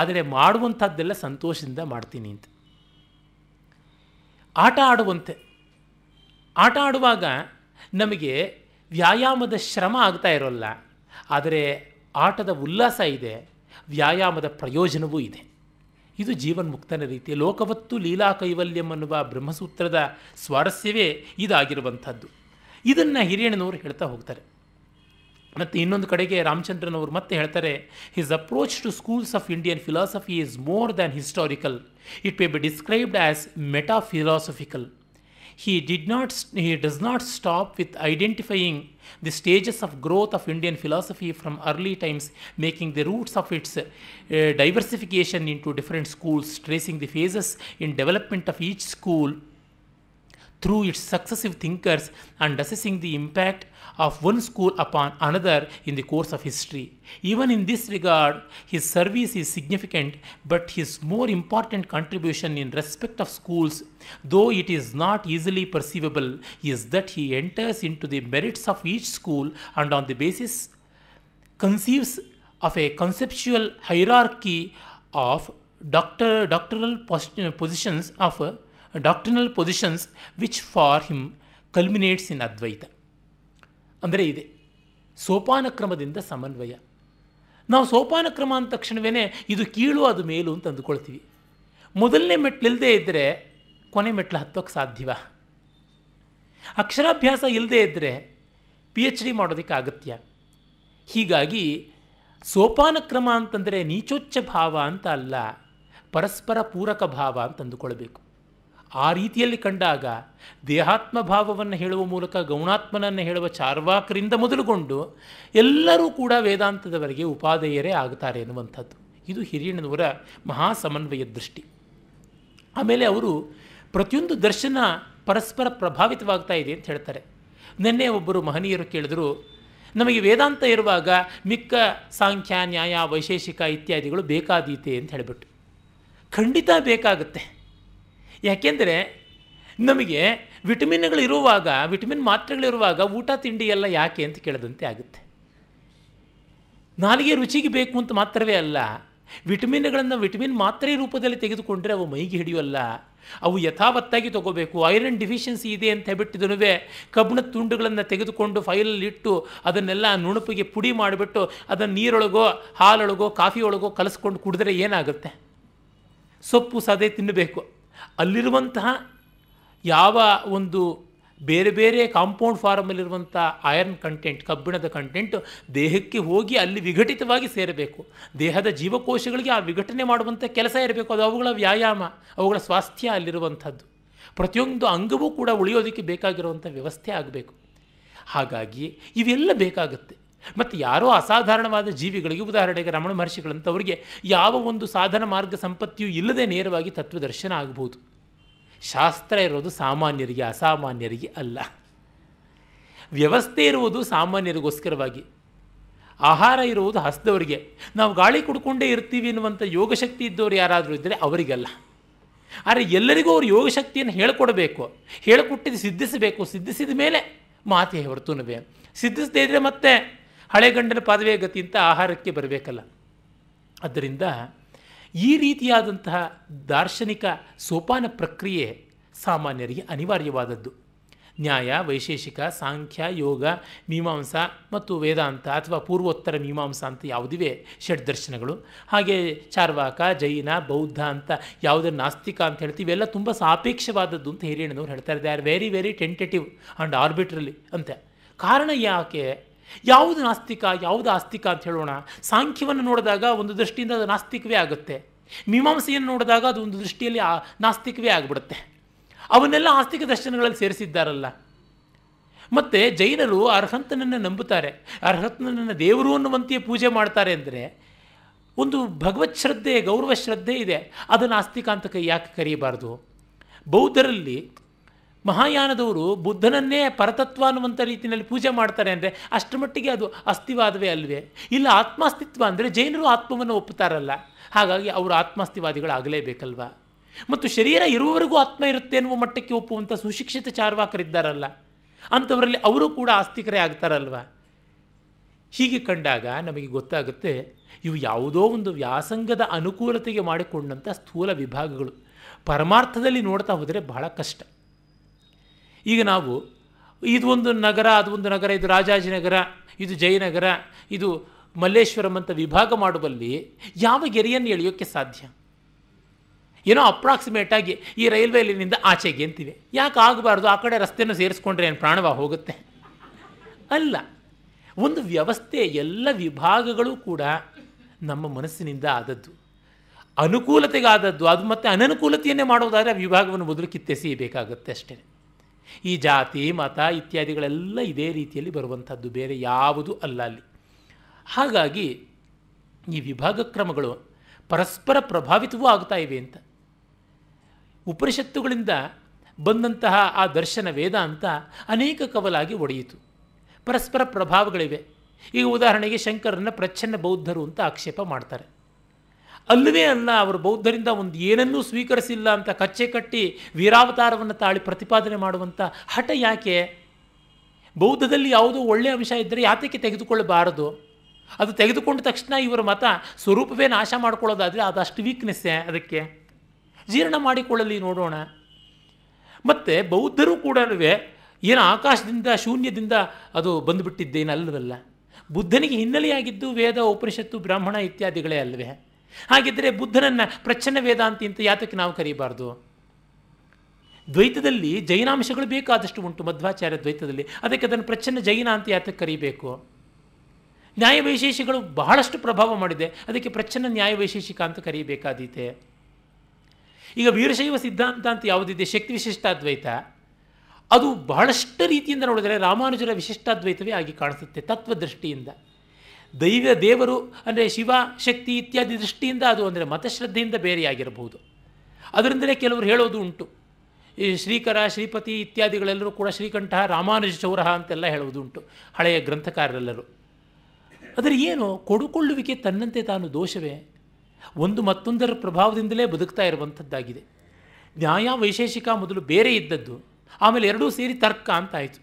ಆದರೆ ಮಾಡುವಂಥದ್ದೆಲ್ಲ ಸಂತೋಷದಿಂದ ಮಾಡ್ತೀನಿ ಅಂತ ಆಟ ಆಡುವಂತೆ ಆಟ ಆಡುವಾಗ ನಮಗೆ ವ್ಯಾಯಾಮದ ಶ್ರಮ ಆಗ್ತಾ ಇರೋಲ್ಲ ಆದರೆ ಆಟದ ಉಲ್ಲಾಸ ಇದೆ ವ್ಯಾಯಾಮದ ಪ್ರಯೋಜನವೂ ಇದೆ ಇದು ಜೀವನ್ಮುಕ್ತನ ರೀತಿ ಲೋಕವತ್ತು ಲೀಲಾ ಕೈವಲ್ಯಂ ಅನ್ನುವ ಬ್ರಹ್ಮಸೂತ್ರದ ಸ್ವಾರಸ್ಯವೇ ಇದಾಗಿರುವಂಥದ್ದು ಇದನ್ನು ಹಿರಿಯಣ್ಣನವರು ಹೇಳ್ತಾ ಹೋಗ್ತಾರೆ ಮತ್ತು ಇನ್ನೊಂದು ಕಡೆಗೆ ರಾಮಚಂದ್ರನವರು ಮತ್ತೆ ಹೇಳ್ತಾರೆ his approach to schools of Indian philosophy is more than historical it may be described as metaphilosophical he did not he does not stop with identifying the stages of growth of Indian philosophy from early times, making the roots of its uh, diversification into different schools, tracing the phases in development of each school through its successive thinkers and assessing the impact of one school upon another in the course of history. Even in this regard, his service is significant, but his more important contribution in respect of schools, though it is not easily perceivable, is that he enters into the merits of each school and on the basis conceives of a conceptual hierarchy of doctor, doctoral positions of doctrinal positions which for him culminates in Advaita. ಅಂದರೆ ಇದೆ ಸೋಪಾನ ಕ್ರಮದಿಂದ ಸಮನ್ವಯ ನಾವು ಸೋಪಾನ ಕ್ರಮ ಅಂದ ತಕ್ಷಣವೇ ಇದು ಕೀಳು ಅದು ಮೇಲು ಅಂತ ಅಂದುಕೊಳ್ತೀವಿ ಮೊದಲನೇ ಮೆಟ್ಲಿಲ್ಲದೆ ಇದ್ದರೆ ಕೊನೆ ಮೆಟ್ಲು ಹತ್ತೋಕ್ಕೆ ಸಾಧ್ಯವ ಅಕ್ಷರಾಭ್ಯಾಸ ಇಲ್ಲದೇ ಇದ್ದರೆ ಪಿ ಎಚ್ ಡಿ ಮಾಡೋದಕ್ಕೆ ಅಗತ್ಯ ಹೀಗಾಗಿ ಸೋಪಾನ ಕ್ರಮ ಅಂತಂದರೆ ನೀಚೋಚ್ಚ ಭಾವ ಅಂತ ಅಲ್ಲ ಪರಸ್ಪರ ಪೂರಕ ಭಾವ ಅಂತ ಅಂದುಕೊಳ್ಬೇಕು ಆ ರೀತಿಯಲ್ಲಿ ಕಂಡಾಗ ದೇಹಾತ್ಮ ಭಾವವನ್ನು ಹೇಳುವ ಮೂಲಕ ಗೌಣಾತ್ಮನನ್ನು ಹೇಳುವ ಚಾರ್ವಾಕರಿಂದ ಮೊದಲುಗೊಂಡು ಎಲ್ಲರೂ ಕೂಡ ವೇದಾಂತದವರೆಗೆ ಉಪಾಧೇಯರೇ ಆಗ್ತಾರೆ ಎನ್ನುವಂಥದ್ದು ಇದು ಹಿರಿಯಣ್ಣನವರ ಮಹಾ ಸಮನ್ವಯ ದೃಷ್ಟಿ ಆಮೇಲೆ ಅವರು ಪ್ರತಿಯೊಂದು ದರ್ಶನ ಪರಸ್ಪರ ಪ್ರಭಾವಿತವಾಗ್ತಾ ಇದೆ ಅಂತ ಹೇಳ್ತಾರೆ ನಿನ್ನೆ ಒಬ್ಬರು ಮಹನೀಯರು ಕೇಳಿದ್ರು ನಮಗೆ ವೇದಾಂತ ಇರುವಾಗ ಮಿಕ್ಕ ಸಾಂಖ್ಯ ನ್ಯಾಯ ವೈಶೇಷಿಕ ಇತ್ಯಾದಿಗಳು ಬೇಕಾದೀತೆ ಅಂತ ಹೇಳಿಬಿಟ್ಟು ಖಂಡಿತ ಬೇಕಾಗುತ್ತೆ ಯಾಕೆಂದರೆ ನಮಗೆ ವಿಟಮಿನ್ಗಳು ಇರುವಾಗ ವಿಟಮಿನ್ ಮಾತ್ರೆಗಳಿರುವಾಗ ಊಟ ತಿಂಡಿ ಎಲ್ಲ ಯಾಕೆ ಅಂತ ಕೇಳದಂತೆ ಆಗುತ್ತೆ ನಾಲಿಗೆ ರುಚಿಗೆ ಬೇಕು ಅಂತ ಮಾತ್ರವೇ ಅಲ್ಲ ವಿಟಮಿನ್ಗಳನ್ನು ವಿಟಮಿನ್ ಮಾತ್ರೆ ರೂಪದಲ್ಲಿ ತೆಗೆದುಕೊಂಡ್ರೆ ಅವು ಮೈಗೆ ಹಿಡಿಯೋಲ್ಲ ಅವು ಯಥಾವತ್ತಾಗಿ ತಗೋಬೇಕು ಐರನ್ ಡಿಫಿಷಿಯನ್ಸಿ ಇದೆ ಅಂತ ಹೇಳ್ಬಿಟ್ಟಿದನು ಕಬ್ಬಿಣದ ತುಂಡುಗಳನ್ನು ತೆಗೆದುಕೊಂಡು ಫೈಲಲ್ಲಿಟ್ಟು ಅದನ್ನೆಲ್ಲ ನುಣುಪಿಗೆ ಪುಡಿ ಮಾಡಿಬಿಟ್ಟು ಅದನ್ನು ನೀರೊಳಗೋ ಹಾಲೊಳಗೋ ಕಾಫಿ ಒಳಗೋ ಕಲಿಸ್ಕೊಂಡು ಕುಡಿದ್ರೆ ಏನಾಗುತ್ತೆ ಸೊಪ್ಪು ಸದೇ ತಿನ್ನಬೇಕು ಅಲ್ಲಿರುವಂತಹ ಯಾವ ಒಂದು ಬೇರೆ ಬೇರೆ ಕಾಂಪೌಂಡ್ ಫಾರಮಲ್ಲಿರುವಂಥ ಐರನ್ ಕಂಟೆಂಟ್ ಕಬ್ಬಿಣದ ಕಂಟೆಂಟ್ ದೇಹಕ್ಕೆ ಹೋಗಿ ಅಲ್ಲಿ ವಿಘಟಿತವಾಗಿ ಸೇರಬೇಕು ದೇಹದ ಜೀವಕೋಶಗಳಿಗೆ ಆ ವಿಘಟನೆ ಮಾಡುವಂಥ ಕೆಲಸ ಇರಬೇಕು ಅದು ಅವುಗಳ ವ್ಯಾಯಾಮ ಅವುಗಳ ಸ್ವಾಸ್ಥ್ಯ ಅಲ್ಲಿರುವಂಥದ್ದು ಪ್ರತಿಯೊಂದು ಅಂಗವೂ ಕೂಡ ಉಳಿಯೋದಕ್ಕೆ ಬೇಕಾಗಿರುವಂಥ ವ್ಯವಸ್ಥೆ ಆಗಬೇಕು ಹಾಗಾಗಿ ಇವೆಲ್ಲ ಬೇಕಾಗುತ್ತೆ ಮತ್ತು ಯಾರೋ ಅಸಾಧಾರಣವಾದ ಜೀವಿಗಳಿಗೆ ಉದಾಹರಣೆಗೆ ರಮಣ ಮಹರ್ಷಿಗಳಂಥವ್ರಿಗೆ ಯಾವ ಒಂದು ಸಾಧನ ಮಾರ್ಗ ಸಂಪತ್ತಿಯೂ ಇಲ್ಲದೆ ನೇರವಾಗಿ ತತ್ವದರ್ಶನ ಆಗಬಹುದು ಶಾಸ್ತ್ರ ಇರೋದು ಸಾಮಾನ್ಯರಿಗೆ ಅಸಾಮಾನ್ಯರಿಗೆ ಅಲ್ಲ ವ್ಯವಸ್ಥೆ ಇರುವುದು ಸಾಮಾನ್ಯರಿಗೋಸ್ಕರವಾಗಿ ಆಹಾರ ಇರುವುದು ಹಸ್ದವರಿಗೆ ನಾವು ಗಾಳಿ ಕುಡ್ಕೊಂಡೇ ಇರ್ತೀವಿ ಎನ್ನುವಂಥ ಯೋಗಶಕ್ತಿ ಇದ್ದವರು ಯಾರಾದರೂ ಇದ್ದರೆ ಅವರಿಗಲ್ಲ ಆದರೆ ಎಲ್ಲರಿಗೂ ಅವರು ಯೋಗಶಕ್ತಿಯನ್ನು ಹೇಳಿಕೊಡಬೇಕು ಹೇಳಿಕೊಟ್ಟಿದ್ದು ಸಿದ್ಧಿಸಬೇಕು ಸಿದ್ಧಿಸಿದ ಮೇಲೆ ಮಾತೇ ಹೊರತುನವೇ ಸಿದ್ಧಿಸದೇ ಇದ್ದರೆ ಮತ್ತೆ ಹಳೆಗಂಡನ ಪಾದವೇ ಅಂತ ಆಹಾರಕ್ಕೆ ಬರಬೇಕಲ್ಲ ಆದ್ದರಿಂದ ಈ ರೀತಿಯಾದಂತಹ ದಾರ್ಶನಿಕ ಸೋಪಾನ ಪ್ರಕ್ರಿಯೆ ಸಾಮಾನ್ಯರಿಗೆ ಅನಿವಾರ್ಯವಾದದ್ದು ನ್ಯಾಯ ವೈಶೇಷಿಕ ಸಾಂಖ್ಯ ಯೋಗ ಮೀಮಾಂಸ ಮತ್ತು ವೇದಾಂತ ಅಥವಾ ಪೂರ್ವೋತ್ತರ ಮೀಮಾಂಸ ಅಂತ ಯಾವುದಿವೆ ಷಡ್ ದರ್ಶನಗಳು ಹಾಗೆ ಚಾರ್ವಾಕ ಜೈನ ಬೌದ್ಧ ಅಂತ ಯಾವುದೇ ನಾಸ್ತಿಕ ಅಂತ ಹೇಳ್ತೀವಿ ಎಲ್ಲ ತುಂಬ ಸಾಪೇಕ್ಷವಾದದ್ದು ಅಂತ ಹಿರಿಯಣ್ಣನವ್ರು ಹೇಳ್ತಾರೆ they are very very tentative and arbitrarily ಅಂತೆ ಕಾರಣ ಯಾಕೆ ಯಾವುದು ನಾಸ್ತಿಕ ಯಾವುದು ಆಸ್ತಿಕ ಅಂತ ಹೇಳೋಣ ಸಾಂಖ್ಯವನ್ನು ನೋಡಿದಾಗ ಒಂದು ದೃಷ್ಟಿಯಿಂದ ಅದು ನಾಸ್ತಿಕವೇ ಆಗುತ್ತೆ ಮೀಮಾಂಸೆಯನ್ನು ನೋಡಿದಾಗ ಅದು ಒಂದು ದೃಷ್ಟಿಯಲ್ಲಿ ಆ ನಾಸ್ತಿಕವೇ ಆಗಿಬಿಡುತ್ತೆ ಅವನ್ನೆಲ್ಲ ಆಸ್ತಿಕ ದರ್ಶನಗಳಲ್ಲಿ ಸೇರಿಸಿದ್ದಾರಲ್ಲ ಮತ್ತು ಜೈನರು ಅರ್ಹಂತನನ್ನು ನಂಬುತ್ತಾರೆ ಅರ್ಹಂತನನ್ನು ದೇವರು ಅನ್ನುವಂತೆಯೇ ಪೂಜೆ ಮಾಡ್ತಾರೆ ಅಂದರೆ ಒಂದು ಭಗವತ್ ಶ್ರದ್ಧೆ ಗೌರವ ಶ್ರದ್ಧೆ ಇದೆ ಅದನ್ನು ಆಸ್ತಿಕ ಅಂತ ಕೈ ಯಾಕೆ ಕರೀಬಾರ್ದು ಬೌದ್ಧರಲ್ಲಿ ಮಹಾಯಾನದವರು ಬುದ್ಧನನ್ನೇ ಪರತತ್ವ ಅನ್ನುವಂಥ ರೀತಿಯಲ್ಲಿ ಪೂಜೆ ಮಾಡ್ತಾರೆ ಅಂದರೆ ಅಷ್ಟು ಮಟ್ಟಿಗೆ ಅದು ಅಸ್ಥಿವಾದವೇ ಅಲ್ವೇ ಇಲ್ಲ ಆತ್ಮಾಸ್ತಿತ್ವ ಅಂದರೆ ಜೈನರು ಆತ್ಮವನ್ನು ಒಪ್ಪುತ್ತಾರಲ್ಲ ಹಾಗಾಗಿ ಅವರು ಆತ್ಮಾಸ್ತಿವಾದಿಗಳಾಗಲೇಬೇಕಲ್ವ ಮತ್ತು ಶರೀರ ಇರುವವರೆಗೂ ಆತ್ಮ ಇರುತ್ತೆ ಎನ್ನುವ ಮಟ್ಟಕ್ಕೆ ಒಪ್ಪುವಂಥ ಸುಶಿಕ್ಷಿತ ಚಾರ್ವಾಕರಿದ್ದಾರಲ್ಲ ಅಂಥವರಲ್ಲಿ ಅವರು ಕೂಡ ಆಸ್ತಿಕರೇ ಆಗ್ತಾರಲ್ವ ಹೀಗೆ ಕಂಡಾಗ ನಮಗೆ ಗೊತ್ತಾಗುತ್ತೆ ಇವು ಯಾವುದೋ ಒಂದು ವ್ಯಾಸಂಗದ ಅನುಕೂಲತೆಗೆ ಮಾಡಿಕೊಂಡಂಥ ಸ್ಥೂಲ ವಿಭಾಗಗಳು ಪರಮಾರ್ಥದಲ್ಲಿ ನೋಡ್ತಾ ಹೋದರೆ ಬಹಳ ಕಷ್ಟ ಈಗ ನಾವು ಇದು ಒಂದು ನಗರ ಅದು ಒಂದು ನಗರ ಇದು ರಾಜಾಜಿನಗರ ಇದು ಜಯನಗರ ಇದು ಮಲ್ಲೇಶ್ವರಂ ಅಂತ ವಿಭಾಗ ಮಾಡುವಲ್ಲಿ ಯಾವ ಗೆರೆಯನ್ನು ಎಳೆಯೋಕ್ಕೆ ಸಾಧ್ಯ ಏನೋ ಅಪ್ರಾಕ್ಸಿಮೇಟಾಗಿ ಈ ರೈಲ್ವೆ ಲೈನಿಂದ ಆಚೆಗೆ ಅಂತಿವೆ ಯಾಕೆ ಆಗಬಾರ್ದು ಆ ಕಡೆ ರಸ್ತೆಯನ್ನು ಸೇರಿಸ್ಕೊಂಡ್ರೆ ಏನು ಪ್ರಾಣವ ಹೋಗುತ್ತೆ ಅಲ್ಲ ಒಂದು ವ್ಯವಸ್ಥೆ ಎಲ್ಲ ವಿಭಾಗಗಳು ಕೂಡ ನಮ್ಮ ಮನಸ್ಸಿನಿಂದ ಆದದ್ದು ಅನುಕೂಲತೆಗಾದದ್ದು ಅದು ಮತ್ತು ಅನನುಕೂಲತೆಯನ್ನೇ ಮಾಡೋದಾದರೆ ವಿಭಾಗವನ್ನು ಮೊದಲು ಕಿತ್ತೆಸಿಯಬೇಕಾಗುತ್ತೆ ಅಷ್ಟೇ ಈ ಜಾತಿ ಮತ ಇತ್ಯಾದಿಗಳೆಲ್ಲ ಇದೇ ರೀತಿಯಲ್ಲಿ ಬರುವಂಥದ್ದು ಬೇರೆ ಯಾವುದೂ ಅಲ್ಲ ಅಲ್ಲಿ ಹಾಗಾಗಿ ಈ ವಿಭಾಗ ಕ್ರಮಗಳು ಪರಸ್ಪರ ಪ್ರಭಾವಿತವೂ ಆಗ್ತಾ ಇವೆ ಅಂತ ಉಪನಿಷತ್ತುಗಳಿಂದ ಬಂದಂತಹ ಆ ದರ್ಶನ ವೇದ ಅಂತ ಅನೇಕ ಕವಲಾಗಿ ಒಡೆಯಿತು ಪರಸ್ಪರ ಪ್ರಭಾವಗಳಿವೆ ಈಗ ಉದಾಹರಣೆಗೆ ಶಂಕರನ್ನು ಪ್ರಚ್ಛನ್ನ ಬೌದ್ಧರು ಅಂತ ಆಕ್ಷೇಪ ಮಾಡ್ತಾರೆ ಅಲ್ಲವೇ ಅಲ್ಲ ಅವರು ಬೌದ್ಧರಿಂದ ಒಂದು ಏನನ್ನೂ ಸ್ವೀಕರಿಸಿಲ್ಲ ಅಂತ ಕಚ್ಚೆ ಕಟ್ಟಿ ವೀರಾವತಾರವನ್ನು ತಾಳಿ ಪ್ರತಿಪಾದನೆ ಮಾಡುವಂಥ ಹಠ ಯಾಕೆ ಬೌದ್ಧದಲ್ಲಿ ಯಾವುದೋ ಒಳ್ಳೆಯ ಅಂಶ ಇದ್ದರೆ ಯಾತಕ್ಕೆ ತೆಗೆದುಕೊಳ್ಳಬಾರದು ಅದು ತೆಗೆದುಕೊಂಡ ತಕ್ಷಣ ಇವರ ಮತ ಸ್ವರೂಪವೇ ನಾಶ ಮಾಡ್ಕೊಳ್ಳೋದಾದರೆ ಅದಷ್ಟು ವೀಕ್ನೆಸ್ಸೇ ಅದಕ್ಕೆ ಜೀರ್ಣ ಮಾಡಿಕೊಳ್ಳಲಿ ನೋಡೋಣ ಮತ್ತು ಬೌದ್ಧರು ಕೂಡ ಏನು ಆಕಾಶದಿಂದ ಶೂನ್ಯದಿಂದ ಅದು ಬಂದುಬಿಟ್ಟಿದ್ದೇನಲ್ಲವಲ್ಲ ಬುದ್ಧನಿಗೆ ಹಿನ್ನೆಲೆಯಾಗಿದ್ದು ವೇದ ಉಪನಿಷತ್ತು ಬ್ರಾಹ್ಮಣ ಇತ್ಯಾದಿಗಳೇ ಅಲ್ಲವೇ ಹಾಗಿದ್ದರೆ ಬುದ್ಧನನ್ನು ಪ್ರಚ್ಛನ್ನ ವೇದಾಂತಿ ಅಂತ ಯಾತಕ್ಕೆ ನಾವು ಕರೀಬಾರ್ದು ದ್ವೈತದಲ್ಲಿ ಜೈನಾಂಶಗಳು ಬೇಕಾದಷ್ಟು ಉಂಟು ಮಧ್ವಾಚಾರ್ಯ ದ್ವೈತದಲ್ಲಿ ಅದಕ್ಕೆ ಅದನ್ನು ಪ್ರಚ್ಛನ್ನ ಜೈನ ಅಂತ ಯಾತಕ್ಕೆ ಕರೀಬೇಕು ನ್ಯಾಯವೈಶೇಷಿಗಳು ಬಹಳಷ್ಟು ಪ್ರಭಾವ ಮಾಡಿದೆ ಅದಕ್ಕೆ ಪ್ರಚ್ಛನ್ನ ನ್ಯಾಯವೈಶೇಷಿಕ ಅಂತ ಕರೀಬೇಕಾದೀತೆ ಈಗ ವೀರಶೈವ ಸಿದ್ಧಾಂತ ಅಂತ ಯಾವುದಿದೆ ಶಕ್ತಿ ವಿಶಿಷ್ಟಾದ್ವೈತ ಅದು ಬಹಳಷ್ಟು ರೀತಿಯಿಂದ ನೋಡಿದರೆ ರಾಮಾನುಜರ ವಿಶಿಷ್ಟಾದ್ವೈತವೇ ಆಗಿ ಕಾಣಿಸುತ್ತೆ ತತ್ವದೃಷ್ಟಿಯಿಂದ ದೈವ ದೇವರು ಅಂದರೆ ಶಿವ ಶಕ್ತಿ ಇತ್ಯಾದಿ ದೃಷ್ಟಿಯಿಂದ ಅದು ಅಂದರೆ ಮತಶ್ರದ್ಧೆಯಿಂದ ಬೇರೆಯಾಗಿರಬಹುದು ಅದರಿಂದಲೇ ಕೆಲವರು ಹೇಳೋದು ಉಂಟು ಈ ಶ್ರೀಕರ ಶ್ರೀಪತಿ ಇತ್ಯಾದಿಗಳೆಲ್ಲರೂ ಕೂಡ ಶ್ರೀಕಂಠ ರಾಮಾನುಜ ಚೌರಹ ಅಂತೆಲ್ಲ ಹೇಳುವುದು ಉಂಟು ಹಳೆಯ ಗ್ರಂಥಕಾರರೆಲ್ಲರೂ ಆದರೆ ಏನು ಕೊಡುಕೊಳ್ಳುವಿಕೆ ತನ್ನಂತೆ ತಾನು ದೋಷವೇ ಒಂದು ಮತ್ತೊಂದರ ಪ್ರಭಾವದಿಂದಲೇ ಬದುಕ್ತಾ ಇರುವಂಥದ್ದಾಗಿದೆ ನ್ಯಾಯ ವೈಶೇಷಿಕ ಮೊದಲು ಬೇರೆ ಇದ್ದದ್ದು ಆಮೇಲೆ ಎರಡೂ ಸೇರಿ ತರ್ಕ ಅಂತಾಯಿತು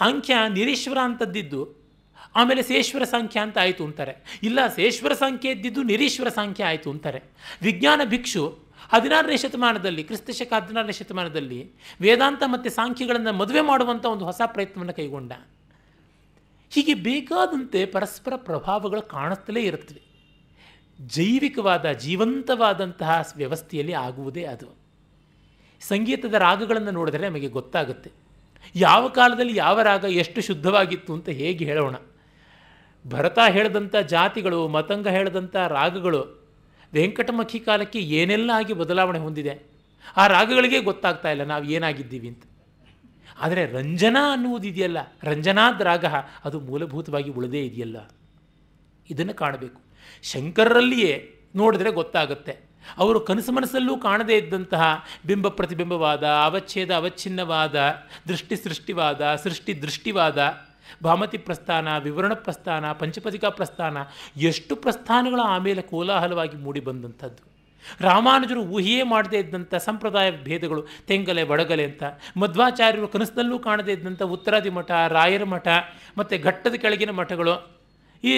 ಸಾಂಖ್ಯ ನಿರೀಶ್ವರ ಅಂತದ್ದಿದ್ದು ಆಮೇಲೆ ಸೇಶ್ವರ ಸಂಖ್ಯೆ ಅಂತ ಆಯಿತು ಅಂತಾರೆ ಇಲ್ಲ ಸೇಶ್ವರ ಸಂಖ್ಯೆ ಇದ್ದಿದ್ದು ನಿರೀಶ್ವರ ಸಂಖ್ಯೆ ಆಯಿತು ಅಂತಾರೆ ವಿಜ್ಞಾನ ಭಿಕ್ಷು ಹದಿನಾರನೇ ಶತಮಾನದಲ್ಲಿ ಕ್ರಿಸ್ತಶಕ ಹದಿನಾರನೇ ಶತಮಾನದಲ್ಲಿ ವೇದಾಂತ ಮತ್ತು ಸಾಂಖ್ಯಗಳನ್ನು ಮದುವೆ ಮಾಡುವಂಥ ಒಂದು ಹೊಸ ಪ್ರಯತ್ನವನ್ನು ಕೈಗೊಂಡ ಹೀಗೆ ಬೇಕಾದಂತೆ ಪರಸ್ಪರ ಪ್ರಭಾವಗಳು ಕಾಣುತ್ತಲೇ ಇರುತ್ತವೆ ಜೈವಿಕವಾದ ಜೀವಂತವಾದಂತಹ ವ್ಯವಸ್ಥೆಯಲ್ಲಿ ಆಗುವುದೇ ಅದು ಸಂಗೀತದ ರಾಗಗಳನ್ನು ನೋಡಿದರೆ ನಮಗೆ ಗೊತ್ತಾಗುತ್ತೆ ಯಾವ ಕಾಲದಲ್ಲಿ ಯಾವ ರಾಗ ಎಷ್ಟು ಶುದ್ಧವಾಗಿತ್ತು ಅಂತ ಹೇಗೆ ಹೇಳೋಣ ಭರತ ಹೇಳಿದಂಥ ಜಾತಿಗಳು ಮತಂಗ ಹೇಳಿದಂಥ ರಾಗಗಳು ವೆಂಕಟಮಖಿ ಕಾಲಕ್ಕೆ ಏನೆಲ್ಲ ಆಗಿ ಬದಲಾವಣೆ ಹೊಂದಿದೆ ಆ ರಾಗಗಳಿಗೆ ಗೊತ್ತಾಗ್ತಾ ಇಲ್ಲ ನಾವು ಏನಾಗಿದ್ದೀವಿ ಅಂತ ಆದರೆ ರಂಜನಾ ಅನ್ನುವುದಿದೆಯಲ್ಲ ರಂಜನಾದ ರಾಗ ಅದು ಮೂಲಭೂತವಾಗಿ ಉಳದೇ ಇದೆಯಲ್ಲ ಇದನ್ನು ಕಾಣಬೇಕು ಶಂಕರರಲ್ಲಿಯೇ ನೋಡಿದ್ರೆ ಗೊತ್ತಾಗುತ್ತೆ ಅವರು ಕನಸು ಮನಸ್ಸಲ್ಲೂ ಕಾಣದೇ ಇದ್ದಂತಹ ಬಿಂಬ ಪ್ರತಿಬಿಂಬವಾದ ಅವಚ್ಛೇದ ಅವಚ್ಛಿನ್ನವಾದ ದೃಷ್ಟಿ ಸೃಷ್ಟಿವಾದ ಸೃಷ್ಟಿ ದೃಷ್ಟಿವಾದ ಭಾಮತಿ ಪ್ರಸ್ಥಾನ ವಿವರಣ ಪ್ರಸ್ಥಾನ ಪಂಚಪದಿಕಾ ಪ್ರಸ್ಥಾನ ಎಷ್ಟು ಪ್ರಸ್ಥಾನಗಳು ಆಮೇಲೆ ಕೋಲಾಹಲವಾಗಿ ಮೂಡಿ ಬಂದಂಥದ್ದು ರಾಮಾನುಜರು ಊಹೆಯೇ ಮಾಡದೇ ಇದ್ದಂಥ ಸಂಪ್ರದಾಯ ಭೇದಗಳು ತೆಂಗಲೆ ಬಡಗಲೆ ಅಂತ ಮಧ್ವಾಚಾರ್ಯರು ಕನಸಿನಲ್ಲೂ ಕಾಣದೇ ಇದ್ದಂಥ ಉತ್ತರಾದಿ ಮಠ ರಾಯರ ಮಠ ಮತ್ತು ಘಟ್ಟದ ಕೆಳಗಿನ ಮಠಗಳು ಈ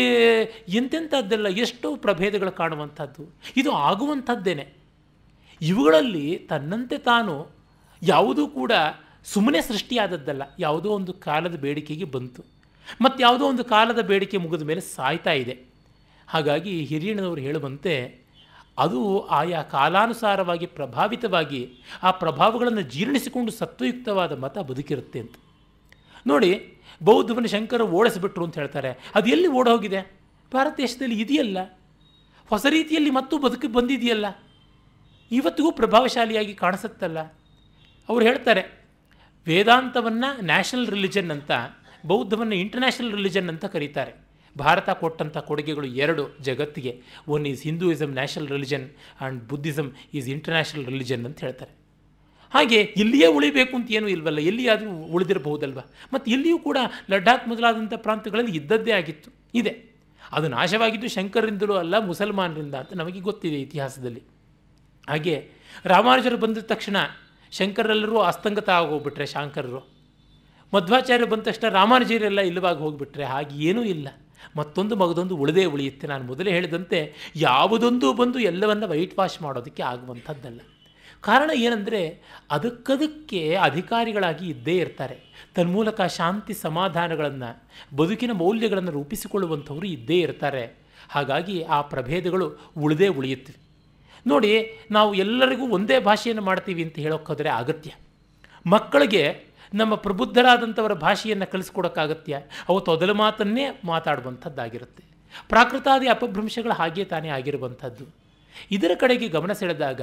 ಎಂತೆಂಥದ್ದೆಲ್ಲ ಎಷ್ಟೋ ಪ್ರಭೇದಗಳು ಕಾಣುವಂಥದ್ದು ಇದು ಆಗುವಂಥದ್ದೇನೆ ಇವುಗಳಲ್ಲಿ ತನ್ನಂತೆ ತಾನು ಯಾವುದೂ ಕೂಡ ಸುಮ್ಮನೆ ಸೃಷ್ಟಿಯಾದದ್ದಲ್ಲ ಯಾವುದೋ ಒಂದು ಕಾಲದ ಬೇಡಿಕೆಗೆ ಬಂತು ಮತ್ತು ಯಾವುದೋ ಒಂದು ಕಾಲದ ಬೇಡಿಕೆ ಮುಗಿದ ಮೇಲೆ ಸಾಯ್ತಾ ಇದೆ ಹಾಗಾಗಿ ಹಿರಿಯಣ್ಣನವರು ಹೇಳುವಂತೆ ಅದು ಆಯಾ ಕಾಲಾನುಸಾರವಾಗಿ ಪ್ರಭಾವಿತವಾಗಿ ಆ ಪ್ರಭಾವಗಳನ್ನು ಜೀರ್ಣಿಸಿಕೊಂಡು ಸತ್ವಯುಕ್ತವಾದ ಮತ ಬದುಕಿರುತ್ತೆ ಅಂತ ನೋಡಿ ಬೌದ್ಧವನ್ನು ಶಂಕರ ಓಡಿಸ್ಬಿಟ್ರು ಅಂತ ಹೇಳ್ತಾರೆ ಅದು ಎಲ್ಲಿ ಓಡೋಗಿದೆ ಹೋಗಿದೆ ಭಾರತ ದೇಶದಲ್ಲಿ ಇದೆಯಲ್ಲ ಹೊಸ ರೀತಿಯಲ್ಲಿ ಮತ್ತೂ ಬದುಕಿ ಬಂದಿದೆಯಲ್ಲ ಇವತ್ತಿಗೂ ಪ್ರಭಾವಶಾಲಿಯಾಗಿ ಕಾಣಿಸುತ್ತಲ್ಲ ಅವರು ಹೇಳ್ತಾರೆ ವೇದಾಂತವನ್ನು ನ್ಯಾಷನಲ್ ರಿಲಿಜನ್ ಅಂತ ಬೌದ್ಧವನ್ನು ಇಂಟರ್ನ್ಯಾಷನಲ್ ರಿಲಿಜನ್ ಅಂತ ಕರೀತಾರೆ ಭಾರತ ಕೊಟ್ಟಂಥ ಕೊಡುಗೆಗಳು ಎರಡು ಜಗತ್ತಿಗೆ one is Hinduism national religion and Buddhism is international religion ಅಂತ ಹೇಳ್ತಾರೆ ಹಾಗೆ ಇಲ್ಲಿಯೇ ಉಳಿಬೇಕು ಅಂತ ಏನೂ ಇಲ್ವಲ್ಲ ಎಲ್ಲಿಯಾದರೂ ಉಳಿದಿರಬಹುದಲ್ವ ಮತ್ತು ಇಲ್ಲಿಯೂ ಕೂಡ ಲಡಾಖ್ ಮೊದಲಾದಂಥ ಪ್ರಾಂತ್ಯಗಳಲ್ಲಿ ಇದ್ದದ್ದೇ ಆಗಿತ್ತು ಇದೆ ಅದು ನಾಶವಾಗಿದ್ದು ಶಂಕರಿಂದಲೂ ಅಲ್ಲ ಮುಸಲ್ಮಾನರಿಂದ ಅಂತ ನಮಗೆ ಗೊತ್ತಿದೆ ಇತಿಹಾಸದಲ್ಲಿ ಹಾಗೆ ರಾಮಾನುಜರು ಬಂದ ತಕ್ಷಣ ಶಂಕರಲ್ಲರೂ ಅಸ್ತಂಗತ ಆಗೋಗ್ಬಿಟ್ರೆ ಶಾಂಕರರು ಮಧ್ವಾಚಾರ್ಯ ಬಂದ ತಕ್ಷಣ ರಾಮಾನುಜರೆಲ್ಲ ಇಲ್ಲವಾಗಿ ಹೋಗಿಬಿಟ್ರೆ ಹಾಗೆ ಏನೂ ಇಲ್ಲ ಮತ್ತೊಂದು ಮಗದೊಂದು ಉಳಿದೇ ಉಳಿಯುತ್ತೆ ನಾನು ಮೊದಲೇ ಹೇಳಿದಂತೆ ಯಾವುದೊಂದು ಬಂದು ಎಲ್ಲವನ್ನು ವೈಟ್ ವಾಶ್ ಮಾಡೋದಕ್ಕೆ ಆಗುವಂಥದ್ದಲ್ಲ ಕಾರಣ ಏನಂದರೆ ಅದಕ್ಕದಕ್ಕೆ ಅಧಿಕಾರಿಗಳಾಗಿ ಇದ್ದೇ ಇರ್ತಾರೆ ತನ್ಮೂಲಕ ಶಾಂತಿ ಸಮಾಧಾನಗಳನ್ನು ಬದುಕಿನ ಮೌಲ್ಯಗಳನ್ನು ರೂಪಿಸಿಕೊಳ್ಳುವಂಥವರು ಇದ್ದೇ ಇರ್ತಾರೆ ಹಾಗಾಗಿ ಆ ಪ್ರಭೇದಗಳು ಉಳಿದೇ ಉಳಿಯುತ್ತವೆ ನೋಡಿ ನಾವು ಎಲ್ಲರಿಗೂ ಒಂದೇ ಭಾಷೆಯನ್ನು ಮಾಡ್ತೀವಿ ಅಂತ ಹೇಳೋಕ್ಕೋದ್ರೆ ಅಗತ್ಯ ಮಕ್ಕಳಿಗೆ ನಮ್ಮ ಪ್ರಬುದ್ಧರಾದಂಥವರ ಭಾಷೆಯನ್ನು ಕಲಿಸ್ಕೊಡೋಕ್ಕಾಗತ್ಯ ಅವು ತೊದಲು ಮಾತನ್ನೇ ಮಾತಾಡುವಂಥದ್ದಾಗಿರುತ್ತೆ ಪ್ರಾಕೃತಾದಿ ಅಪಭ್ರಂಶಗಳು ಹಾಗೆ ತಾನೇ ಆಗಿರುವಂಥದ್ದು ಇದರ ಕಡೆಗೆ ಗಮನ ಸೆಳೆದಾಗ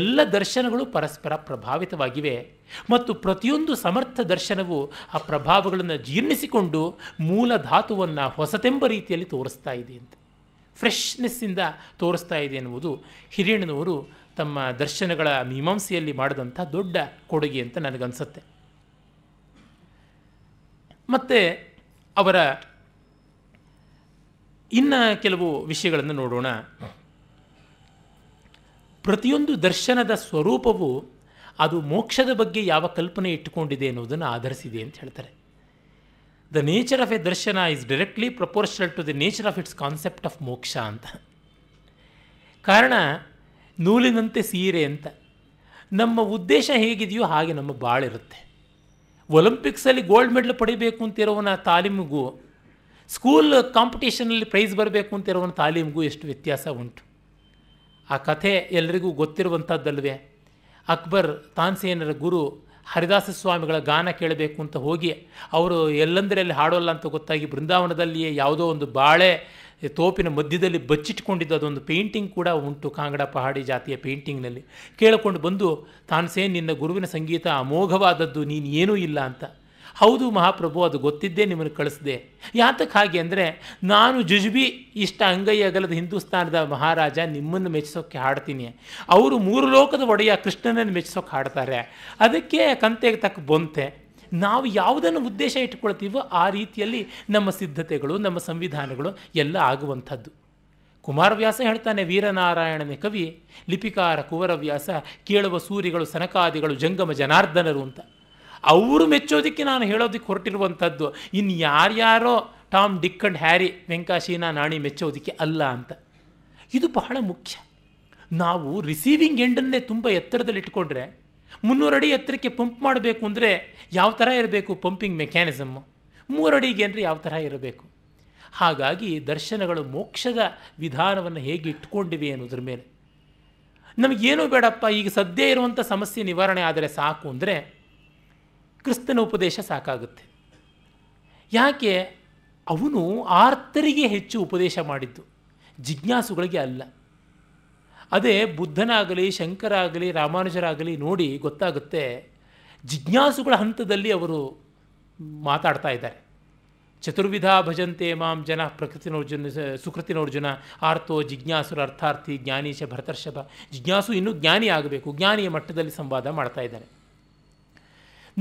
ಎಲ್ಲ ದರ್ಶನಗಳು ಪರಸ್ಪರ ಪ್ರಭಾವಿತವಾಗಿವೆ ಮತ್ತು ಪ್ರತಿಯೊಂದು ಸಮರ್ಥ ದರ್ಶನವು ಆ ಪ್ರಭಾವಗಳನ್ನು ಜೀರ್ಣಿಸಿಕೊಂಡು ಮೂಲ ಧಾತುವನ್ನು ಹೊಸತೆಂಬ ರೀತಿಯಲ್ಲಿ ತೋರಿಸ್ತಾ ಇದೆ ಅಂತ ಫ್ರೆಶ್ನೆಸ್ಸಿಂದ ತೋರಿಸ್ತಾ ಇದೆ ಎನ್ನುವುದು ಹಿರಿಯಣ್ಣನವರು ತಮ್ಮ ದರ್ಶನಗಳ ಮೀಮಾಂಸೆಯಲ್ಲಿ ಮಾಡಿದಂಥ ದೊಡ್ಡ ಕೊಡುಗೆ ಅಂತ ನನಗನ್ಸುತ್ತೆ ಮತ್ತು ಅವರ ಇನ್ನು ಕೆಲವು ವಿಷಯಗಳನ್ನು ನೋಡೋಣ ಪ್ರತಿಯೊಂದು ದರ್ಶನದ ಸ್ವರೂಪವು ಅದು ಮೋಕ್ಷದ ಬಗ್ಗೆ ಯಾವ ಕಲ್ಪನೆ ಇಟ್ಟುಕೊಂಡಿದೆ ಅನ್ನೋದನ್ನು ಆಧರಿಸಿದೆ ಅಂತ ಹೇಳ್ತಾರೆ the nature of a darshana is directly proportional to the nature of its concept of moksha ಅಂತ ಕಾರಣ ನೂಲಿನಂತೆ ಸೀರೆ ಅಂತ ನಮ್ಮ ಉದ್ದೇಶ ಹೇಗಿದೆಯೋ ಹಾಗೆ ನಮ್ಮ ಬಾಳಿರುತ್ತೆ ಒಲಿಂಪಿಕ್ಸಲ್ಲಿ ಗೋಲ್ಡ್ ಮೆಡಲ್ ಪಡಿಬೇಕು ಅಂತಿರೋವನ ತಾಲೀಮಿಗೂ ಸ್ಕೂಲ್ ಕಾಂಪಿಟೇಷನಲ್ಲಿ ಪ್ರೈಸ್ ಬರಬೇಕು ಅಂತಿರೋವನ ತಾಲೀಮಿಗೂ ಎಷ್ಟು ವ್ಯತ್ಯಾಸ ಉಂಟು ಆ ಕಥೆ ಎಲ್ರಿಗೂ ಗೊತ್ತಿರುವಂಥದ್ದಲ್ವೇ ಅಕ್ಬರ್ ತಾನ್ಸೇನರ ಗುರು ಹರಿದಾಸ ಸ್ವಾಮಿಗಳ ಗಾನ ಕೇಳಬೇಕು ಅಂತ ಹೋಗಿ ಅವರು ಎಲ್ಲಂದರಲ್ಲಿ ಹಾಡೋಲ್ಲ ಅಂತ ಗೊತ್ತಾಗಿ ಬೃಂದಾವನದಲ್ಲಿಯೇ ಯಾವುದೋ ಒಂದು ಬಾಳೆ ತೋಪಿನ ಮಧ್ಯದಲ್ಲಿ ಬಚ್ಚಿಟ್ಕೊಂಡಿದ್ದು ಅದೊಂದು ಪೇಂಟಿಂಗ್ ಕೂಡ ಉಂಟು ಕಾಂಗಡ ಪಹಾಡಿ ಜಾತಿಯ ಪೇಂಟಿಂಗ್ನಲ್ಲಿ ಕೇಳಿಕೊಂಡು ಬಂದು ಸೇನ್ ನಿನ್ನ ಗುರುವಿನ ಸಂಗೀತ ಅಮೋಘವಾದದ್ದು ನೀನು ಏನೂ ಇಲ್ಲ ಅಂತ ಹೌದು ಮಹಾಪ್ರಭು ಅದು ಗೊತ್ತಿದ್ದೇ ನಿಮ್ಮನ್ನು ಕಳಿಸ್ದೆ ಯಾತಕ್ಕೆ ಹಾಗೆ ಅಂದರೆ ನಾನು ಜುಜ್ಬಿ ಇಷ್ಟ ಅಂಗೈ ಅಗಲದ ಹಿಂದೂಸ್ತಾನದ ಮಹಾರಾಜ ನಿಮ್ಮನ್ನು ಮೆಚ್ಚಿಸೋಕ್ಕೆ ಹಾಡ್ತೀನಿ ಅವರು ಮೂರು ಲೋಕದ ಒಡೆಯ ಕೃಷ್ಣನನ್ನು ಮೆಚ್ಚಿಸೋಕೆ ಹಾಡ್ತಾರೆ ಅದಕ್ಕೆ ಕಂತೆಗೆ ತಕ್ಕ ಬೊಂತೆ ನಾವು ಯಾವುದನ್ನು ಉದ್ದೇಶ ಇಟ್ಕೊಳ್ತೀವೋ ಆ ರೀತಿಯಲ್ಲಿ ನಮ್ಮ ಸಿದ್ಧತೆಗಳು ನಮ್ಮ ಸಂವಿಧಾನಗಳು ಎಲ್ಲ ಆಗುವಂಥದ್ದು ಕುಮಾರವ್ಯಾಸ ಹೇಳ್ತಾನೆ ವೀರನಾರಾಯಣನೇ ಕವಿ ಲಿಪಿಕಾರ ಕುವರವ್ಯಾಸ ಕೇಳುವ ಸೂರಿಗಳು ಸನಕಾದಿಗಳು ಜಂಗಮ ಜನಾರ್ದನರು ಅಂತ ಅವರು ಮೆಚ್ಚೋದಕ್ಕೆ ನಾನು ಹೇಳೋದಕ್ಕೆ ಹೊರಟಿರುವಂಥದ್ದು ಇನ್ನು ಯಾರ್ಯಾರೋ ಟಾಮ್ ಡಿಕ್ ಅಂಡ್ ಹ್ಯಾರಿ ವೆಂಕಾಶೀನಾ ನಾಣಿ ಮೆಚ್ಚೋದಕ್ಕೆ ಅಲ್ಲ ಅಂತ ಇದು ಬಹಳ ಮುಖ್ಯ ನಾವು ರಿಸೀವಿಂಗ್ ಎಂಡನ್ನೇ ತುಂಬ ಎತ್ತರದಲ್ಲಿ ಇಟ್ಕೊಂಡ್ರೆ ಮುನ್ನೂರಡಿ ಎತ್ತರಕ್ಕೆ ಪಂಪ್ ಮಾಡಬೇಕು ಅಂದರೆ ಯಾವ ಥರ ಇರಬೇಕು ಪಂಪಿಂಗ್ ಮೆಕ್ಯಾನಿಸಮ್ಮು ಮೂರಡಿಗೆ ಅಂದರೆ ಯಾವ ಥರ ಇರಬೇಕು ಹಾಗಾಗಿ ದರ್ಶನಗಳು ಮೋಕ್ಷದ ವಿಧಾನವನ್ನು ಹೇಗೆ ಇಟ್ಕೊಂಡಿವೆ ಅನ್ನೋದ್ರ ಮೇಲೆ ನಮಗೇನು ಬೇಡಪ್ಪ ಈಗ ಸದ್ಯ ಇರುವಂಥ ಸಮಸ್ಯೆ ನಿವಾರಣೆ ಆದರೆ ಸಾಕು ಅಂದರೆ ಕ್ರಿಸ್ತನ ಉಪದೇಶ ಸಾಕಾಗುತ್ತೆ ಯಾಕೆ ಅವನು ಆರ್ತರಿಗೆ ಹೆಚ್ಚು ಉಪದೇಶ ಮಾಡಿದ್ದು ಜಿಜ್ಞಾಸುಗಳಿಗೆ ಅಲ್ಲ ಅದೇ ಬುದ್ಧನಾಗಲಿ ಶಂಕರಾಗಲಿ ರಾಮಾನುಜರಾಗಲಿ ನೋಡಿ ಗೊತ್ತಾಗುತ್ತೆ ಜಿಜ್ಞಾಸುಗಳ ಹಂತದಲ್ಲಿ ಅವರು ಮಾತಾಡ್ತಾ ಇದ್ದಾರೆ ಚತುರ್ವಿಧ ಭಜಂತೆ ಮಾಂ ಜನ ಪ್ರಕೃತಿನೋರ್ಜುನ ಸುಕೃತಿನೋರ್ಜುನ ಆರ್ತೋ ಜಿಜ್ಞಾಸುರ ಅರ್ಥಾರ್ಥಿ ಜ್ಞಾನೀಶ ಭರತರ್ಷಭ ಜಿಜ್ಞಾಸು ಇನ್ನೂ ಜ್ಞಾನಿ ಆಗಬೇಕು ಜ್ಞಾನಿಯ ಮಟ್ಟದಲ್ಲಿ ಸಂವಾದ ಮಾಡ್ತಾ ಇದ್ದಾರೆ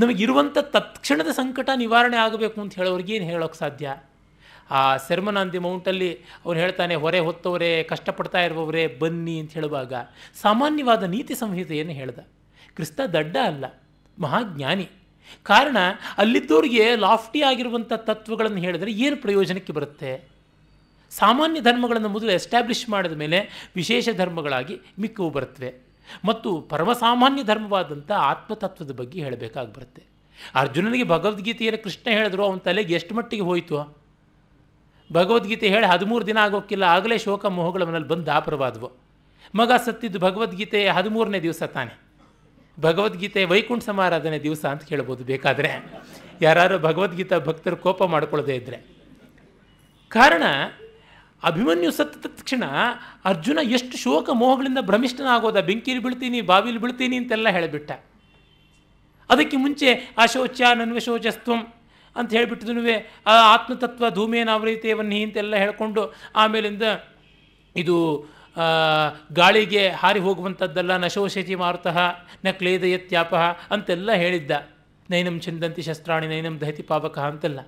ನಮಗಿರುವಂಥ ತತ್ಕ್ಷಣದ ಸಂಕಟ ನಿವಾರಣೆ ಆಗಬೇಕು ಅಂತ ಹೇಳೋರಿಗೆ ಏನು ಹೇಳೋಕ್ಕೆ ಸಾಧ್ಯ ಆ ಸೆರ್ಮನ್ ಆನ್ ದಿ ಮೌಂಟಲ್ಲಿ ಅವ್ರು ಹೇಳ್ತಾನೆ ಹೊರೆ ಹೊತ್ತವರೇ ಕಷ್ಟಪಡ್ತಾ ಇರುವವರೇ ಬನ್ನಿ ಅಂತ ಹೇಳುವಾಗ ಸಾಮಾನ್ಯವಾದ ನೀತಿ ಸಂಹಿತೆಯನ್ನು ಹೇಳ್ದ ಕ್ರಿಸ್ತ ದಡ್ಡ ಅಲ್ಲ ಮಹಾಜ್ಞಾನಿ ಕಾರಣ ಅಲ್ಲಿದ್ದವ್ರಿಗೆ ಲಾಫ್ಟಿ ಆಗಿರುವಂಥ ತತ್ವಗಳನ್ನು ಹೇಳಿದರೆ ಏನು ಪ್ರಯೋಜನಕ್ಕೆ ಬರುತ್ತೆ ಸಾಮಾನ್ಯ ಧರ್ಮಗಳನ್ನು ಮೊದಲು ಎಸ್ಟಾಬ್ಲಿಷ್ ಮಾಡಿದ ಮೇಲೆ ವಿಶೇಷ ಧರ್ಮಗಳಾಗಿ ಮಿಕ್ಕವು ಬರುತ್ತವೆ ಮತ್ತು ಪರಮಸಾಮಾನ್ಯ ಧರ್ಮವಾದಂಥ ಆತ್ಮತತ್ವದ ಬಗ್ಗೆ ಹೇಳಬೇಕಾಗಿ ಬರುತ್ತೆ ಅರ್ಜುನನಿಗೆ ಭಗವದ್ಗೀತೆಯನ್ನು ಕೃಷ್ಣ ಹೇಳಿದ್ರು ಅವನ ತಲೆಗೆ ಎಷ್ಟು ಮಟ್ಟಿಗೆ ಹೋಯಿತು ಭಗವದ್ಗೀತೆ ಹೇಳಿ ಹದಿಮೂರು ದಿನ ಆಗೋಕ್ಕಿಲ್ಲ ಆಗಲೇ ಶೋಕ ಮೋಹಗಳ ಮನೇಲಿ ಬಂದು ದಾಪರವಾದವು ಮಗ ಸತ್ತಿದ್ದು ಭಗವದ್ಗೀತೆ ಹದಿಮೂರನೇ ದಿವಸ ತಾನೆ ಭಗವದ್ಗೀತೆ ವೈಕುಂಠ ಸಮಾರಾಧನೆ ದಿವಸ ಅಂತ ಕೇಳ್ಬೋದು ಬೇಕಾದರೆ ಯಾರು ಭಗವದ್ಗೀತಾ ಭಕ್ತರು ಕೋಪ ಮಾಡ್ಕೊಳ್ಳದೇ ಇದ್ದರೆ ಕಾರಣ ಅಭಿಮನ್ಯು ಸತ್ತ ತಕ್ಷಣ ಅರ್ಜುನ ಎಷ್ಟು ಶೋಕ ಮೋಹಗಳಿಂದ ಭ್ರಮಿಷ್ಠನಾಗೋದ ಬೆಂಕಿಲಿ ಬೀಳ್ತೀನಿ ಬಾವಿಲಿ ಬೀಳ್ತೀನಿ ಅಂತೆಲ್ಲ ಹೇಳಿಬಿಟ್ಟ ಅದಕ್ಕೆ ಮುಂಚೆ ಅಶೋಚ ಶೋಚಸ್ತ್ವಂ ಅಂತ ಹೇಳಿಬಿಟ್ಟಿದ್ನುವೆ ಆ ಆತ್ಮತತ್ವ ಧೂಮೇನ ಧೂಮೇನಾವೃತೇವನ್ನಿ ಅಂತೆಲ್ಲ ಹೇಳಿಕೊಂಡು ಆಮೇಲಿಂದ ಇದು ಗಾಳಿಗೆ ಹಾರಿ ಹೋಗುವಂಥದ್ದೆಲ್ಲ ನಶೋಶಚಿ ಮಾರುತಃ ನ ಕ್ಲೇದಯತ್ಯಾಪ ಅಂತೆಲ್ಲ ಹೇಳಿದ್ದ ನೈನಂ ಚಂದಂತಿ ಶಸ್ತ್ರಾಣಿ ನೈನಂ ದಹತಿ ಪಾವಕ ಅಂತೆಲ್ಲ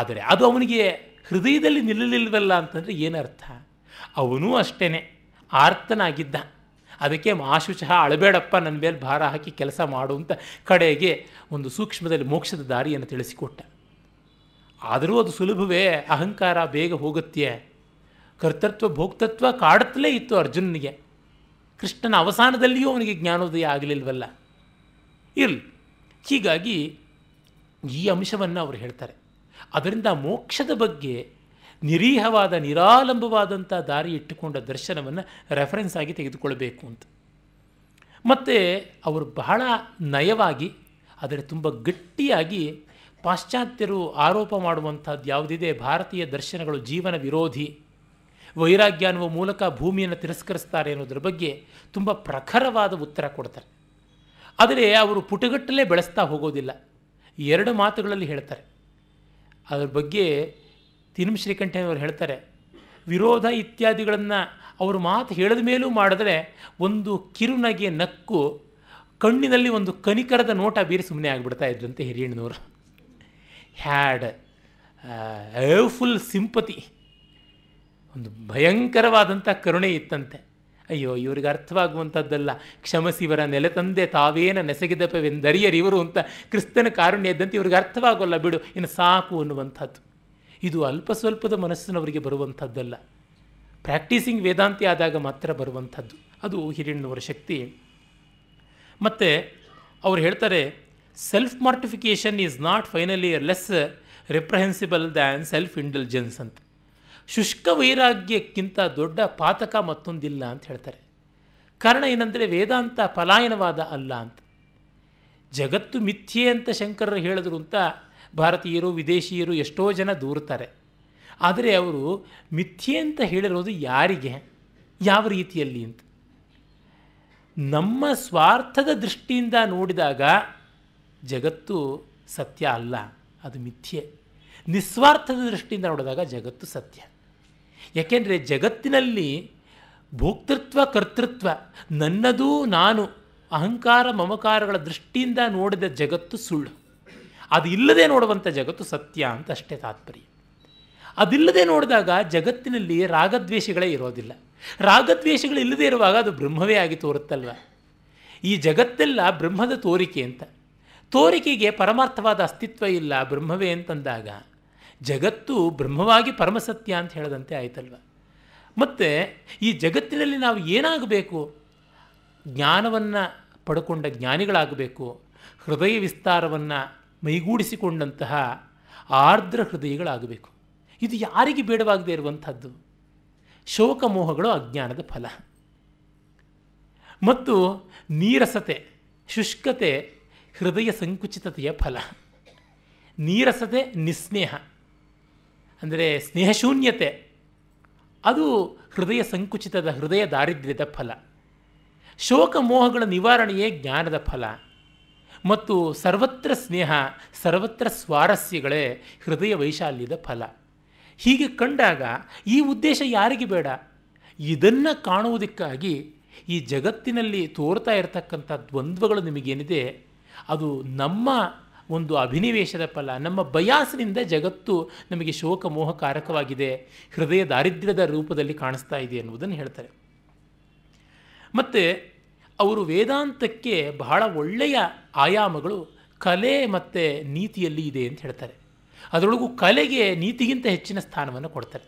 ಆದರೆ ಅದು ಅವನಿಗೆ ಹೃದಯದಲ್ಲಿ ನಿಲ್ಲಲಿಲ್ವಲ್ಲ ಅಂತಂದರೆ ಏನರ್ಥ ಅವನೂ ಅಷ್ಟೇ ಆರ್ತನಾಗಿದ್ದ ಅದಕ್ಕೆ ಆಶುಚಃ ಅಳಬೇಡಪ್ಪ ನನ್ನ ಮೇಲೆ ಭಾರ ಹಾಕಿ ಕೆಲಸ ಮಾಡುವಂಥ ಕಡೆಗೆ ಒಂದು ಸೂಕ್ಷ್ಮದಲ್ಲಿ ಮೋಕ್ಷದ ದಾರಿಯನ್ನು ತಿಳಿಸಿಕೊಟ್ಟ ಆದರೂ ಅದು ಸುಲಭವೇ ಅಹಂಕಾರ ಬೇಗ ಹೋಗುತ್ತೆ ಕರ್ತೃತ್ವ ಭೋಕ್ತತ್ವ ಕಾಡುತ್ತಲೇ ಇತ್ತು ಅರ್ಜುನನಿಗೆ ಕೃಷ್ಣನ ಅವಸಾನದಲ್ಲಿಯೂ ಅವನಿಗೆ ಜ್ಞಾನೋದಯ ಆಗಲಿಲ್ವಲ್ಲ ಇರಲಿ ಹೀಗಾಗಿ ಈ ಅಂಶವನ್ನು ಅವರು ಹೇಳ್ತಾರೆ ಅದರಿಂದ ಮೋಕ್ಷದ ಬಗ್ಗೆ ನಿರೀಹವಾದ ನಿರಾಲಂಬವಾದಂಥ ದಾರಿ ಇಟ್ಟುಕೊಂಡ ದರ್ಶನವನ್ನು ರೆಫರೆನ್ಸ್ ಆಗಿ ತೆಗೆದುಕೊಳ್ಬೇಕು ಅಂತ ಮತ್ತು ಅವರು ಬಹಳ ನಯವಾಗಿ ಆದರೆ ತುಂಬ ಗಟ್ಟಿಯಾಗಿ ಪಾಶ್ಚಾತ್ಯರು ಆರೋಪ ಮಾಡುವಂಥದ್ದು ಯಾವುದಿದೆ ಭಾರತೀಯ ದರ್ಶನಗಳು ಜೀವನ ವಿರೋಧಿ ವೈರಾಗ್ಯ ಅನ್ನುವ ಮೂಲಕ ಭೂಮಿಯನ್ನು ತಿರಸ್ಕರಿಸ್ತಾರೆ ಅನ್ನೋದ್ರ ಬಗ್ಗೆ ತುಂಬ ಪ್ರಖರವಾದ ಉತ್ತರ ಕೊಡ್ತಾರೆ ಆದರೆ ಅವರು ಪುಟಗಟ್ಟಲೆ ಬೆಳೆಸ್ತಾ ಹೋಗೋದಿಲ್ಲ ಎರಡು ಮಾತುಗಳಲ್ಲಿ ಹೇಳ್ತಾರೆ ಅದರ ಬಗ್ಗೆ ತಿರುಮ್ ಶ್ರೀಕಂಠನವರು ಹೇಳ್ತಾರೆ ವಿರೋಧ ಇತ್ಯಾದಿಗಳನ್ನು ಅವರು ಮಾತು ಹೇಳಿದ ಮೇಲೂ ಮಾಡಿದ್ರೆ ಒಂದು ಕಿರುನಗೆ ನಕ್ಕು ಕಣ್ಣಿನಲ್ಲಿ ಒಂದು ಕನಿಕರದ ನೋಟ ಬೀರಿ ಸುಮ್ಮನೆ ಆಗಿಬಿಡ್ತಾ ಇದ್ರಂತೆ ಹಿರಿಯಣ್ಣನವರು ಹ್ಯಾಡ್ ಫುಲ್ ಸಿಂಪತಿ ಒಂದು ಭಯಂಕರವಾದಂಥ ಕರುಣೆ ಇತ್ತಂತೆ ಅಯ್ಯೋ ಇವರಿಗೆ ಅರ್ಥವಾಗುವಂಥದ್ದಲ್ಲ ಕ್ಷಮಸಿವರ ತಂದೆ ತಾವೇನ ಇವರು ಅಂತ ಕ್ರಿಸ್ತನ ಕಾರುಣ್ಯದ್ದಂತೆ ಇವ್ರಿಗೆ ಅರ್ಥವಾಗೋಲ್ಲ ಬಿಡು ಇನ್ನು ಸಾಕು ಅನ್ನುವಂಥದ್ದು ಇದು ಅಲ್ಪ ಸ್ವಲ್ಪದ ಮನಸ್ಸಿನವರಿಗೆ ಬರುವಂಥದ್ದಲ್ಲ ಪ್ರಾಕ್ಟೀಸಿಂಗ್ ವೇದಾಂತಿ ಆದಾಗ ಮಾತ್ರ ಬರುವಂಥದ್ದು ಅದು ಹಿರಿಯಣ್ಣವರ ಶಕ್ತಿ ಮತ್ತು ಅವ್ರು ಹೇಳ್ತಾರೆ self mortification is not finally less reprehensible than self intelligence ಅಂತ ಶುಷ್ಕ ವೈರಾಗ್ಯಕ್ಕಿಂತ ದೊಡ್ಡ ಪಾತಕ ಮತ್ತೊಂದಿಲ್ಲ ಅಂತ ಹೇಳ್ತಾರೆ ಕಾರಣ ಏನಂದರೆ ವೇದಾಂತ ಪಲಾಯನವಾದ ಅಲ್ಲ ಅಂತ ಜಗತ್ತು ಮಿಥ್ಯೆ ಅಂತ ಶಂಕರರು ಹೇಳಿದ್ರು ಅಂತ ಭಾರತೀಯರು ವಿದೇಶಿಯರು ಎಷ್ಟೋ ಜನ ದೂರ್ತಾರೆ ಆದರೆ ಅವರು ಮಿಥ್ಯೆ ಅಂತ ಹೇಳಿರೋದು ಯಾರಿಗೆ ಯಾವ ರೀತಿಯಲ್ಲಿ ಅಂತ ನಮ್ಮ ಸ್ವಾರ್ಥದ ದೃಷ್ಟಿಯಿಂದ ನೋಡಿದಾಗ ಜಗತ್ತು ಸತ್ಯ ಅಲ್ಲ ಅದು ಮಿಥ್ಯೆ ನಿಸ್ವಾರ್ಥದ ದೃಷ್ಟಿಯಿಂದ ನೋಡಿದಾಗ ಜಗತ್ತು ಸತ್ಯ ಯಾಕೆಂದರೆ ಜಗತ್ತಿನಲ್ಲಿ ಭೋಕ್ತೃತ್ವ ಕರ್ತೃತ್ವ ನನ್ನದು ನಾನು ಅಹಂಕಾರ ಮಮಕಾರಗಳ ದೃಷ್ಟಿಯಿಂದ ನೋಡಿದ ಜಗತ್ತು ಸುಳ್ಳು ಅದು ಇಲ್ಲದೆ ನೋಡುವಂಥ ಜಗತ್ತು ಸತ್ಯ ಅಂತ ಅಷ್ಟೇ ತಾತ್ಪರ್ಯ ಅದಿಲ್ಲದೆ ನೋಡಿದಾಗ ಜಗತ್ತಿನಲ್ಲಿ ರಾಗದ್ವೇಷಗಳೇ ಇರೋದಿಲ್ಲ ಇಲ್ಲದೇ ಇರುವಾಗ ಅದು ಬ್ರಹ್ಮವೇ ಆಗಿ ತೋರುತ್ತಲ್ವ ಈ ಜಗತ್ತೆಲ್ಲ ಬ್ರಹ್ಮದ ತೋರಿಕೆ ಅಂತ ತೋರಿಕೆಗೆ ಪರಮಾರ್ಥವಾದ ಅಸ್ತಿತ್ವ ಇಲ್ಲ ಬ್ರಹ್ಮವೇ ಅಂತಂದಾಗ ಜಗತ್ತು ಬ್ರಹ್ಮವಾಗಿ ಪರಮಸತ್ಯ ಅಂತ ಹೇಳದಂತೆ ಆಯ್ತಲ್ವ ಮತ್ತು ಈ ಜಗತ್ತಿನಲ್ಲಿ ನಾವು ಏನಾಗಬೇಕು ಜ್ಞಾನವನ್ನು ಪಡ್ಕೊಂಡ ಜ್ಞಾನಿಗಳಾಗಬೇಕು ಹೃದಯ ವಿಸ್ತಾರವನ್ನು ಮೈಗೂಡಿಸಿಕೊಂಡಂತಹ ಆರ್ದ್ರ ಹೃದಯಗಳಾಗಬೇಕು ಇದು ಯಾರಿಗೆ ಬೇಡವಾಗದೇ ಇರುವಂಥದ್ದು ಶೋಕ ಮೋಹಗಳು ಅಜ್ಞಾನದ ಫಲ ಮತ್ತು ನೀರಸತೆ ಶುಷ್ಕತೆ ಹೃದಯ ಸಂಕುಚಿತತೆಯ ಫಲ ನೀರಸತೆ ನಿಸ್ನೇಹ ಅಂದರೆ ಸ್ನೇಹಶೂನ್ಯತೆ ಅದು ಹೃದಯ ಸಂಕುಚಿತದ ಹೃದಯ ದಾರಿದ್ರ್ಯದ ಫಲ ಶೋಕ ಮೋಹಗಳ ನಿವಾರಣೆಯೇ ಜ್ಞಾನದ ಫಲ ಮತ್ತು ಸರ್ವತ್ರ ಸ್ನೇಹ ಸರ್ವತ್ರ ಸ್ವಾರಸ್ಯಗಳೇ ಹೃದಯ ವೈಶಾಲ್ಯದ ಫಲ ಹೀಗೆ ಕಂಡಾಗ ಈ ಉದ್ದೇಶ ಯಾರಿಗೆ ಬೇಡ ಇದನ್ನು ಕಾಣುವುದಕ್ಕಾಗಿ ಈ ಜಗತ್ತಿನಲ್ಲಿ ತೋರ್ತಾ ಇರತಕ್ಕಂಥ ದ್ವಂದ್ವಗಳು ನಿಮಗೇನಿದೆ ಅದು ನಮ್ಮ ಒಂದು ಅಭಿನಿವೇಶದ ಫಲ ನಮ್ಮ ಬಯಾಸಿನಿಂದ ಜಗತ್ತು ನಮಗೆ ಶೋಕ ಮೋಹಕಾರಕವಾಗಿದೆ ಹೃದಯ ದಾರಿದ್ರ್ಯದ ರೂಪದಲ್ಲಿ ಕಾಣಿಸ್ತಾ ಇದೆ ಎನ್ನುವುದನ್ನು ಹೇಳ್ತಾರೆ ಮತ್ತು ಅವರು ವೇದಾಂತಕ್ಕೆ ಬಹಳ ಒಳ್ಳೆಯ ಆಯಾಮಗಳು ಕಲೆ ಮತ್ತು ನೀತಿಯಲ್ಲಿ ಇದೆ ಅಂತ ಹೇಳ್ತಾರೆ ಅದರೊಳಗೂ ಕಲೆಗೆ ನೀತಿಗಿಂತ ಹೆಚ್ಚಿನ ಸ್ಥಾನವನ್ನು ಕೊಡ್ತಾರೆ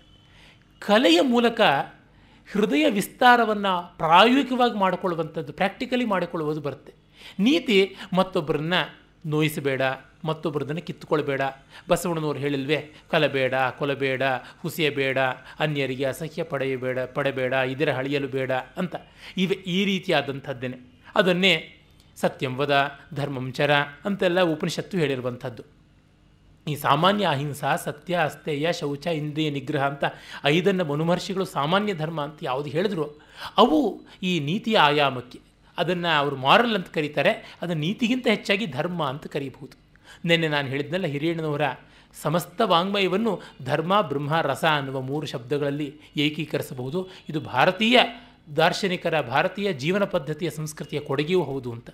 ಕಲೆಯ ಮೂಲಕ ಹೃದಯ ವಿಸ್ತಾರವನ್ನು ಪ್ರಾಯೋಗಿಕವಾಗಿ ಮಾಡಿಕೊಳ್ಳುವಂಥದ್ದು ಪ್ರಾಕ್ಟಿಕಲಿ ಮಾಡಿಕೊಳ್ಳುವುದು ಬರುತ್ತೆ ನೀತಿ ಮತ್ತೊಬ್ಬರನ್ನ ನೋಯಿಸಬೇಡ ಮತ್ತೊಬ್ಬರದನ್ನು ಕಿತ್ತುಕೊಳ್ಬೇಡ ಬಸವಣ್ಣನವರು ಹೇಳಿಲ್ವೇ ಕಲಬೇಡ ಕೊಲಬೇಡ ಹುಸಿಯಬೇಡ ಅನ್ಯರಿಗೆ ಅಸಹ್ಯ ಪಡೆಯಬೇಡ ಪಡಬೇಡ ಇದರ ಹಳಿಯಲು ಬೇಡ ಅಂತ ಇವೆ ಈ ರೀತಿಯಾದಂಥದ್ದೇನೆ ಅದನ್ನೇ ಸತ್ಯಂವದ ಧರ್ಮಂಚರ ಅಂತೆಲ್ಲ ಉಪನಿಷತ್ತು ಹೇಳಿರುವಂಥದ್ದು ಈ ಸಾಮಾನ್ಯ ಅಹಿಂಸಾ ಸತ್ಯ ಅಸ್ಥೇಯ ಶೌಚ ಇಂದ್ರಿಯ ನಿಗ್ರಹ ಅಂತ ಐದನ್ನು ಮನುಮಹರ್ಷಿಗಳು ಸಾಮಾನ್ಯ ಧರ್ಮ ಅಂತ ಯಾವುದು ಹೇಳಿದ್ರು ಅವು ಈ ನೀತಿಯ ಆಯಾಮಕ್ಕೆ ಅದನ್ನು ಅವರು ಮಾರಲ್ ಅಂತ ಕರೀತಾರೆ ಅದು ನೀತಿಗಿಂತ ಹೆಚ್ಚಾಗಿ ಧರ್ಮ ಅಂತ ಕರೀಬಹುದು ನಿನ್ನೆ ನಾನು ಹೇಳಿದ್ನಲ್ಲ ಹಿರಿಯಣ್ಣನವರ ಸಮಸ್ತ ವಾಂಗ್ಮಯವನ್ನು ಧರ್ಮ ಬ್ರಹ್ಮ ರಸ ಅನ್ನುವ ಮೂರು ಶಬ್ದಗಳಲ್ಲಿ ಏಕೀಕರಿಸಬಹುದು ಇದು ಭಾರತೀಯ ದಾರ್ಶನಿಕರ ಭಾರತೀಯ ಜೀವನ ಪದ್ಧತಿಯ ಸಂಸ್ಕೃತಿಯ ಕೊಡುಗೆಯೂ ಹೌದು ಅಂತ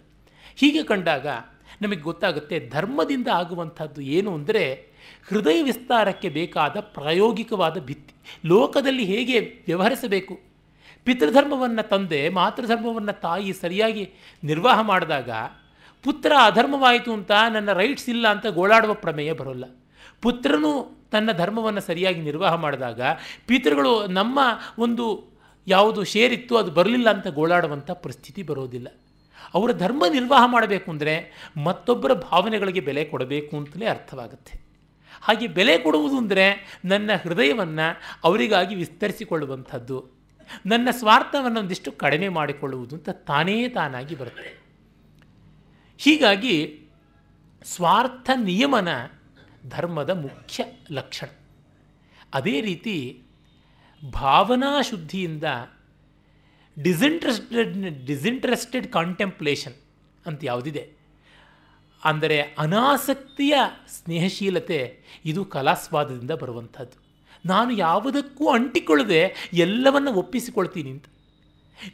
ಹೀಗೆ ಕಂಡಾಗ ನಮಗೆ ಗೊತ್ತಾಗುತ್ತೆ ಧರ್ಮದಿಂದ ಆಗುವಂಥದ್ದು ಏನು ಅಂದರೆ ಹೃದಯ ವಿಸ್ತಾರಕ್ಕೆ ಬೇಕಾದ ಪ್ರಾಯೋಗಿಕವಾದ ಭಿತ್ತಿ ಲೋಕದಲ್ಲಿ ಹೇಗೆ ವ್ಯವಹರಿಸಬೇಕು ಪಿತೃಧರ್ಮವನ್ನು ತಂದೆ ಮಾತೃಧರ್ಮವನ್ನು ತಾಯಿ ಸರಿಯಾಗಿ ನಿರ್ವಾಹ ಮಾಡಿದಾಗ ಪುತ್ರ ಅಧರ್ಮವಾಯಿತು ಅಂತ ನನ್ನ ರೈಟ್ಸ್ ಇಲ್ಲ ಅಂತ ಗೋಳಾಡುವ ಪ್ರಮೇಯ ಬರೋಲ್ಲ ಪುತ್ರನೂ ತನ್ನ ಧರ್ಮವನ್ನು ಸರಿಯಾಗಿ ನಿರ್ವಾಹ ಮಾಡಿದಾಗ ಪಿತೃಗಳು ನಮ್ಮ ಒಂದು ಯಾವುದು ಶೇರಿತ್ತು ಅದು ಬರಲಿಲ್ಲ ಅಂತ ಗೋಳಾಡುವಂಥ ಪರಿಸ್ಥಿತಿ ಬರೋದಿಲ್ಲ ಅವರ ಧರ್ಮ ನಿರ್ವಾಹ ಮಾಡಬೇಕು ಅಂದರೆ ಮತ್ತೊಬ್ಬರ ಭಾವನೆಗಳಿಗೆ ಬೆಲೆ ಕೊಡಬೇಕು ಅಂತಲೇ ಅರ್ಥವಾಗುತ್ತೆ ಹಾಗೆ ಬೆಲೆ ಕೊಡುವುದು ಅಂದರೆ ನನ್ನ ಹೃದಯವನ್ನು ಅವರಿಗಾಗಿ ವಿಸ್ತರಿಸಿಕೊಳ್ಳುವಂಥದ್ದು ನನ್ನ ಸ್ವಾರ್ಥವನ್ನು ಒಂದಿಷ್ಟು ಕಡಿಮೆ ಮಾಡಿಕೊಳ್ಳುವುದು ಅಂತ ತಾನೇ ತಾನಾಗಿ ಬರುತ್ತೆ ಹೀಗಾಗಿ ಸ್ವಾರ್ಥ ನಿಯಮನ ಧರ್ಮದ ಮುಖ್ಯ ಲಕ್ಷಣ ಅದೇ ರೀತಿ ಭಾವನಾ ಶುದ್ಧಿಯಿಂದ ಡಿಸಿಂಟ್ರೆಸ್ಟೆಡ್ ಡಿಸಿಂಟ್ರೆಸ್ಟೆಡ್ ಕಾಂಟೆಂಪ್ಲೇಷನ್ ಅಂತ ಯಾವುದಿದೆ ಅಂದರೆ ಅನಾಸಕ್ತಿಯ ಸ್ನೇಹಶೀಲತೆ ಇದು ಕಲಾಸ್ವಾದದಿಂದ ಬರುವಂಥದ್ದು ನಾನು ಯಾವುದಕ್ಕೂ ಅಂಟಿಕೊಳ್ಳದೆ ಎಲ್ಲವನ್ನು ಒಪ್ಪಿಸಿಕೊಳ್ತೀನಿ ಅಂತ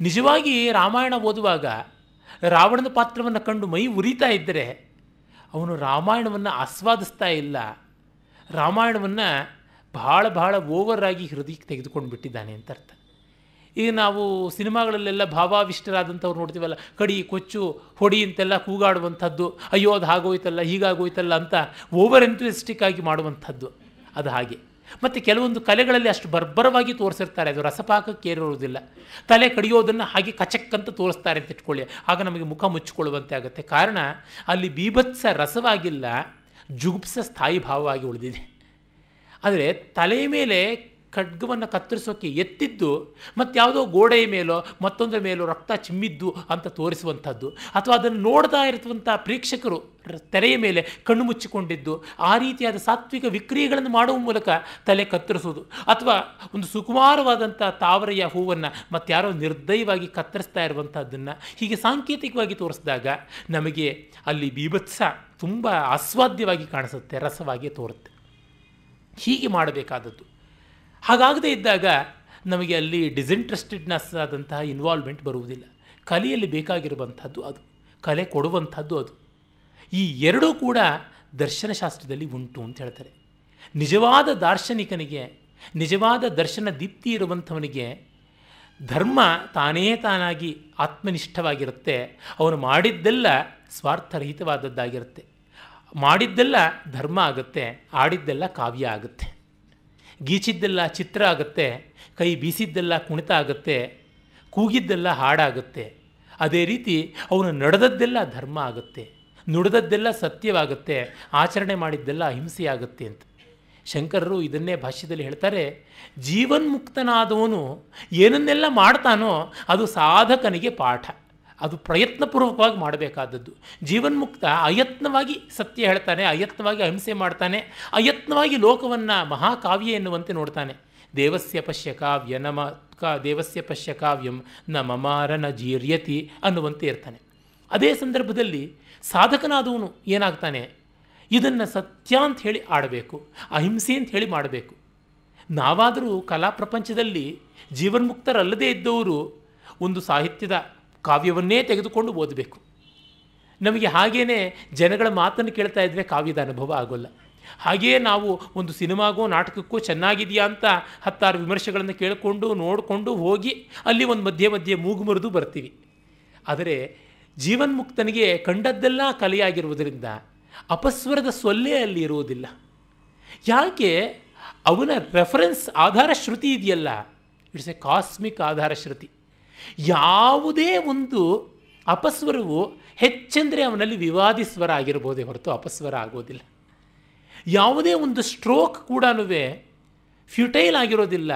ನಿಜವಾಗಿ ರಾಮಾಯಣ ಓದುವಾಗ ರಾವಣನ ಪಾತ್ರವನ್ನು ಕಂಡು ಮೈ ಉರಿತಾ ಇದ್ದರೆ ಅವನು ರಾಮಾಯಣವನ್ನು ಆಸ್ವಾದಿಸ್ತಾ ಇಲ್ಲ ರಾಮಾಯಣವನ್ನು ಬಹಳ ಬಹಳ ಓವರಾಗಿ ಹೃದಯಕ್ಕೆ ತೆಗೆದುಕೊಂಡು ಬಿಟ್ಟಿದ್ದಾನೆ ಅಂತ ಅರ್ಥ ಈಗ ನಾವು ಸಿನಿಮಾಗಳಲ್ಲೆಲ್ಲ ಭಾವಾವಿಷ್ಟರಾದಂಥವ್ರು ನೋಡ್ತೀವಲ್ಲ ಕಡಿ ಕೊಚ್ಚು ಹೊಡಿ ಅಂತೆಲ್ಲ ಕೂಗಾಡುವಂಥದ್ದು ಅಯ್ಯೋ ಅದು ಹಾಗೋಯ್ತಲ್ಲ ಹೀಗಾಗೋಯ್ತಲ್ಲ ಅಂತ ಓವರ್ ಎಂಥೂಯಸ್ಟಿಕ್ ಆಗಿ ಮಾಡುವಂಥದ್ದು ಅದು ಹಾಗೆ ಮತ್ತು ಕೆಲವೊಂದು ಕಲೆಗಳಲ್ಲಿ ಅಷ್ಟು ಬರ್ಬರವಾಗಿ ತೋರಿಸಿರ್ತಾರೆ ಅದು ರಸಪಾಕಕ್ಕೆ ಏರಿರುವುದಿಲ್ಲ ತಲೆ ಕಡಿಯೋದನ್ನು ಹಾಗೆ ಕಚಕ್ಕಂತ ತೋರಿಸ್ತಾರೆ ಅಂತ ಇಟ್ಕೊಳ್ಳಿ ಆಗ ನಮಗೆ ಮುಖ ಮುಚ್ಚಿಕೊಳ್ಳುವಂತೆ ಆಗುತ್ತೆ ಕಾರಣ ಅಲ್ಲಿ ಬೀಭತ್ಸ ರಸವಾಗಿಲ್ಲ ಜುಗುಪ್ಸ ಸ್ಥಾಯಿ ಭಾವವಾಗಿ ಉಳಿದಿದೆ ಆದರೆ ತಲೆಯ ಮೇಲೆ ಖಡ್ಗವನ್ನು ಕತ್ತರಿಸೋಕೆ ಎತ್ತಿದ್ದು ಯಾವುದೋ ಗೋಡೆಯ ಮೇಲೋ ಮತ್ತೊಂದರ ಮೇಲೋ ರಕ್ತ ಚಿಮ್ಮಿದ್ದು ಅಂತ ತೋರಿಸುವಂಥದ್ದು ಅಥವಾ ಅದನ್ನು ನೋಡ್ತಾ ಇರುವಂಥ ಪ್ರೇಕ್ಷಕರು ತೆರೆಯ ಮೇಲೆ ಕಣ್ಣು ಮುಚ್ಚಿಕೊಂಡಿದ್ದು ಆ ರೀತಿಯಾದ ಸಾತ್ವಿಕ ವಿಕ್ರಿಯೆಗಳನ್ನು ಮಾಡುವ ಮೂಲಕ ತಲೆ ಕತ್ತರಿಸೋದು ಅಥವಾ ಒಂದು ಸುಕುಮಾರವಾದಂಥ ತಾವರೆಯ ಹೂವನ್ನು ಮತ್ತಾರೋ ನಿರ್ದಯವಾಗಿ ಕತ್ತರಿಸ್ತಾ ಇರುವಂಥದ್ದನ್ನು ಹೀಗೆ ಸಾಂಕೇತಿಕವಾಗಿ ತೋರಿಸಿದಾಗ ನಮಗೆ ಅಲ್ಲಿ ಬೀಭತ್ಸ ತುಂಬ ಆಸ್ವಾದ್ಯವಾಗಿ ಕಾಣಿಸುತ್ತೆ ರಸವಾಗಿ ತೋರುತ್ತೆ ಹೀಗೆ ಮಾಡಬೇಕಾದದ್ದು ಹಾಗಾಗದೇ ಇದ್ದಾಗ ನಮಗೆ ಅಲ್ಲಿ ಡಿಸಿಂಟ್ರೆಸ್ಟೆಡ್ನೆಸ್ ಆದಂತಹ ಇನ್ವಾಲ್ವ್ಮೆಂಟ್ ಬರುವುದಿಲ್ಲ ಕಲೆಯಲ್ಲಿ ಬೇಕಾಗಿರುವಂಥದ್ದು ಅದು ಕಲೆ ಕೊಡುವಂಥದ್ದು ಅದು ಈ ಎರಡೂ ಕೂಡ ದರ್ಶನಶಾಸ್ತ್ರದಲ್ಲಿ ಉಂಟು ಅಂತ ಹೇಳ್ತಾರೆ ನಿಜವಾದ ದಾರ್ಶನಿಕನಿಗೆ ನಿಜವಾದ ದರ್ಶನ ದೀಪ್ತಿ ಇರುವಂಥವನಿಗೆ ಧರ್ಮ ತಾನೇ ತಾನಾಗಿ ಆತ್ಮನಿಷ್ಠವಾಗಿರುತ್ತೆ ಅವನು ಮಾಡಿದ್ದೆಲ್ಲ ಸ್ವಾರ್ಥರಹಿತವಾದದ್ದಾಗಿರುತ್ತೆ ಮಾಡಿದ್ದೆಲ್ಲ ಧರ್ಮ ಆಗುತ್ತೆ ಆಡಿದ್ದೆಲ್ಲ ಕಾವ್ಯ ಆಗುತ್ತೆ ಗೀಚಿದ್ದೆಲ್ಲ ಚಿತ್ರ ಆಗುತ್ತೆ ಕೈ ಬೀಸಿದ್ದೆಲ್ಲ ಕುಣಿತ ಆಗುತ್ತೆ ಕೂಗಿದ್ದೆಲ್ಲ ಹಾಡಾಗುತ್ತೆ ಅದೇ ರೀತಿ ಅವನು ನಡೆದದ್ದೆಲ್ಲ ಧರ್ಮ ಆಗುತ್ತೆ ನುಡಿದದ್ದೆಲ್ಲ ಸತ್ಯವಾಗುತ್ತೆ ಆಚರಣೆ ಮಾಡಿದ್ದೆಲ್ಲ ಅಹಿಂಸೆಯಾಗುತ್ತೆ ಅಂತ ಶಂಕರರು ಇದನ್ನೇ ಭಾಷ್ಯದಲ್ಲಿ ಹೇಳ್ತಾರೆ ಜೀವನ್ಮುಕ್ತನಾದವನು ಏನನ್ನೆಲ್ಲ ಮಾಡ್ತಾನೋ ಅದು ಸಾಧಕನಿಗೆ ಪಾಠ ಅದು ಪ್ರಯತ್ನಪೂರ್ವಕವಾಗಿ ಮಾಡಬೇಕಾದದ್ದು ಜೀವನ್ಮುಕ್ತ ಅಯತ್ನವಾಗಿ ಸತ್ಯ ಹೇಳ್ತಾನೆ ಅಯತ್ನವಾಗಿ ಅಹಿಂಸೆ ಮಾಡ್ತಾನೆ ಅಯತ್ನವಾಗಿ ಲೋಕವನ್ನು ಮಹಾಕಾವ್ಯ ಎನ್ನುವಂತೆ ನೋಡ್ತಾನೆ ದೇವಸ್ಯ ಪಶ್ಯ ಕಾವ್ಯ ನಮ ಕ ದೇವಸ್ಯ ಪಶ್ಯ ಕಾವ್ಯಂ ನ ಮಮಾರನ ಜೀರ್ಯತಿ ಅನ್ನುವಂತೆ ಇರ್ತಾನೆ ಅದೇ ಸಂದರ್ಭದಲ್ಲಿ ಸಾಧಕನಾದವನು ಏನಾಗ್ತಾನೆ ಇದನ್ನು ಸತ್ಯ ಅಂತ ಹೇಳಿ ಆಡಬೇಕು ಅಹಿಂಸೆ ಅಂತ ಹೇಳಿ ಮಾಡಬೇಕು ನಾವಾದರೂ ಕಲಾ ಪ್ರಪಂಚದಲ್ಲಿ ಜೀವನ್ಮುಕ್ತರಲ್ಲದೇ ಇದ್ದವರು ಒಂದು ಸಾಹಿತ್ಯದ ಕಾವ್ಯವನ್ನೇ ತೆಗೆದುಕೊಂಡು ಓದಬೇಕು ನಮಗೆ ಹಾಗೇ ಜನಗಳ ಮಾತನ್ನು ಕೇಳ್ತಾ ಇದ್ದರೆ ಕಾವ್ಯದ ಅನುಭವ ಆಗೋಲ್ಲ ಹಾಗೆಯೇ ನಾವು ಒಂದು ಸಿನಿಮಾಗೋ ನಾಟಕಕ್ಕೋ ಚೆನ್ನಾಗಿದೆಯಾ ಅಂತ ಹತ್ತಾರು ವಿಮರ್ಶೆಗಳನ್ನು ಕೇಳಿಕೊಂಡು ನೋಡಿಕೊಂಡು ಹೋಗಿ ಅಲ್ಲಿ ಒಂದು ಮಧ್ಯೆ ಮಧ್ಯೆ ಮೂಗು ಮುರಿದು ಬರ್ತೀವಿ ಆದರೆ ಜೀವನ್ಮುಕ್ತನಿಗೆ ಕಂಡದ್ದೆಲ್ಲ ಕಲೆಯಾಗಿರುವುದರಿಂದ ಅಪಸ್ವರದ ಸೊಲ್ಲೆ ಅಲ್ಲಿ ಇರುವುದಿಲ್ಲ ಯಾಕೆ ಅವನ ರೆಫರೆನ್ಸ್ ಆಧಾರ ಶ್ರುತಿ ಇದೆಯಲ್ಲ ಇಟ್ಸ್ ಎ ಕಾಸ್ಮಿಕ್ ಆಧಾರ ಶ್ರುತಿ ಯಾವುದೇ ಒಂದು ಅಪಸ್ವರವು ಹೆಚ್ಚೆಂದರೆ ಅವನಲ್ಲಿ ವಿವಾದಿಸ್ವರ ಆಗಿರ್ಬೋದೇ ಹೊರತು ಅಪಸ್ವರ ಆಗೋದಿಲ್ಲ ಯಾವುದೇ ಒಂದು ಸ್ಟ್ರೋಕ್ ಕೂಡ ಫ್ಯೂಟೈಲ್ ಆಗಿರೋದಿಲ್ಲ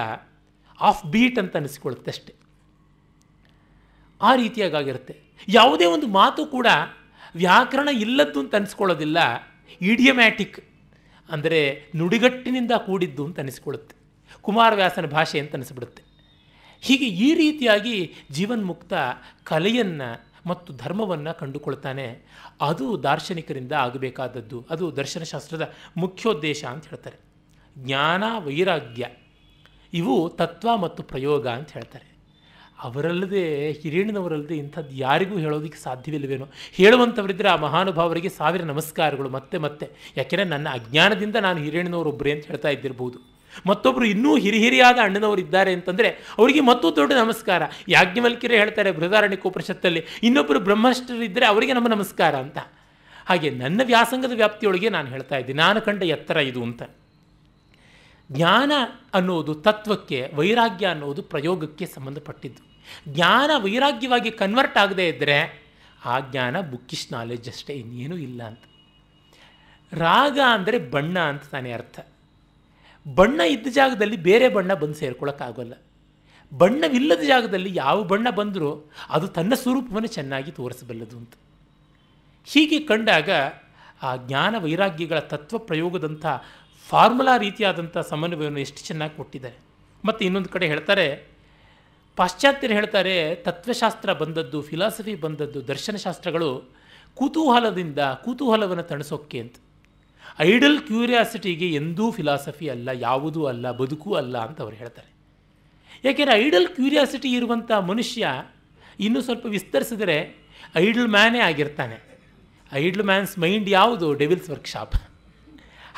ಆಫ್ ಬೀಟ್ ಅಂತ ಅನಿಸ್ಕೊಳ್ಳುತ್ತೆ ಅಷ್ಟೆ ಆ ರೀತಿಯಾಗಿರುತ್ತೆ ಯಾವುದೇ ಒಂದು ಮಾತು ಕೂಡ ವ್ಯಾಕರಣ ಇಲ್ಲದ್ದು ಅಂತ ಅನಿಸ್ಕೊಳ್ಳೋದಿಲ್ಲ ಈಡಿಯಮ್ಯಾಟಿಕ್ ಅಂದರೆ ನುಡಿಗಟ್ಟಿನಿಂದ ಕೂಡಿದ್ದು ಅಂತ ಅನಿಸ್ಕೊಳ್ಳುತ್ತೆ ಕುಮಾರವ್ಯಾಸನ ಭಾಷೆ ಅಂತ ಅನಿಸ್ಬಿಡುತ್ತೆ ಹೀಗೆ ಈ ರೀತಿಯಾಗಿ ಜೀವನ್ಮುಕ್ತ ಕಲೆಯನ್ನು ಮತ್ತು ಧರ್ಮವನ್ನು ಕಂಡುಕೊಳ್ತಾನೆ ಅದು ದಾರ್ಶನಿಕರಿಂದ ಆಗಬೇಕಾದದ್ದು ಅದು ದರ್ಶನಶಾಸ್ತ್ರದ ಮುಖ್ಯೋದ್ದೇಶ ಅಂತ ಹೇಳ್ತಾರೆ ಜ್ಞಾನ ವೈರಾಗ್ಯ ಇವು ತತ್ವ ಮತ್ತು ಪ್ರಯೋಗ ಅಂತ ಹೇಳ್ತಾರೆ ಅವರಲ್ಲದೆ ಹಿರಿಯಣ್ಣನವರಲ್ಲದೆ ಇಂಥದ್ದು ಯಾರಿಗೂ ಹೇಳೋದಕ್ಕೆ ಸಾಧ್ಯವಿಲ್ಲವೇನೋ ಹೇಳುವಂಥವರಿದ್ದರೆ ಆ ಮಹಾನುಭಾವರಿಗೆ ಸಾವಿರ ನಮಸ್ಕಾರಗಳು ಮತ್ತೆ ಮತ್ತೆ ಯಾಕೆಂದರೆ ನನ್ನ ಅಜ್ಞಾನದಿಂದ ನಾನು ಹಿರಿಯಣ್ಣನವರೊಬ್ಬರೇ ಅಂತ ಹೇಳ್ತಾ ಇದ್ದಿರ್ಬೋದು ಮತ್ತೊಬ್ಬರು ಇನ್ನೂ ಹಿರಿಹಿರಿಯಾದ ಅಣ್ಣನವರು ಇದ್ದಾರೆ ಅಂತಂದರೆ ಅವರಿಗೆ ಮತ್ತೂ ದೊಡ್ಡ ನಮಸ್ಕಾರ ಯಾಜ್ಞವಲ್ಕಿರೇ ಹೇಳ್ತಾರೆ ಬೃಹದಾರಣ್ಯಕ ಉಪನಿಷತ್ತಲ್ಲಿ ಇನ್ನೊಬ್ಬರು ಬ್ರಹ್ಮಷ್ಟರಿದ್ದರೆ ಅವರಿಗೆ ನಮ್ಮ ನಮಸ್ಕಾರ ಅಂತ ಹಾಗೆ ನನ್ನ ವ್ಯಾಸಂಗದ ವ್ಯಾಪ್ತಿಯೊಳಗೆ ನಾನು ಹೇಳ್ತಾ ಇದ್ದೀನಿ ನಾನು ಕಂಡ ಎತ್ತರ ಇದು ಅಂತ ಜ್ಞಾನ ಅನ್ನೋದು ತತ್ವಕ್ಕೆ ವೈರಾಗ್ಯ ಅನ್ನೋದು ಪ್ರಯೋಗಕ್ಕೆ ಸಂಬಂಧಪಟ್ಟಿದ್ದು ಜ್ಞಾನ ವೈರಾಗ್ಯವಾಗಿ ಕನ್ವರ್ಟ್ ಆಗದೇ ಇದ್ದರೆ ಆ ಜ್ಞಾನ ಬುಕ್ಕಿಶ್ ನಾಲೆಜ್ ಅಷ್ಟೇ ಇನ್ನೇನೂ ಇಲ್ಲ ಅಂತ ರಾಗ ಅಂದರೆ ಬಣ್ಣ ಅಂತ ತಾನೇ ಅರ್ಥ ಬಣ್ಣ ಇದ್ದ ಜಾಗದಲ್ಲಿ ಬೇರೆ ಬಣ್ಣ ಬಂದು ಸೇರ್ಕೊಳ್ಳೋಕ್ಕಾಗಲ್ಲ ಬಣ್ಣವಿಲ್ಲದ ಜಾಗದಲ್ಲಿ ಯಾವ ಬಣ್ಣ ಬಂದರೂ ಅದು ತನ್ನ ಸ್ವರೂಪವನ್ನು ಚೆನ್ನಾಗಿ ತೋರಿಸಬಲ್ಲದು ಅಂತ ಹೀಗೆ ಕಂಡಾಗ ಆ ಜ್ಞಾನ ವೈರಾಗ್ಯಗಳ ತತ್ವ ಪ್ರಯೋಗದಂಥ ಫಾರ್ಮುಲಾ ರೀತಿಯಾದಂಥ ಸಮನ್ವಯವನ್ನು ಎಷ್ಟು ಚೆನ್ನಾಗಿ ಕೊಟ್ಟಿದ್ದಾರೆ ಮತ್ತು ಇನ್ನೊಂದು ಕಡೆ ಹೇಳ್ತಾರೆ ಪಾಶ್ಚಾತ್ಯರು ಹೇಳ್ತಾರೆ ತತ್ವಶಾಸ್ತ್ರ ಬಂದದ್ದು ಫಿಲಾಸಫಿ ಬಂದದ್ದು ದರ್ಶನಶಾಸ್ತ್ರಗಳು ಕುತೂಹಲದಿಂದ ಕುತೂಹಲವನ್ನು ತಣಿಸೋಕ್ಕೆ ಅಂತ ಐಡಲ್ ಕ್ಯೂರಿಯಾಸಿಟಿಗೆ ಎಂದೂ ಫಿಲಾಸಫಿ ಅಲ್ಲ ಯಾವುದೂ ಅಲ್ಲ ಬದುಕೂ ಅಲ್ಲ ಅಂತ ಅವ್ರು ಹೇಳ್ತಾರೆ ಏಕೆಂದರೆ ಐಡಲ್ ಕ್ಯೂರಿಯಾಸಿಟಿ ಇರುವಂಥ ಮನುಷ್ಯ ಇನ್ನೂ ಸ್ವಲ್ಪ ವಿಸ್ತರಿಸಿದರೆ ಐಡಲ್ ಮ್ಯಾನೇ ಆಗಿರ್ತಾನೆ ಐಡಲ್ ಮ್ಯಾನ್ಸ್ ಮೈಂಡ್ ಯಾವುದು ಡೆವಿಲ್ಸ್ ವರ್ಕ್ಶಾಪ್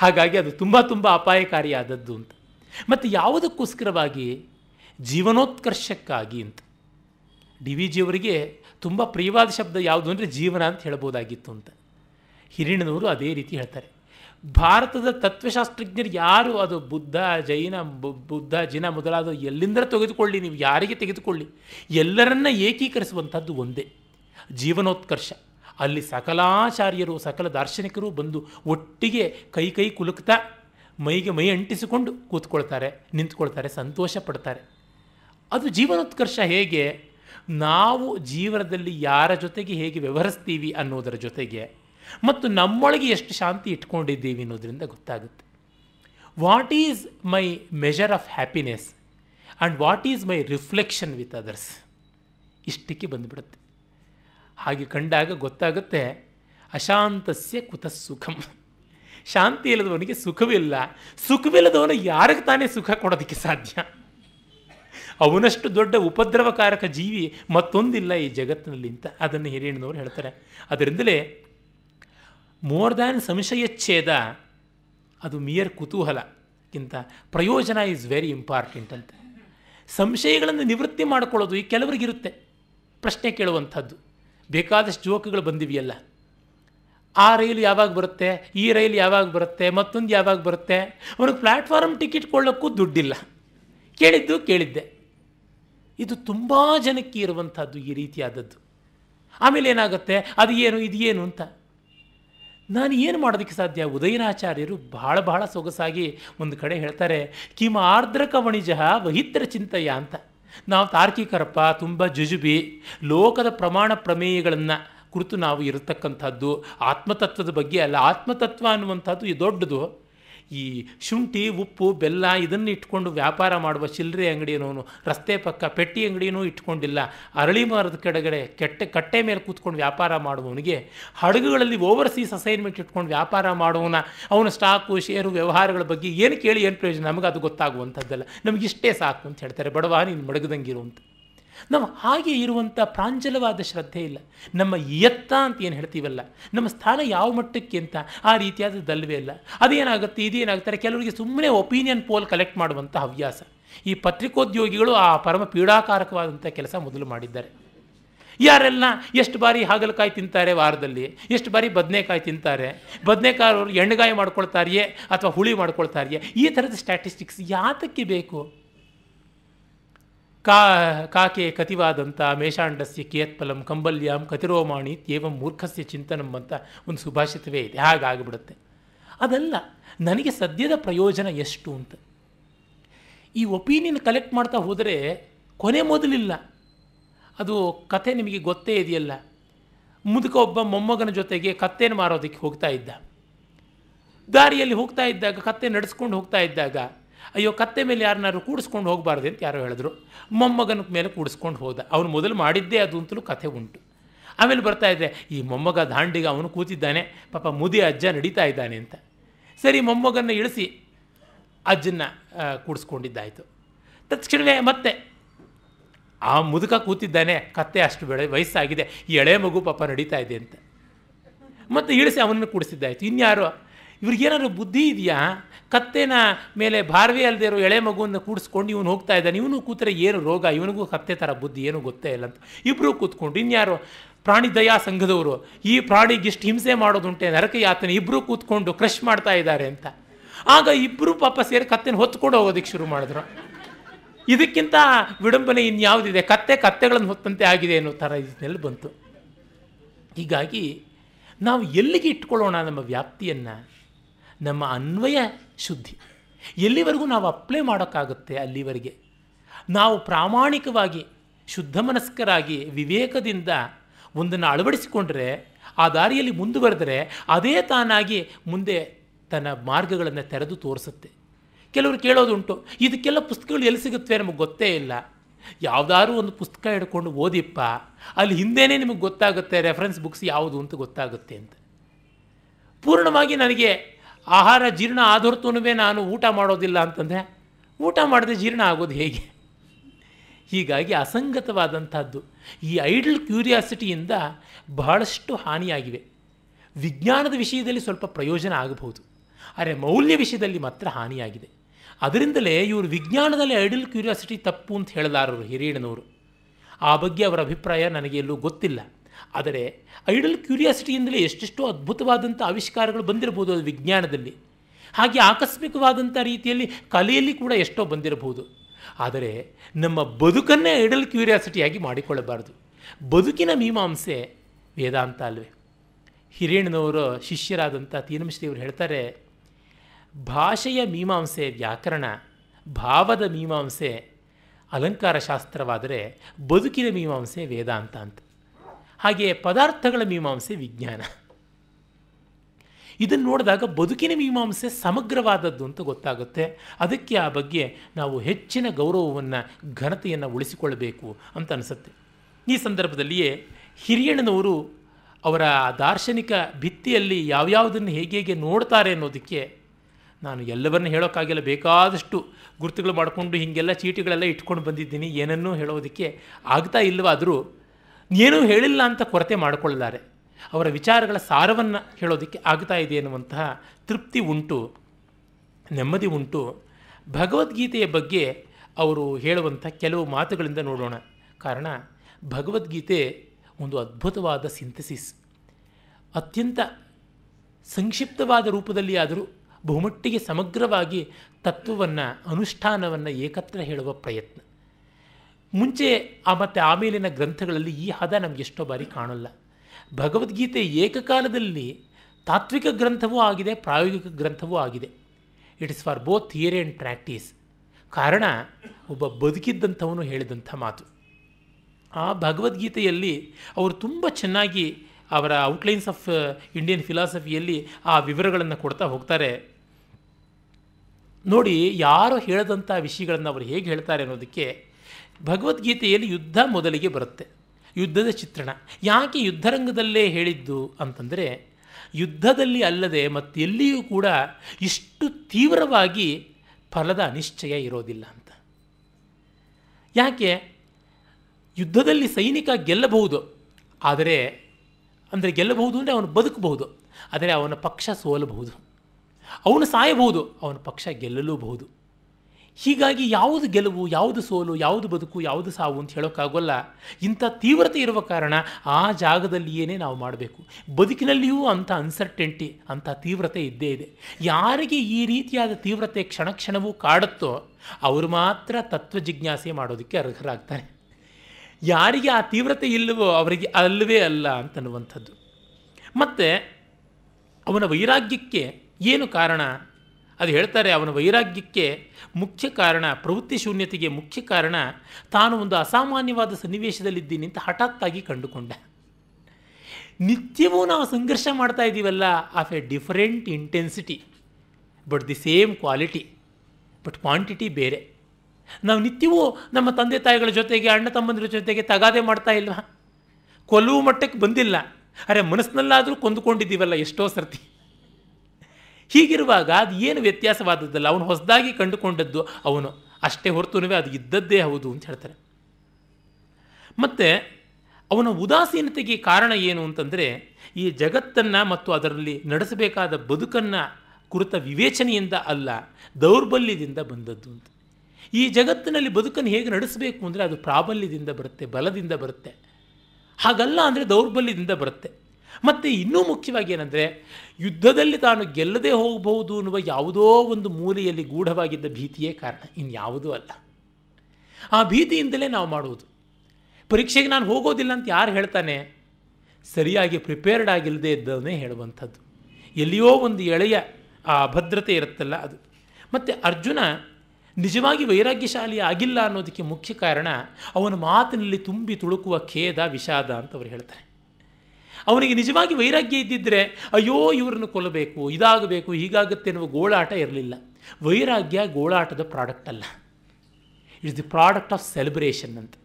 ಹಾಗಾಗಿ ಅದು ತುಂಬ ತುಂಬ ಅಪಾಯಕಾರಿಯಾದದ್ದು ಅಂತ ಮತ್ತು ಯಾವುದಕ್ಕೋಸ್ಕರವಾಗಿ ಜೀವನೋತ್ಕರ್ಷಕ್ಕಾಗಿ ಅಂತ ಡಿ ವಿ ಜಿಯವರಿಗೆ ತುಂಬ ಪ್ರಿಯವಾದ ಶಬ್ದ ಯಾವುದು ಅಂದರೆ ಜೀವನ ಅಂತ ಹೇಳ್ಬೋದಾಗಿತ್ತು ಅಂತ ಹಿರಿಣ್ಣನವರು ಅದೇ ರೀತಿ ಹೇಳ್ತಾರೆ ಭಾರತದ ತತ್ವಶಾಸ್ತ್ರಜ್ಞರು ಯಾರು ಅದು ಬುದ್ಧ ಜೈನ ಬುದ್ಧ ಜಿನ ಮೊದಲಾದ ಎಲ್ಲಿಂದ ತೆಗೆದುಕೊಳ್ಳಿ ನೀವು ಯಾರಿಗೆ ತೆಗೆದುಕೊಳ್ಳಿ ಎಲ್ಲರನ್ನ ಏಕೀಕರಿಸುವಂಥದ್ದು ಒಂದೇ ಜೀವನೋತ್ಕರ್ಷ ಅಲ್ಲಿ ಸಕಲಾಚಾರ್ಯರು ಸಕಲ ದಾರ್ಶನಿಕರು ಬಂದು ಒಟ್ಟಿಗೆ ಕೈ ಕೈ ಕುಲುಕ್ತಾ ಮೈಗೆ ಮೈ ಅಂಟಿಸಿಕೊಂಡು ಕೂತ್ಕೊಳ್ತಾರೆ ನಿಂತ್ಕೊಳ್ತಾರೆ ಸಂತೋಷ ಪಡ್ತಾರೆ ಅದು ಜೀವನೋತ್ಕರ್ಷ ಹೇಗೆ ನಾವು ಜೀವನದಲ್ಲಿ ಯಾರ ಜೊತೆಗೆ ಹೇಗೆ ವ್ಯವಹರಿಸ್ತೀವಿ ಅನ್ನೋದರ ಜೊತೆಗೆ ಮತ್ತು ನಮ್ಮೊಳಗೆ ಎಷ್ಟು ಶಾಂತಿ ಇಟ್ಕೊಂಡಿದ್ದೀವಿ ಅನ್ನೋದರಿಂದ ಗೊತ್ತಾಗುತ್ತೆ what is my measure of happiness and what is my reflection with others ಇಷ್ಟಕ್ಕೆ ಬಂದುಬಿಡುತ್ತೆ ಹಾಗೆ ಕಂಡಾಗ ಗೊತ್ತಾಗುತ್ತೆ ಅಶಾಂತಸ್ಯ ಕುತಃ ಸುಖಂ ಶಾಂತಿ ಇಲ್ಲದವನಿಗೆ ಸುಖವಿಲ್ಲ ಸುಖವಿಲ್ಲದವನು ಯಾರಿಗೆ ತಾನೇ ಸುಖ ಕೊಡೋದಕ್ಕೆ ಸಾಧ್ಯ ಅವನಷ್ಟು ದೊಡ್ಡ ಉಪದ್ರವಕಾರಕ ಜೀವಿ ಮತ್ತೊಂದಿಲ್ಲ ಈ ಜಗತ್ತಿನಲ್ಲಿ ಅಂತ ಅದನ್ನು ಹಿರಿಯಣ್ಣನವರು ಹೇಳ್ತಾರೆ ಅದರಿಂದಲೇ ಮೋರ್ ದ್ಯಾನ್ ಛೇದ ಅದು ಮಿಯರ್ ಕುತೂಹಲಕ್ಕಿಂತ ಪ್ರಯೋಜನ ಈಸ್ ವೆರಿ ಇಂಪಾರ್ಟೆಂಟ್ ಅಂತ ಸಂಶಯಗಳನ್ನು ನಿವೃತ್ತಿ ಮಾಡಿಕೊಳ್ಳೋದು ಈ ಕೆಲವರಿಗಿರುತ್ತೆ ಪ್ರಶ್ನೆ ಕೇಳುವಂಥದ್ದು ಬೇಕಾದಷ್ಟು ಜೋಕುಗಳು ಬಂದಿವೆಯಲ್ಲ ಆ ರೈಲು ಯಾವಾಗ ಬರುತ್ತೆ ಈ ರೈಲು ಯಾವಾಗ ಬರುತ್ತೆ ಮತ್ತೊಂದು ಯಾವಾಗ ಬರುತ್ತೆ ಅವನಿಗೆ ಪ್ಲ್ಯಾಟ್ಫಾರ್ಮ್ ಟಿಕೆಟ್ ಕೊಳ್ಳೋಕ್ಕೂ ದುಡ್ಡಿಲ್ಲ ಕೇಳಿದ್ದು ಕೇಳಿದ್ದೆ ಇದು ತುಂಬ ಜನಕ್ಕೆ ಇರುವಂಥದ್ದು ಈ ರೀತಿಯಾದದ್ದು ಆಮೇಲೆ ಏನಾಗುತ್ತೆ ಅದು ಏನು ಇದು ಏನು ಅಂತ ನಾನು ಏನು ಮಾಡೋದಕ್ಕೆ ಸಾಧ್ಯ ಉದಯನಾಚಾರ್ಯರು ಬಹಳ ಬಹಳ ಸೊಗಸಾಗಿ ಒಂದು ಕಡೆ ಹೇಳ್ತಾರೆ ಕಿಮ ಆರ್ದ್ರಕ ವಣಿಜ ವಹಿತ್ರ ಚಿಂತಯ ಅಂತ ನಾವು ತಾರ್ಕಿಕರಪ್ಪ ತುಂಬ ಜುಜುಬಿ ಲೋಕದ ಪ್ರಮಾಣ ಪ್ರಮೇಯಗಳನ್ನು ಕುರಿತು ನಾವು ಇರತಕ್ಕಂಥದ್ದು ಆತ್ಮತತ್ವದ ಬಗ್ಗೆ ಅಲ್ಲ ಆತ್ಮತತ್ವ ಅನ್ನುವಂಥದ್ದು ದೊಡ್ಡದು ಈ ಶುಂಠಿ ಉಪ್ಪು ಬೆಲ್ಲ ಇದನ್ನು ಇಟ್ಕೊಂಡು ವ್ಯಾಪಾರ ಮಾಡುವ ಚಿಲ್ಲರೆ ಅಂಗಡಿನವನು ರಸ್ತೆ ಪಕ್ಕ ಪೆಟ್ಟಿ ಅಂಗಡಿನೂ ಇಟ್ಕೊಂಡಿಲ್ಲ ಅರಳಿ ಮರದ ಕೆಳಗಡೆ ಕೆಟ್ಟ ಕಟ್ಟೆ ಮೇಲೆ ಕೂತ್ಕೊಂಡು ವ್ಯಾಪಾರ ಮಾಡುವವನಿಗೆ ಹಡಗುಗಳಲ್ಲಿ ಓವರ್ಸೀಸ್ ಅಸೈನ್ಮೆಂಟ್ ಇಟ್ಕೊಂಡು ವ್ಯಾಪಾರ ಮಾಡುವವನ ಅವನ ಸ್ಟಾಕು ಷೇರು ವ್ಯವಹಾರಗಳ ಬಗ್ಗೆ ಏನು ಕೇಳಿ ಏನು ಪ್ರಯೋಜನ ನಮಗೆ ಅದು ಗೊತ್ತಾಗುವಂಥದ್ದಲ್ಲ ನಮಗಿಷ್ಟೇ ಸಾಕು ಅಂತ ಹೇಳ್ತಾರೆ ಬಡವ ನೀನು ಮಡಗದಂಗಿರು ನಾವು ಹಾಗೆ ಇರುವಂಥ ಪ್ರಾಂಜಲವಾದ ಶ್ರದ್ಧೆ ಇಲ್ಲ ನಮ್ಮ ಎತ್ತ ಅಂತ ಏನು ಹೇಳ್ತೀವಲ್ಲ ನಮ್ಮ ಸ್ಥಾನ ಯಾವ ಮಟ್ಟಕ್ಕೆ ಅಂತ ಆ ದಲ್ವೇ ಇಲ್ಲ ಅದೇನಾಗುತ್ತೆ ಇದೇನಾಗ್ತಾರೆ ಕೆಲವರಿಗೆ ಸುಮ್ಮನೆ ಒಪಿನಿಯನ್ ಪೋಲ್ ಕಲೆಕ್ಟ್ ಮಾಡುವಂಥ ಹವ್ಯಾಸ ಈ ಪತ್ರಿಕೋದ್ಯೋಗಿಗಳು ಆ ಪರಮ ಪೀಡಾಕಾರಕವಾದಂಥ ಕೆಲಸ ಮೊದಲು ಮಾಡಿದ್ದಾರೆ ಯಾರೆಲ್ಲ ಎಷ್ಟು ಬಾರಿ ಹಾಗಲಕಾಯಿ ತಿಂತಾರೆ ವಾರದಲ್ಲಿ ಎಷ್ಟು ಬಾರಿ ಬದನೆಕಾಯಿ ತಿಂತಾರೆ ಬದನೆಕಾಯಿ ಅವರು ಎಣ್ಣೆಗಾಯಿ ಮಾಡ್ಕೊಳ್ತಾರೆಯೇ ಅಥವಾ ಹುಳಿ ಮಾಡ್ಕೊಳ್ತಾರೆಯೇ ಈ ಥರದ ಸ್ಟ್ಯಾಟಿಸ್ಟಿಕ್ಸ್ ಯಾತಕ್ಕೆ ಬೇಕು ಕಾ ಕಾಕೆ ಕತಿವಾದಂಥ ಮೇಷಾಂಡಸ್ಯ ಕಿಯತ್ಪಲಂ ಕಂಬಲ್ಯಾಂ ಕತಿರೋಮಾಣಿ ತೇವಂ ಮೂರ್ಖಸ್ಯ ಚಿಂತನಂ ಅಂತ ಒಂದು ಸುಭಾಷಿತವೇ ಇದೆ ಹಾಗಾಗಿಬಿಡುತ್ತೆ ಅದಲ್ಲ ನನಗೆ ಸದ್ಯದ ಪ್ರಯೋಜನ ಎಷ್ಟು ಅಂತ ಈ ಒಪೀನಿಯನ್ ಕಲೆಕ್ಟ್ ಮಾಡ್ತಾ ಹೋದರೆ ಕೊನೆ ಮೊದಲಿಲ್ಲ ಅದು ಕತೆ ನಿಮಗೆ ಗೊತ್ತೇ ಇದೆಯಲ್ಲ ಮುದುಕ ಒಬ್ಬ ಮೊಮ್ಮಗನ ಜೊತೆಗೆ ಕತ್ತೇನ ಮಾರೋದಕ್ಕೆ ಹೋಗ್ತಾ ಇದ್ದ ದಾರಿಯಲ್ಲಿ ಹೋಗ್ತಾ ಇದ್ದಾಗ ಕತ್ತೆ ನಡೆಸ್ಕೊಂಡು ಹೋಗ್ತಾ ಇದ್ದಾಗ ಅಯ್ಯೋ ಕತ್ತೆ ಮೇಲೆ ಯಾರನ್ನಾರು ಕೂಡಿಸ್ಕೊಂಡು ಹೋಗಬಾರ್ದು ಅಂತ ಯಾರೋ ಹೇಳಿದ್ರು ಮೊಮ್ಮಗನ ಮೇಲೆ ಕೂಡಿಸ್ಕೊಂಡು ಹೋದ ಅವನು ಮೊದಲು ಮಾಡಿದ್ದೇ ಅದು ಅಂತಲೂ ಕಥೆ ಉಂಟು ಆಮೇಲೆ ಬರ್ತಾ ಇದೆ ಈ ಮೊಮ್ಮಗ ದಾಂಡಿಗೆ ಅವನು ಕೂತಿದ್ದಾನೆ ಪಾಪ ಮುದಿ ಅಜ್ಜ ನಡೀತಾ ಇದ್ದಾನೆ ಅಂತ ಸರಿ ಮೊಮ್ಮಗನ್ನ ಇಳಿಸಿ ಅಜ್ಜನ್ನ ಕೂಡಿಸ್ಕೊಂಡಿದ್ದಾಯಿತು ತಕ್ಷಣವೇ ಮತ್ತೆ ಆ ಮುದುಕ ಕೂತಿದ್ದಾನೆ ಕತ್ತೆ ಅಷ್ಟು ಬೆಳೆ ವಯಸ್ಸಾಗಿದೆ ಈ ಎಳೆ ಮಗು ಪಾಪ ನಡೀತಾ ಇದೆ ಅಂತ ಮತ್ತೆ ಇಳಿಸಿ ಅವನನ್ನು ಕೂಡಿಸಿದ್ದಾಯಿತು ಇನ್ಯಾರೋ ಇವ್ರಿಗೇನಾದ್ರು ಬುದ್ಧಿ ಇದೆಯಾ ಕತ್ತೆನ ಮೇಲೆ ಭಾರವಿ ಅಲ್ಲದೆ ಇರೋ ಎಳೆ ಮಗುವನ್ನು ಕೂಡಿಸ್ಕೊಂಡು ಇವನು ಹೋಗ್ತಾ ಇದ್ದಾನೆ ಇವನು ಕೂತರೆ ಏನು ರೋಗ ಇವನಿಗೂ ಕತ್ತೆ ಥರ ಬುದ್ಧಿ ಏನು ಗೊತ್ತೇ ಇಲ್ಲ ಅಂತ ಇಬ್ಬರು ಕೂತ್ಕೊಂಡು ಇನ್ಯಾರು ಪ್ರಾಣಿ ದಯಾ ಸಂಘದವರು ಈ ಪ್ರಾಣಿಗಿಷ್ಟು ಹಿಂಸೆ ಮಾಡೋದುಂಟೆ ನರಕ ಯಾತನೆ ಇಬ್ಬರು ಕೂತ್ಕೊಂಡು ಕ್ರಶ್ ಮಾಡ್ತಾ ಇದ್ದಾರೆ ಅಂತ ಆಗ ಇಬ್ಬರು ಪಾಪ ಸೇರಿ ಕತ್ತೆನ ಹೊತ್ಕೊಂಡು ಹೋಗೋದಕ್ಕೆ ಶುರು ಮಾಡಿದ್ರು ಇದಕ್ಕಿಂತ ವಿಡಂಬನೆ ಇನ್ಯಾವುದಿದೆ ಕತ್ತೆ ಕತ್ತೆಗಳನ್ನು ಹೊತ್ತಂತೆ ಆಗಿದೆ ಅನ್ನೋ ಥರ ಇದನ್ನೆಲ್ಲ ಬಂತು ಹೀಗಾಗಿ ನಾವು ಎಲ್ಲಿಗೆ ಇಟ್ಕೊಳ್ಳೋಣ ನಮ್ಮ ವ್ಯಾಪ್ತಿಯನ್ನು ನಮ್ಮ ಅನ್ವಯ ಶುದ್ಧಿ ಎಲ್ಲಿವರೆಗೂ ನಾವು ಅಪ್ಲೈ ಮಾಡೋಕ್ಕಾಗುತ್ತೆ ಅಲ್ಲಿವರೆಗೆ ನಾವು ಪ್ರಾಮಾಣಿಕವಾಗಿ ಶುದ್ಧ ಮನಸ್ಕರಾಗಿ ವಿವೇಕದಿಂದ ಒಂದನ್ನು ಅಳವಡಿಸಿಕೊಂಡ್ರೆ ಆ ದಾರಿಯಲ್ಲಿ ಮುಂದುವರೆದರೆ ಅದೇ ತಾನಾಗಿ ಮುಂದೆ ತನ್ನ ಮಾರ್ಗಗಳನ್ನು ತೆರೆದು ತೋರಿಸುತ್ತೆ ಕೆಲವರು ಕೇಳೋದುಂಟು ಇದಕ್ಕೆಲ್ಲ ಪುಸ್ತಕಗಳು ಎಲ್ಲಿ ಸಿಗುತ್ತವೆ ನಮಗೆ ಗೊತ್ತೇ ಇಲ್ಲ ಯಾವುದಾದ್ರೂ ಒಂದು ಪುಸ್ತಕ ಹಿಡ್ಕೊಂಡು ಓದಿಪ್ಪ ಅಲ್ಲಿ ಹಿಂದೆನೇ ನಿಮಗೆ ಗೊತ್ತಾಗುತ್ತೆ ರೆಫರೆನ್ಸ್ ಬುಕ್ಸ್ ಯಾವುದು ಅಂತ ಗೊತ್ತಾಗುತ್ತೆ ಅಂತ ಪೂರ್ಣವಾಗಿ ನನಗೆ ಆಹಾರ ಜೀರ್ಣ ಆದೊರ್ತುನುವೇ ನಾನು ಊಟ ಮಾಡೋದಿಲ್ಲ ಅಂತಂದರೆ ಊಟ ಮಾಡದೆ ಜೀರ್ಣ ಆಗೋದು ಹೇಗೆ ಹೀಗಾಗಿ ಅಸಂಗತವಾದಂಥದ್ದು ಈ ಐಡಲ್ ಕ್ಯೂರಿಯಾಸಿಟಿಯಿಂದ ಬಹಳಷ್ಟು ಹಾನಿಯಾಗಿವೆ ವಿಜ್ಞಾನದ ವಿಷಯದಲ್ಲಿ ಸ್ವಲ್ಪ ಪ್ರಯೋಜನ ಆಗಬಹುದು ಆದರೆ ಮೌಲ್ಯ ವಿಷಯದಲ್ಲಿ ಮಾತ್ರ ಹಾನಿಯಾಗಿದೆ ಅದರಿಂದಲೇ ಇವರು ವಿಜ್ಞಾನದಲ್ಲಿ ಐಡಲ್ ಕ್ಯೂರಿಯಾಸಿಟಿ ತಪ್ಪು ಅಂತ ಹೇಳಲಾರರು ಹಿರಿಯಣ್ಣನವರು ಆ ಬಗ್ಗೆ ಅವರ ಅಭಿಪ್ರಾಯ ನನಗೆ ಎಲ್ಲೂ ಗೊತ್ತಿಲ್ಲ ಆದರೆ ಐಡಲ್ ಕ್ಯೂರಿಯಾಸಿಟಿಯಿಂದಲೇ ಎಷ್ಟೆಷ್ಟೋ ಅದ್ಭುತವಾದಂಥ ಆವಿಷ್ಕಾರಗಳು ಬಂದಿರಬಹುದು ಅದು ವಿಜ್ಞಾನದಲ್ಲಿ ಹಾಗೆ ಆಕಸ್ಮಿಕವಾದಂಥ ರೀತಿಯಲ್ಲಿ ಕಲೆಯಲ್ಲಿ ಕೂಡ ಎಷ್ಟೋ ಬಂದಿರಬಹುದು ಆದರೆ ನಮ್ಮ ಬದುಕನ್ನೇ ಐಡಲ್ ಕ್ಯೂರಿಯಾಸಿಟಿಯಾಗಿ ಮಾಡಿಕೊಳ್ಳಬಾರದು ಬದುಕಿನ ಮೀಮಾಂಸೆ ವೇದಾಂತ ಅಲ್ವೇ ಹಿರೇಣನವರ ಶಿಷ್ಯರಾದಂಥ ತೀನಮಶ್ರೀಯವರು ಹೇಳ್ತಾರೆ ಭಾಷೆಯ ಮೀಮಾಂಸೆ ವ್ಯಾಕರಣ ಭಾವದ ಮೀಮಾಂಸೆ ಅಲಂಕಾರ ಶಾಸ್ತ್ರವಾದರೆ ಬದುಕಿನ ಮೀಮಾಂಸೆ ವೇದಾಂತ ಅಂತ ಹಾಗೆಯೇ ಪದಾರ್ಥಗಳ ಮೀಮಾಂಸೆ ವಿಜ್ಞಾನ ಇದನ್ನು ನೋಡಿದಾಗ ಬದುಕಿನ ಮೀಮಾಂಸೆ ಸಮಗ್ರವಾದದ್ದು ಅಂತ ಗೊತ್ತಾಗುತ್ತೆ ಅದಕ್ಕೆ ಆ ಬಗ್ಗೆ ನಾವು ಹೆಚ್ಚಿನ ಗೌರವವನ್ನು ಘನತೆಯನ್ನು ಉಳಿಸಿಕೊಳ್ಳಬೇಕು ಅಂತ ಅನಿಸುತ್ತೆ ಈ ಸಂದರ್ಭದಲ್ಲಿಯೇ ಹಿರಿಯಣ್ಣನವರು ಅವರ ದಾರ್ಶನಿಕ ಭಿತ್ತಿಯಲ್ಲಿ ಯಾವ್ಯಾವುದನ್ನು ಹೇಗೆ ಹೇಗೆ ನೋಡ್ತಾರೆ ಅನ್ನೋದಕ್ಕೆ ನಾನು ಎಲ್ಲವನ್ನು ಹೇಳೋಕ್ಕಾಗಿಲ್ಲ ಬೇಕಾದಷ್ಟು ಗುರುತುಗಳು ಮಾಡಿಕೊಂಡು ಹೀಗೆಲ್ಲ ಚೀಟಿಗಳೆಲ್ಲ ಇಟ್ಕೊಂಡು ಬಂದಿದ್ದೀನಿ ಏನನ್ನೂ ಹೇಳೋದಕ್ಕೆ ಆಗ್ತಾ ಇಲ್ಲವಾದರೂ ಏನೂ ಹೇಳಿಲ್ಲ ಅಂತ ಕೊರತೆ ಮಾಡಿಕೊಳ್ಳಲಾರೆ ಅವರ ವಿಚಾರಗಳ ಸಾರವನ್ನು ಹೇಳೋದಕ್ಕೆ ಆಗ್ತಾ ಇದೆ ಎನ್ನುವಂತಹ ತೃಪ್ತಿ ಉಂಟು ನೆಮ್ಮದಿ ಉಂಟು ಭಗವದ್ಗೀತೆಯ ಬಗ್ಗೆ ಅವರು ಹೇಳುವಂಥ ಕೆಲವು ಮಾತುಗಳಿಂದ ನೋಡೋಣ ಕಾರಣ ಭಗವದ್ಗೀತೆ ಒಂದು ಅದ್ಭುತವಾದ ಸಿಂಥಸಿಸ್ ಅತ್ಯಂತ ಸಂಕ್ಷಿಪ್ತವಾದ ರೂಪದಲ್ಲಿ ಆದರೂ ಬಹುಮಟ್ಟಿಗೆ ಸಮಗ್ರವಾಗಿ ತತ್ವವನ್ನು ಅನುಷ್ಠಾನವನ್ನು ಏಕತ್ರ ಹೇಳುವ ಪ್ರಯತ್ನ ಮುಂಚೆ ಆ ಮತ್ತು ಆಮೇಲಿನ ಗ್ರಂಥಗಳಲ್ಲಿ ಈ ಹದ ನಮಗೆ ಎಷ್ಟೋ ಬಾರಿ ಕಾಣಲ್ಲ ಭಗವದ್ಗೀತೆ ಏಕಕಾಲದಲ್ಲಿ ತಾತ್ವಿಕ ಗ್ರಂಥವೂ ಆಗಿದೆ ಪ್ರಾಯೋಗಿಕ ಗ್ರಂಥವೂ ಆಗಿದೆ it is for both theory and practice ಕಾರಣ ಒಬ್ಬ ಬದುಕಿದ್ದಂಥವನು ಹೇಳಿದಂಥ ಮಾತು ಆ ಭಗವದ್ಗೀತೆಯಲ್ಲಿ ಅವರು ತುಂಬ ಚೆನ್ನಾಗಿ ಅವರ ಔಟ್ಲೈನ್ಸ್ ಆಫ್ ಇಂಡಿಯನ್ ಫಿಲಾಸಫಿಯಲ್ಲಿ ಆ ವಿವರಗಳನ್ನು ಕೊಡ್ತಾ ಹೋಗ್ತಾರೆ ನೋಡಿ ಯಾರು ಹೇಳಿದಂಥ ವಿಷಯಗಳನ್ನು ಅವರು ಹೇಗೆ ಹೇಳ್ತಾರೆ ಅನ್ನೋದಕ್ಕೆ ಭಗವದ್ಗೀತೆಯಲ್ಲಿ ಯುದ್ಧ ಮೊದಲಿಗೆ ಬರುತ್ತೆ ಯುದ್ಧದ ಚಿತ್ರಣ ಯಾಕೆ ಯುದ್ಧರಂಗದಲ್ಲೇ ಹೇಳಿದ್ದು ಅಂತಂದರೆ ಯುದ್ಧದಲ್ಲಿ ಅಲ್ಲದೆ ಎಲ್ಲಿಯೂ ಕೂಡ ಇಷ್ಟು ತೀವ್ರವಾಗಿ ಫಲದ ಅನಿಶ್ಚಯ ಇರೋದಿಲ್ಲ ಅಂತ ಯಾಕೆ ಯುದ್ಧದಲ್ಲಿ ಸೈನಿಕ ಗೆಲ್ಲಬಹುದು ಆದರೆ ಅಂದರೆ ಗೆಲ್ಲಬಹುದು ಅಂದರೆ ಅವನು ಬದುಕಬಹುದು ಆದರೆ ಅವನ ಪಕ್ಷ ಸೋಲಬಹುದು ಅವನು ಸಾಯಬಹುದು ಅವನ ಪಕ್ಷ ಗೆಲ್ಲಲೂಬಹುದು ಹೀಗಾಗಿ ಯಾವುದು ಗೆಲುವು ಯಾವುದು ಸೋಲು ಯಾವುದು ಬದುಕು ಯಾವುದು ಸಾವು ಅಂತ ಹೇಳೋಕ್ಕಾಗೋಲ್ಲ ಇಂಥ ತೀವ್ರತೆ ಇರುವ ಕಾರಣ ಆ ಜಾಗದಲ್ಲಿಯೇ ನಾವು ಮಾಡಬೇಕು ಬದುಕಿನಲ್ಲಿಯೂ ಅಂಥ ಅನ್ಸರ್ಟೆಂಟಿ ಅಂಥ ತೀವ್ರತೆ ಇದ್ದೇ ಇದೆ ಯಾರಿಗೆ ಈ ರೀತಿಯಾದ ತೀವ್ರತೆ ಕ್ಷಣ ಕ್ಷಣವೂ ಕಾಡುತ್ತೋ ಅವರು ಮಾತ್ರ ತತ್ವ ಜಿಜ್ಞಾಸೆ ಮಾಡೋದಕ್ಕೆ ಅರ್ಹರಾಗ್ತಾರೆ ಯಾರಿಗೆ ಆ ತೀವ್ರತೆ ಇಲ್ಲವೋ ಅವರಿಗೆ ಅಲ್ಲವೇ ಅಲ್ಲ ಅಂತನ್ನುವಂಥದ್ದು ಮತ್ತು ಅವನ ವೈರಾಗ್ಯಕ್ಕೆ ಏನು ಕಾರಣ ಅದು ಹೇಳ್ತಾರೆ ಅವನ ವೈರಾಗ್ಯಕ್ಕೆ ಮುಖ್ಯ ಕಾರಣ ಪ್ರವೃತ್ತಿ ಶೂನ್ಯತೆಗೆ ಮುಖ್ಯ ಕಾರಣ ತಾನು ಒಂದು ಅಸಾಮಾನ್ಯವಾದ ಸನ್ನಿವೇಶದಲ್ಲಿದ್ದೀನಿ ಅಂತ ಹಠಾತ್ತಾಗಿ ಕಂಡುಕೊಂಡ ನಿತ್ಯವೂ ನಾವು ಸಂಘರ್ಷ ಮಾಡ್ತಾ ಇದ್ದೀವಲ್ಲ of a different intensity but the same quality but quantity ಬೇರೆ ನಾವು ನಿತ್ಯವೂ ನಮ್ಮ ತಂದೆ ತಾಯಿಗಳ ಜೊತೆಗೆ ಅಣ್ಣ ತಮ್ಮಂದಿರ ಜೊತೆಗೆ ತಗಾದೆ ಮಾಡ್ತಾ ಇಲ್ವಾ ಕೊಲ್ಲುವ ಮಟ್ಟಕ್ಕೆ ಬಂದಿಲ್ಲ ಅರೆ ಮನಸ್ಸಿನಲ್ಲಾದರೂ ಕೊಂದುಕೊಂಡಿದ್ದೀವಲ್ಲ ಎಷ್ಟೋ ಸರ್ತಿ ಹೀಗಿರುವಾಗ ಅದು ಏನು ವ್ಯತ್ಯಾಸವಾದದ್ದಲ್ಲ ಅವನು ಹೊಸದಾಗಿ ಕಂಡುಕೊಂಡದ್ದು ಅವನು ಅಷ್ಟೇ ಹೊರತುನವೇ ಅದು ಇದ್ದದ್ದೇ ಹೌದು ಅಂತ ಹೇಳ್ತಾರೆ ಮತ್ತು ಅವನ ಉದಾಸೀನತೆಗೆ ಕಾರಣ ಏನು ಅಂತಂದರೆ ಈ ಜಗತ್ತನ್ನು ಮತ್ತು ಅದರಲ್ಲಿ ನಡೆಸಬೇಕಾದ ಬದುಕನ್ನು ಕುರಿತ ವಿವೇಚನೆಯಿಂದ ಅಲ್ಲ ದೌರ್ಬಲ್ಯದಿಂದ ಬಂದದ್ದು ಅಂತ ಈ ಜಗತ್ತಿನಲ್ಲಿ ಬದುಕನ್ನು ಹೇಗೆ ನಡೆಸಬೇಕು ಅಂದರೆ ಅದು ಪ್ರಾಬಲ್ಯದಿಂದ ಬರುತ್ತೆ ಬಲದಿಂದ ಬರುತ್ತೆ ಹಾಗಲ್ಲ ಅಂದರೆ ದೌರ್ಬಲ್ಯದಿಂದ ಬರುತ್ತೆ ಮತ್ತು ಇನ್ನೂ ಮುಖ್ಯವಾಗಿ ಏನಂದರೆ ಯುದ್ಧದಲ್ಲಿ ತಾನು ಗೆಲ್ಲದೆ ಹೋಗಬಹುದು ಅನ್ನುವ ಯಾವುದೋ ಒಂದು ಮೂಲೆಯಲ್ಲಿ ಗೂಢವಾಗಿದ್ದ ಭೀತಿಯೇ ಕಾರಣ ಇನ್ಯಾವುದೂ ಅಲ್ಲ ಆ ಭೀತಿಯಿಂದಲೇ ನಾವು ಮಾಡುವುದು ಪರೀಕ್ಷೆಗೆ ನಾನು ಹೋಗೋದಿಲ್ಲ ಅಂತ ಯಾರು ಹೇಳ್ತಾನೆ ಸರಿಯಾಗಿ ಪ್ರಿಪೇರ್ಡ್ ಆಗಿಲ್ಲದೆ ಇದ್ದವನ್ನೇ ಹೇಳುವಂಥದ್ದು ಎಲ್ಲಿಯೋ ಒಂದು ಎಳೆಯ ಆ ಭದ್ರತೆ ಇರುತ್ತಲ್ಲ ಅದು ಮತ್ತು ಅರ್ಜುನ ನಿಜವಾಗಿ ವೈರಾಗ್ಯಶಾಲಿ ಆಗಿಲ್ಲ ಅನ್ನೋದಕ್ಕೆ ಮುಖ್ಯ ಕಾರಣ ಅವನ ಮಾತಿನಲ್ಲಿ ತುಂಬಿ ತುಳುಕುವ ಖೇದ ವಿಷಾದ ಅಂತ ಅವ್ರು ಹೇಳ್ತಾರೆ ಅವನಿಗೆ ನಿಜವಾಗಿ ವೈರಾಗ್ಯ ಇದ್ದಿದ್ದರೆ ಅಯ್ಯೋ ಇವರನ್ನು ಕೊಲ್ಲಬೇಕು ಇದಾಗಬೇಕು ಹೀಗಾಗುತ್ತೆ ಎನ್ನುವ ಗೋಳಾಟ ಇರಲಿಲ್ಲ ವೈರಾಗ್ಯ ಗೋಳಾಟದ ಪ್ರಾಡಕ್ಟ್ ಅಲ್ಲ it's the product of celebration ಅಂತ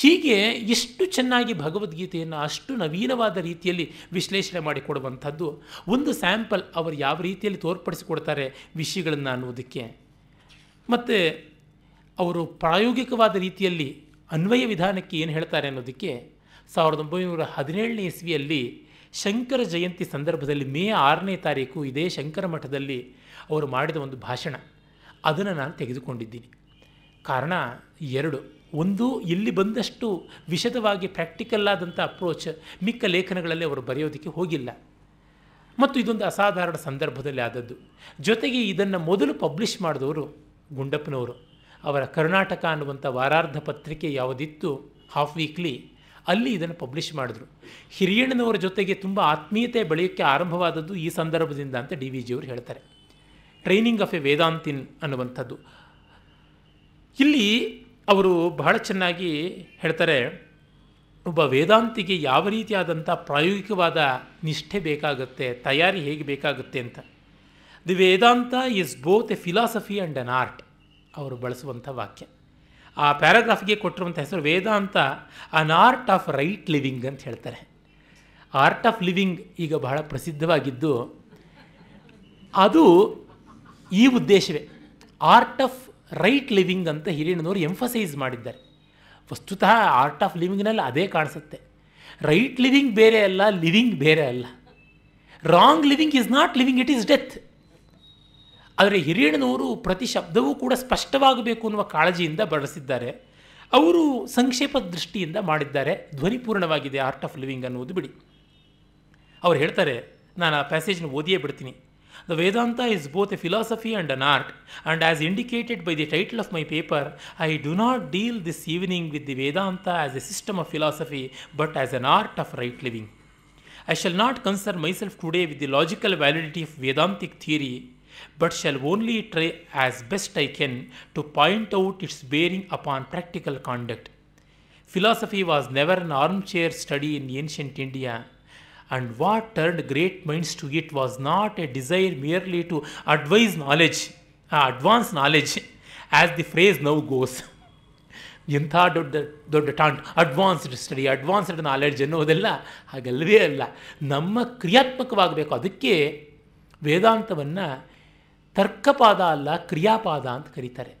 ಹೀಗೆ ಎಷ್ಟು ಚೆನ್ನಾಗಿ ಭಗವದ್ಗೀತೆಯನ್ನು ಅಷ್ಟು ನವೀನವಾದ ರೀತಿಯಲ್ಲಿ ವಿಶ್ಲೇಷಣೆ ಮಾಡಿಕೊಡುವಂಥದ್ದು ಒಂದು ಸ್ಯಾಂಪಲ್ ಅವರು ಯಾವ ರೀತಿಯಲ್ಲಿ ತೋರ್ಪಡಿಸಿಕೊಡ್ತಾರೆ ವಿಷಯಗಳನ್ನು ಅನ್ನೋದಕ್ಕೆ ಮತ್ತು ಅವರು ಪ್ರಾಯೋಗಿಕವಾದ ರೀತಿಯಲ್ಲಿ ಅನ್ವಯ ವಿಧಾನಕ್ಕೆ ಏನು ಹೇಳ್ತಾರೆ ಅನ್ನೋದಕ್ಕೆ ಸಾವಿರದ ಒಂಬೈನೂರ ಹದಿನೇಳನೇ ಇಸ್ವಿಯಲ್ಲಿ ಶಂಕರ ಜಯಂತಿ ಸಂದರ್ಭದಲ್ಲಿ ಮೇ ಆರನೇ ತಾರೀಕು ಇದೇ ಶಂಕರ ಮಠದಲ್ಲಿ ಅವರು ಮಾಡಿದ ಒಂದು ಭಾಷಣ ಅದನ್ನು ನಾನು ತೆಗೆದುಕೊಂಡಿದ್ದೀನಿ ಕಾರಣ ಎರಡು ಒಂದು ಇಲ್ಲಿ ಬಂದಷ್ಟು ವಿಷದವಾಗಿ ಪ್ರಾಕ್ಟಿಕಲ್ ಆದಂಥ ಅಪ್ರೋಚ್ ಮಿಕ್ಕ ಲೇಖನಗಳಲ್ಲಿ ಅವರು ಬರೆಯೋದಕ್ಕೆ ಹೋಗಿಲ್ಲ ಮತ್ತು ಇದೊಂದು ಅಸಾಧಾರಣ ಸಂದರ್ಭದಲ್ಲಿ ಆದದ್ದು ಜೊತೆಗೆ ಇದನ್ನು ಮೊದಲು ಪಬ್ಲಿಷ್ ಮಾಡಿದವರು ಗುಂಡಪ್ಪನವರು ಅವರ ಕರ್ನಾಟಕ ಅನ್ನುವಂಥ ವಾರಾರ್ಧ ಪತ್ರಿಕೆ ಯಾವುದಿತ್ತು ಹಾಫ್ ವೀಕ್ಲಿ ಅಲ್ಲಿ ಇದನ್ನು ಪಬ್ಲಿಷ್ ಮಾಡಿದ್ರು ಹಿರಿಯಣ್ಣನವರ ಜೊತೆಗೆ ತುಂಬ ಆತ್ಮೀಯತೆ ಬೆಳೆಯೋಕ್ಕೆ ಆರಂಭವಾದದ್ದು ಈ ಸಂದರ್ಭದಿಂದ ಅಂತ ಡಿ ವಿ ಜಿಯವರು ಹೇಳ್ತಾರೆ ಟ್ರೈನಿಂಗ್ ಆಫ್ ಎ ವೇದಾಂತಿನ್ ಅನ್ನುವಂಥದ್ದು ಇಲ್ಲಿ ಅವರು ಬಹಳ ಚೆನ್ನಾಗಿ ಹೇಳ್ತಾರೆ ಒಬ್ಬ ವೇದಾಂತಿಗೆ ಯಾವ ರೀತಿಯಾದಂಥ ಪ್ರಾಯೋಗಿಕವಾದ ನಿಷ್ಠೆ ಬೇಕಾಗುತ್ತೆ ತಯಾರಿ ಹೇಗೆ ಬೇಕಾಗುತ್ತೆ ಅಂತ the Vedanta is both a philosophy and an art ಅವರು ಬಳಸುವಂಥ ವಾಕ್ಯ ಆ ಪ್ಯಾರಾಗ್ರಾಫ್ಗೆ ಕೊಟ್ಟಿರುವಂಥ ಹೆಸರು Vedanta an art of right living ಅಂತ ಹೇಳ್ತಾರೆ ಆರ್ಟ್ ಆಫ್ ಲಿವಿಂಗ್ ಈಗ ಬಹಳ ಪ್ರಸಿದ್ಧವಾಗಿದ್ದು ಅದು ಈ ಉದ್ದೇಶವೇ ಆರ್ಟ್ ಆಫ್ ರೈಟ್ ಲಿವಿಂಗ್ ಅಂತ ಹಿರಿಯಣ್ಣನವರು ಎಂಫಸೈಸ್ ಮಾಡಿದ್ದಾರೆ ವಸ್ತುತಃ ಆರ್ಟ್ ಆಫ್ ಲಿವಿಂಗ್ನಲ್ಲಿ ಅದೇ ಕಾಣಿಸುತ್ತೆ ರೈಟ್ ಲಿವಿಂಗ್ ಬೇರೆ ಅಲ್ಲ ಲಿವಿಂಗ್ ಬೇರೆ ಅಲ್ಲ wrong living is not living it is death ಆದರೆ ಹಿರಿಯಣ್ಣನವರು ಪ್ರತಿ ಶಬ್ದವೂ ಕೂಡ ಸ್ಪಷ್ಟವಾಗಬೇಕು ಅನ್ನುವ ಕಾಳಜಿಯಿಂದ ಬಳಸಿದ್ದಾರೆ ಅವರು ಸಂಕ್ಷೇಪ ದೃಷ್ಟಿಯಿಂದ ಮಾಡಿದ್ದಾರೆ ಧ್ವನಿಪೂರ್ಣವಾಗಿದೆ ಆರ್ಟ್ ಆಫ್ ಲಿವಿಂಗ್ ಅನ್ನುವುದು ಬಿಡಿ ಅವ್ರು ಹೇಳ್ತಾರೆ ನಾನು ಆ ಪ್ಯಾಸೇಜ್ನ ಓದಿಯೇ ಬಿಡ್ತೀನಿ the Vedanta is both a philosophy and an art and as indicated by the title of my paper I do not deal this evening with the Vedanta as a system of philosophy but as an art of right living I shall not concern myself today with the logical validity of Vedantic theory but shall only try as best I can to point out its bearing upon practical conduct. Philosophy was never an armchair study in ancient India, and what turned great minds to it was not a desire merely to advise knowledge, uh, advance knowledge, as the phrase now goes. the advanced study, advanced ಟಾಂಟ್ advanced study advanced knowledge ಅನ್ನೋದೆಲ್ಲ Namma ಅಲ್ಲ ನಮ್ಮ ಕ್ರಿಯಾತ್ಮಕವಾಗಬೇಕು vedanta vanna, ತರ್ಕಪಾದ ಅಲ್ಲ ಕ್ರಿಯಾಪಾದ ಅಂತ ಕರೀತಾರೆ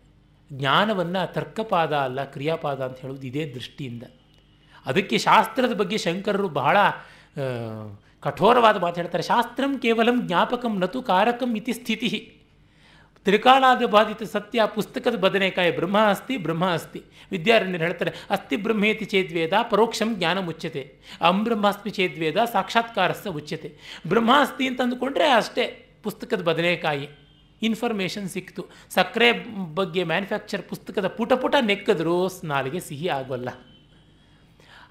ಜ್ಞಾನವನ್ನು ತರ್ಕಪಾದ ಅಲ್ಲ ಕ್ರಿಯಾಪಾದ ಅಂತ ಹೇಳೋದು ಇದೇ ದೃಷ್ಟಿಯಿಂದ ಅದಕ್ಕೆ ಶಾಸ್ತ್ರದ ಬಗ್ಗೆ ಶಂಕರರು ಬಹಳ ಕಠೋರವಾದ ಮಾತು ಹೇಳ್ತಾರೆ ಶಾಸ್ತ್ರಂ ಕೇವಲಂ ಜ್ಞಾಪಕಂ ನತು ಕಾರಕಂ ಇತಿ ಸ್ಥಿತಿ ತ್ರಿಕಾಲಾದ ಬಾಧಿತ ಸತ್ಯ ಪುಸ್ತಕದ ಬದನೆಕಾಯಿ ಬ್ರಹ್ಮ ಅಸ್ತಿ ಬ್ರಹ್ಮ ಅಸ್ತಿ ವಿದ್ಯಾರಣ್ಯರು ಹೇಳ್ತಾರೆ ಅಸ್ತಿ ಬ್ರಹ್ಮೇತಿ ಚೇದ್ವೇದ ಪರೋಕ್ಷಂ ಜ್ಞಾನ ಮುಚ್ಚತೆ ಅಂಬ್ರಹ್ಮಾಸ್ಮಿ ಚೇದ್ವೇದ ಸಾಕ್ಷಾತ್ಕಾರಸ್ಥ ಉಚ್ಯತೆ ಅಸ್ತಿ ಅಂತ ಅಂದುಕೊಂಡ್ರೆ ಅಷ್ಟೇ ಪುಸ್ತಕದ ಬದನೆಕಾಯಿ ಇನ್ಫಾರ್ಮೇಷನ್ ಸಿಕ್ತು ಸಕ್ಕರೆ ಬಗ್ಗೆ ಮ್ಯಾನುಫ್ಯಾಕ್ಚರ್ ಪುಸ್ತಕದ ಪುಟ ಪುಟ ನೆಕ್ಕಿದ್ರೂ ನಾಲಿಗೆ ಸಿಹಿ ಆಗೋಲ್ಲ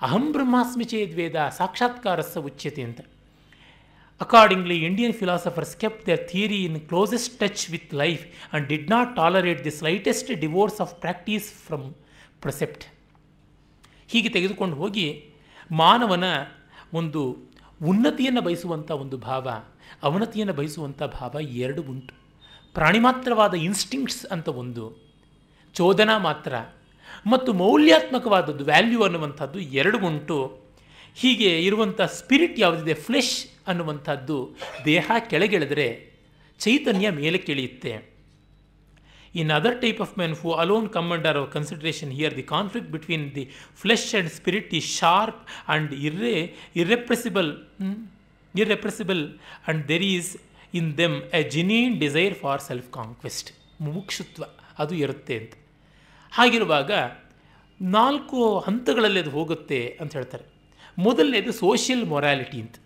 ಅಹಂ ಬ್ರಹ್ಮಾಸ್ಮಿ ಚೇದ್ವೇದ ಸಾಕ್ಷಾತ್ಕಾರಸ್ಸ ಉಚ್ಯತೆ ಅಂತ accordingly Indian philosophers kept their theory in closest touch with life and did not tolerate the slightest divorce of practice from precept ಹೀಗೆ ತೆಗೆದುಕೊಂಡು ಹೋಗಿ ಮಾನವನ ಒಂದು ಉನ್ನತಿಯನ್ನು ಬಯಸುವಂಥ ಒಂದು ಭಾವ ಅವನತಿಯನ್ನು ಬಯಸುವಂಥ ಭಾವ ಎರಡು ಉಂಟು ಪ್ರಾಣಿಮಾತ್ರವಾದ ಇನ್ಸ್ಟಿಂಕ್ಟ್ಸ್ ಅಂತ ಒಂದು ಚೋದನ ಮಾತ್ರ ಮತ್ತು ಮೌಲ್ಯಾತ್ಮಕವಾದದ್ದು ವ್ಯಾಲ್ಯೂ ಅನ್ನುವಂಥದ್ದು ಎರಡು ಉಂಟು ಹೀಗೆ ಇರುವಂಥ ಸ್ಪಿರಿಟ್ ಯಾವುದಿದೆ ಫ್ಲೆಶ್ ಅನ್ನುವಂಥದ್ದು ದೇಹ ಕೆಳಗೆಳೆದರೆ ಚೈತನ್ಯ ಮೇಲೆ ಕೆಳಿಯುತ್ತೆ in other type of men ಫು alone are our consideration here the conflict between the flesh and spirit is sharp and ಇರ್ರೆ irrepressible irrepressible and there is in them a genuine desire for self conquest ಮುಕ್ಷುತ್ವ ಅದು ಇರುತ್ತೆ ಅಂತ ಹಾಗಿರುವಾಗ ನಾಲ್ಕು ಹಂತಗಳಲ್ಲಿ ಅದು ಹೋಗುತ್ತೆ ಅಂತ ಹೇಳ್ತಾರೆ ಮೊದಲನೇದು ಸೋಷಿಯಲ್ ಮೊರಾಲಿಟಿ ಅಂತ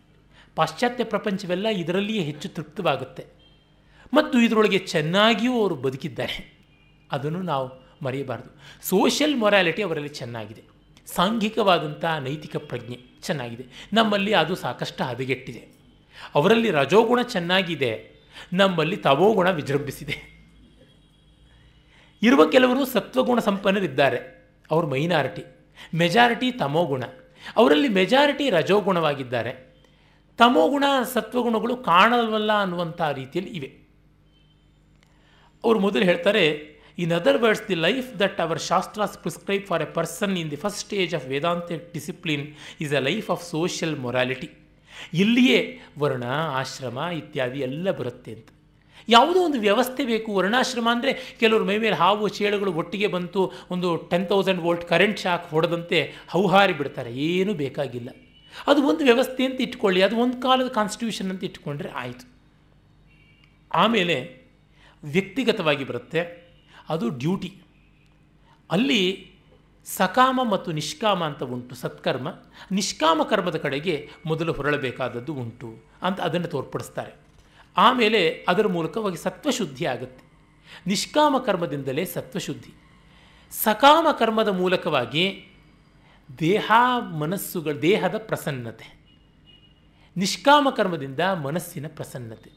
ಪಾಶ್ಚಾತ್ಯ ಪ್ರಪಂಚವೆಲ್ಲ ಇದರಲ್ಲಿಯೇ ಹೆಚ್ಚು ತೃಪ್ತವಾಗುತ್ತೆ ಮತ್ತು ಇದರೊಳಗೆ ಚೆನ್ನಾಗಿಯೂ ಅವರು ಬದುಕಿದ್ದಾರೆ ಅದನ್ನು ನಾವು ಮರೆಯಬಾರ್ದು ಸೋಷಿಯಲ್ ಮೊರಾಲಿಟಿ ಅವರಲ್ಲಿ ಚೆನ್ನಾಗಿದೆ ಸಾಂಘಿಕವಾದಂಥ ನೈತಿಕ ಪ್ರಜ್ಞೆ ಚೆನ್ನಾಗಿದೆ ನಮ್ಮಲ್ಲಿ ಅದು ಸಾಕಷ್ಟು ಹದಗೆಟ್ಟಿದೆ ಅವರಲ್ಲಿ ರಜೋಗುಣ ಚೆನ್ನಾಗಿದೆ ನಮ್ಮಲ್ಲಿ ತವೋಗುಣ ವಿಜೃಂಭಿಸಿದೆ ಇರುವ ಕೆಲವರು ಸತ್ವಗುಣ ಸಂಪನ್ನರಿದ್ದಾರೆ ಅವರು ಮೈನಾರಿಟಿ ಮೆಜಾರಿಟಿ ತಮೋಗುಣ ಅವರಲ್ಲಿ ಮೆಜಾರಿಟಿ ರಜೋಗುಣವಾಗಿದ್ದಾರೆ ತಮೋಗುಣ ಸತ್ವಗುಣಗಳು ಕಾಣಲ್ವಲ್ಲ ಅನ್ನುವಂಥ ರೀತಿಯಲ್ಲಿ ಇವೆ ಅವರು ಮೊದಲು ಹೇಳ್ತಾರೆ in other words the life that our shastra prescribe for a person in the first stage of Vedanta discipline is a life of social morality ಇಲ್ಲಿಯೇ ವರ್ಣ ಆಶ್ರಮ ಇತ್ಯಾದಿ ಎಲ್ಲ ಬರುತ್ತೆ ಅಂತ ಯಾವುದೋ ಒಂದು ವ್ಯವಸ್ಥೆ ಬೇಕು ವರ್ಣಾಶ್ರಮ ಅಂದರೆ ಕೆಲವರು ಮೈ ಮೇಲೆ ಹಾವು ಚೇಳುಗಳು ಒಟ್ಟಿಗೆ ಬಂತು ಒಂದು ten thousand volt current shock ಹೊಡೆದಂತೆ ಹೌಹಾರಿ ಬಿಡ್ತಾರೆ ಏನೂ ಬೇಕಾಗಿಲ್ಲ ಅದು ಒಂದು ವ್ಯವಸ್ಥೆ ಅಂತ ಇಟ್ಕೊಳ್ಳಿ ಅದು ಒಂದು ಕಾಲದ ಕಾನ್ಸ್ಟಿಟ್ಯೂಷನ್ ಅಂತ ಇಟ್ಕೊಂಡ್ರೆ ಆಯಿತು ಆಮೇಲೆ ವ್ಯಕ್ತಿಗತವಾಗಿ ಬರುತ್ತೆ ಅದು ಡ್ಯೂಟಿ ಅಲ್ಲಿ ಸಕಾಮ ಮತ್ತು ನಿಷ್ಕಾಮ ಅಂತ ಉಂಟು ಸತ್ಕರ್ಮ ನಿಷ್ಕಾಮ ಕರ್ಮದ ಕಡೆಗೆ ಮೊದಲು ಹೊರಳಬೇಕಾದದ್ದು ಉಂಟು ಅಂತ ಅದನ್ನು ತೋರ್ಪಡಿಸ್ತಾರೆ ಆಮೇಲೆ ಅದರ ಮೂಲಕವಾಗಿ ಸತ್ವಶುದ್ಧಿ ಆಗುತ್ತೆ ನಿಷ್ಕಾಮ ಕರ್ಮದಿಂದಲೇ ಸತ್ವಶುದ್ಧಿ ಸಕಾಮ ಕರ್ಮದ ಮೂಲಕವಾಗಿ ದೇಹ ಮನಸ್ಸುಗಳ ದೇಹದ ಪ್ರಸನ್ನತೆ ನಿಷ್ಕಾಮ ಕರ್ಮದಿಂದ ಮನಸ್ಸಿನ ಪ್ರಸನ್ನತೆ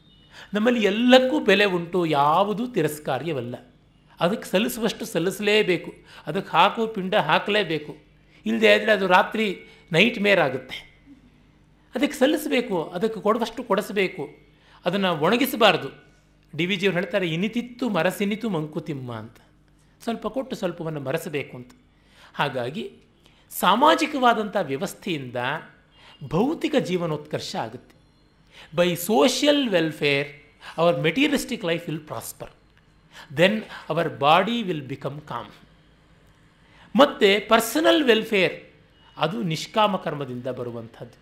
ನಮ್ಮಲ್ಲಿ ಎಲ್ಲಕ್ಕೂ ಬೆಲೆ ಉಂಟು ಯಾವುದೂ ತಿರಸ್ಕಾರ್ಯವಲ್ಲ ಅದಕ್ಕೆ ಸಲ್ಲಿಸುವಷ್ಟು ಸಲ್ಲಿಸಲೇಬೇಕು ಅದಕ್ಕೆ ಹಾಕು ಪಿಂಡ ಹಾಕಲೇಬೇಕು ಇಲ್ಲದೆ ಆದರೆ ಅದು ರಾತ್ರಿ ನೈಟ್ ಮೇರ್ ಆಗುತ್ತೆ ಅದಕ್ಕೆ ಸಲ್ಲಿಸಬೇಕು ಅದಕ್ಕೆ ಕೊಡುವಷ್ಟು ಕೊಡಿಸಬೇಕು ಅದನ್ನು ಒಣಗಿಸಬಾರ್ದು ಡಿ ವಿ ಅವ್ರು ಹೇಳ್ತಾರೆ ಇನಿತಿತ್ತು ಮರಸಿನಿತು ಮಂಕುತಿಮ್ಮ ಅಂತ ಸ್ವಲ್ಪ ಕೊಟ್ಟು ಸ್ವಲ್ಪವನ್ನು ಮರೆಸಬೇಕು ಅಂತ ಹಾಗಾಗಿ ಸಾಮಾಜಿಕವಾದಂಥ ವ್ಯವಸ್ಥೆಯಿಂದ ಭೌತಿಕ ಜೀವನೋತ್ಕರ್ಷ ಆಗುತ್ತೆ by social welfare our materialistic life will prosper then our body will become calm ಮತ್ತು ಪರ್ಸನಲ್ ವೆಲ್ಫೇರ್ ಅದು ನಿಷ್ಕಾಮ ಕರ್ಮದಿಂದ ಬರುವಂಥದ್ದು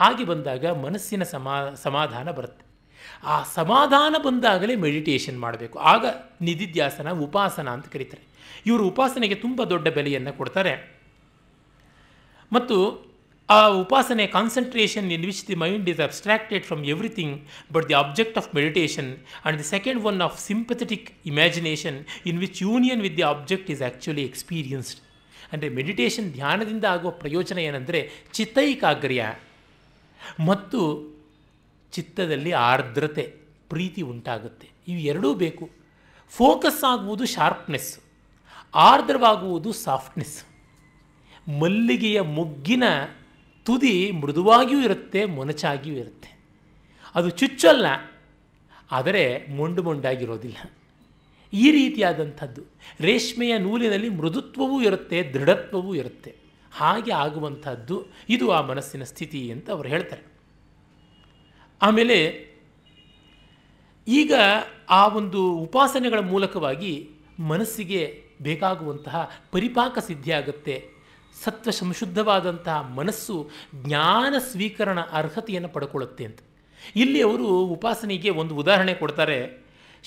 ಹಾಗೆ ಬಂದಾಗ ಮನಸ್ಸಿನ ಸಮಾ ಸಮಾಧಾನ ಬರುತ್ತೆ ಆ ಸಮಾಧಾನ ಬಂದಾಗಲೇ ಮೆಡಿಟೇಷನ್ ಮಾಡಬೇಕು ಆಗ ನಿಧಿಧ್ಯಾಸನ ಉಪಾಸನ ಅಂತ ಕರೀತಾರೆ ಇವರು ಉಪಾಸನೆಗೆ ತುಂಬ ದೊಡ್ಡ ಬೆಲೆಯನ್ನು ಕೊಡ್ತಾರೆ ಮತ್ತು ಆ ಉಪಾಸನೆ concentration in which the mind is abstracted from everything but the object of meditation and the second one of sympathetic imagination in which union with the object is actually experienced ಅಂದರೆ ಮೆಡಿಟೇಷನ್ ಧ್ಯಾನದಿಂದ ಆಗುವ ಪ್ರಯೋಜನ ಏನಂದರೆ ಚಿತ್ತೈಕಾಗ್ರ್ಯ ಮತ್ತು ಚಿತ್ತದಲ್ಲಿ ಆರ್ದ್ರತೆ ಪ್ರೀತಿ ಉಂಟಾಗುತ್ತೆ ಇವೆರಡೂ ಬೇಕು ಫೋಕಸ್ ಆಗುವುದು ಶಾರ್ಪ್ನೆಸ್ ಆರ್ದ್ರವಾಗುವುದು ಸಾಫ್ಟ್ನೆಸ್ ಮಲ್ಲಿಗೆಯ ಮೊಗ್ಗಿನ ತುದಿ ಮೃದುವಾಗಿಯೂ ಇರುತ್ತೆ ಮೊನಚಾಗಿಯೂ ಇರುತ್ತೆ ಅದು ಚುಚ್ಚಲ್ಲ ಆದರೆ ಮೊಂಡು ಮೊಂಡಾಗಿರೋದಿಲ್ಲ ಈ ರೀತಿಯಾದಂಥದ್ದು ರೇಷ್ಮೆಯ ನೂಲಿನಲ್ಲಿ ಮೃದುತ್ವವೂ ಇರುತ್ತೆ ದೃಢತ್ವವೂ ಇರುತ್ತೆ ಹಾಗೆ ಆಗುವಂಥದ್ದು ಇದು ಆ ಮನಸ್ಸಿನ ಸ್ಥಿತಿ ಅಂತ ಅವರು ಹೇಳ್ತಾರೆ ಆಮೇಲೆ ಈಗ ಆ ಒಂದು ಉಪಾಸನೆಗಳ ಮೂಲಕವಾಗಿ ಮನಸ್ಸಿಗೆ ಬೇಕಾಗುವಂತಹ ಪರಿಪಾಕ ಸಿದ್ಧಿಯಾಗುತ್ತೆ ಸತ್ವ ಸಂಶುದ್ಧವಾದಂತಹ ಮನಸ್ಸು ಜ್ಞಾನ ಸ್ವೀಕರಣ ಅರ್ಹತೆಯನ್ನು ಪಡ್ಕೊಳ್ಳುತ್ತೆ ಅಂತ ಇಲ್ಲಿ ಅವರು ಉಪಾಸನೆಗೆ ಒಂದು ಉದಾಹರಣೆ ಕೊಡ್ತಾರೆ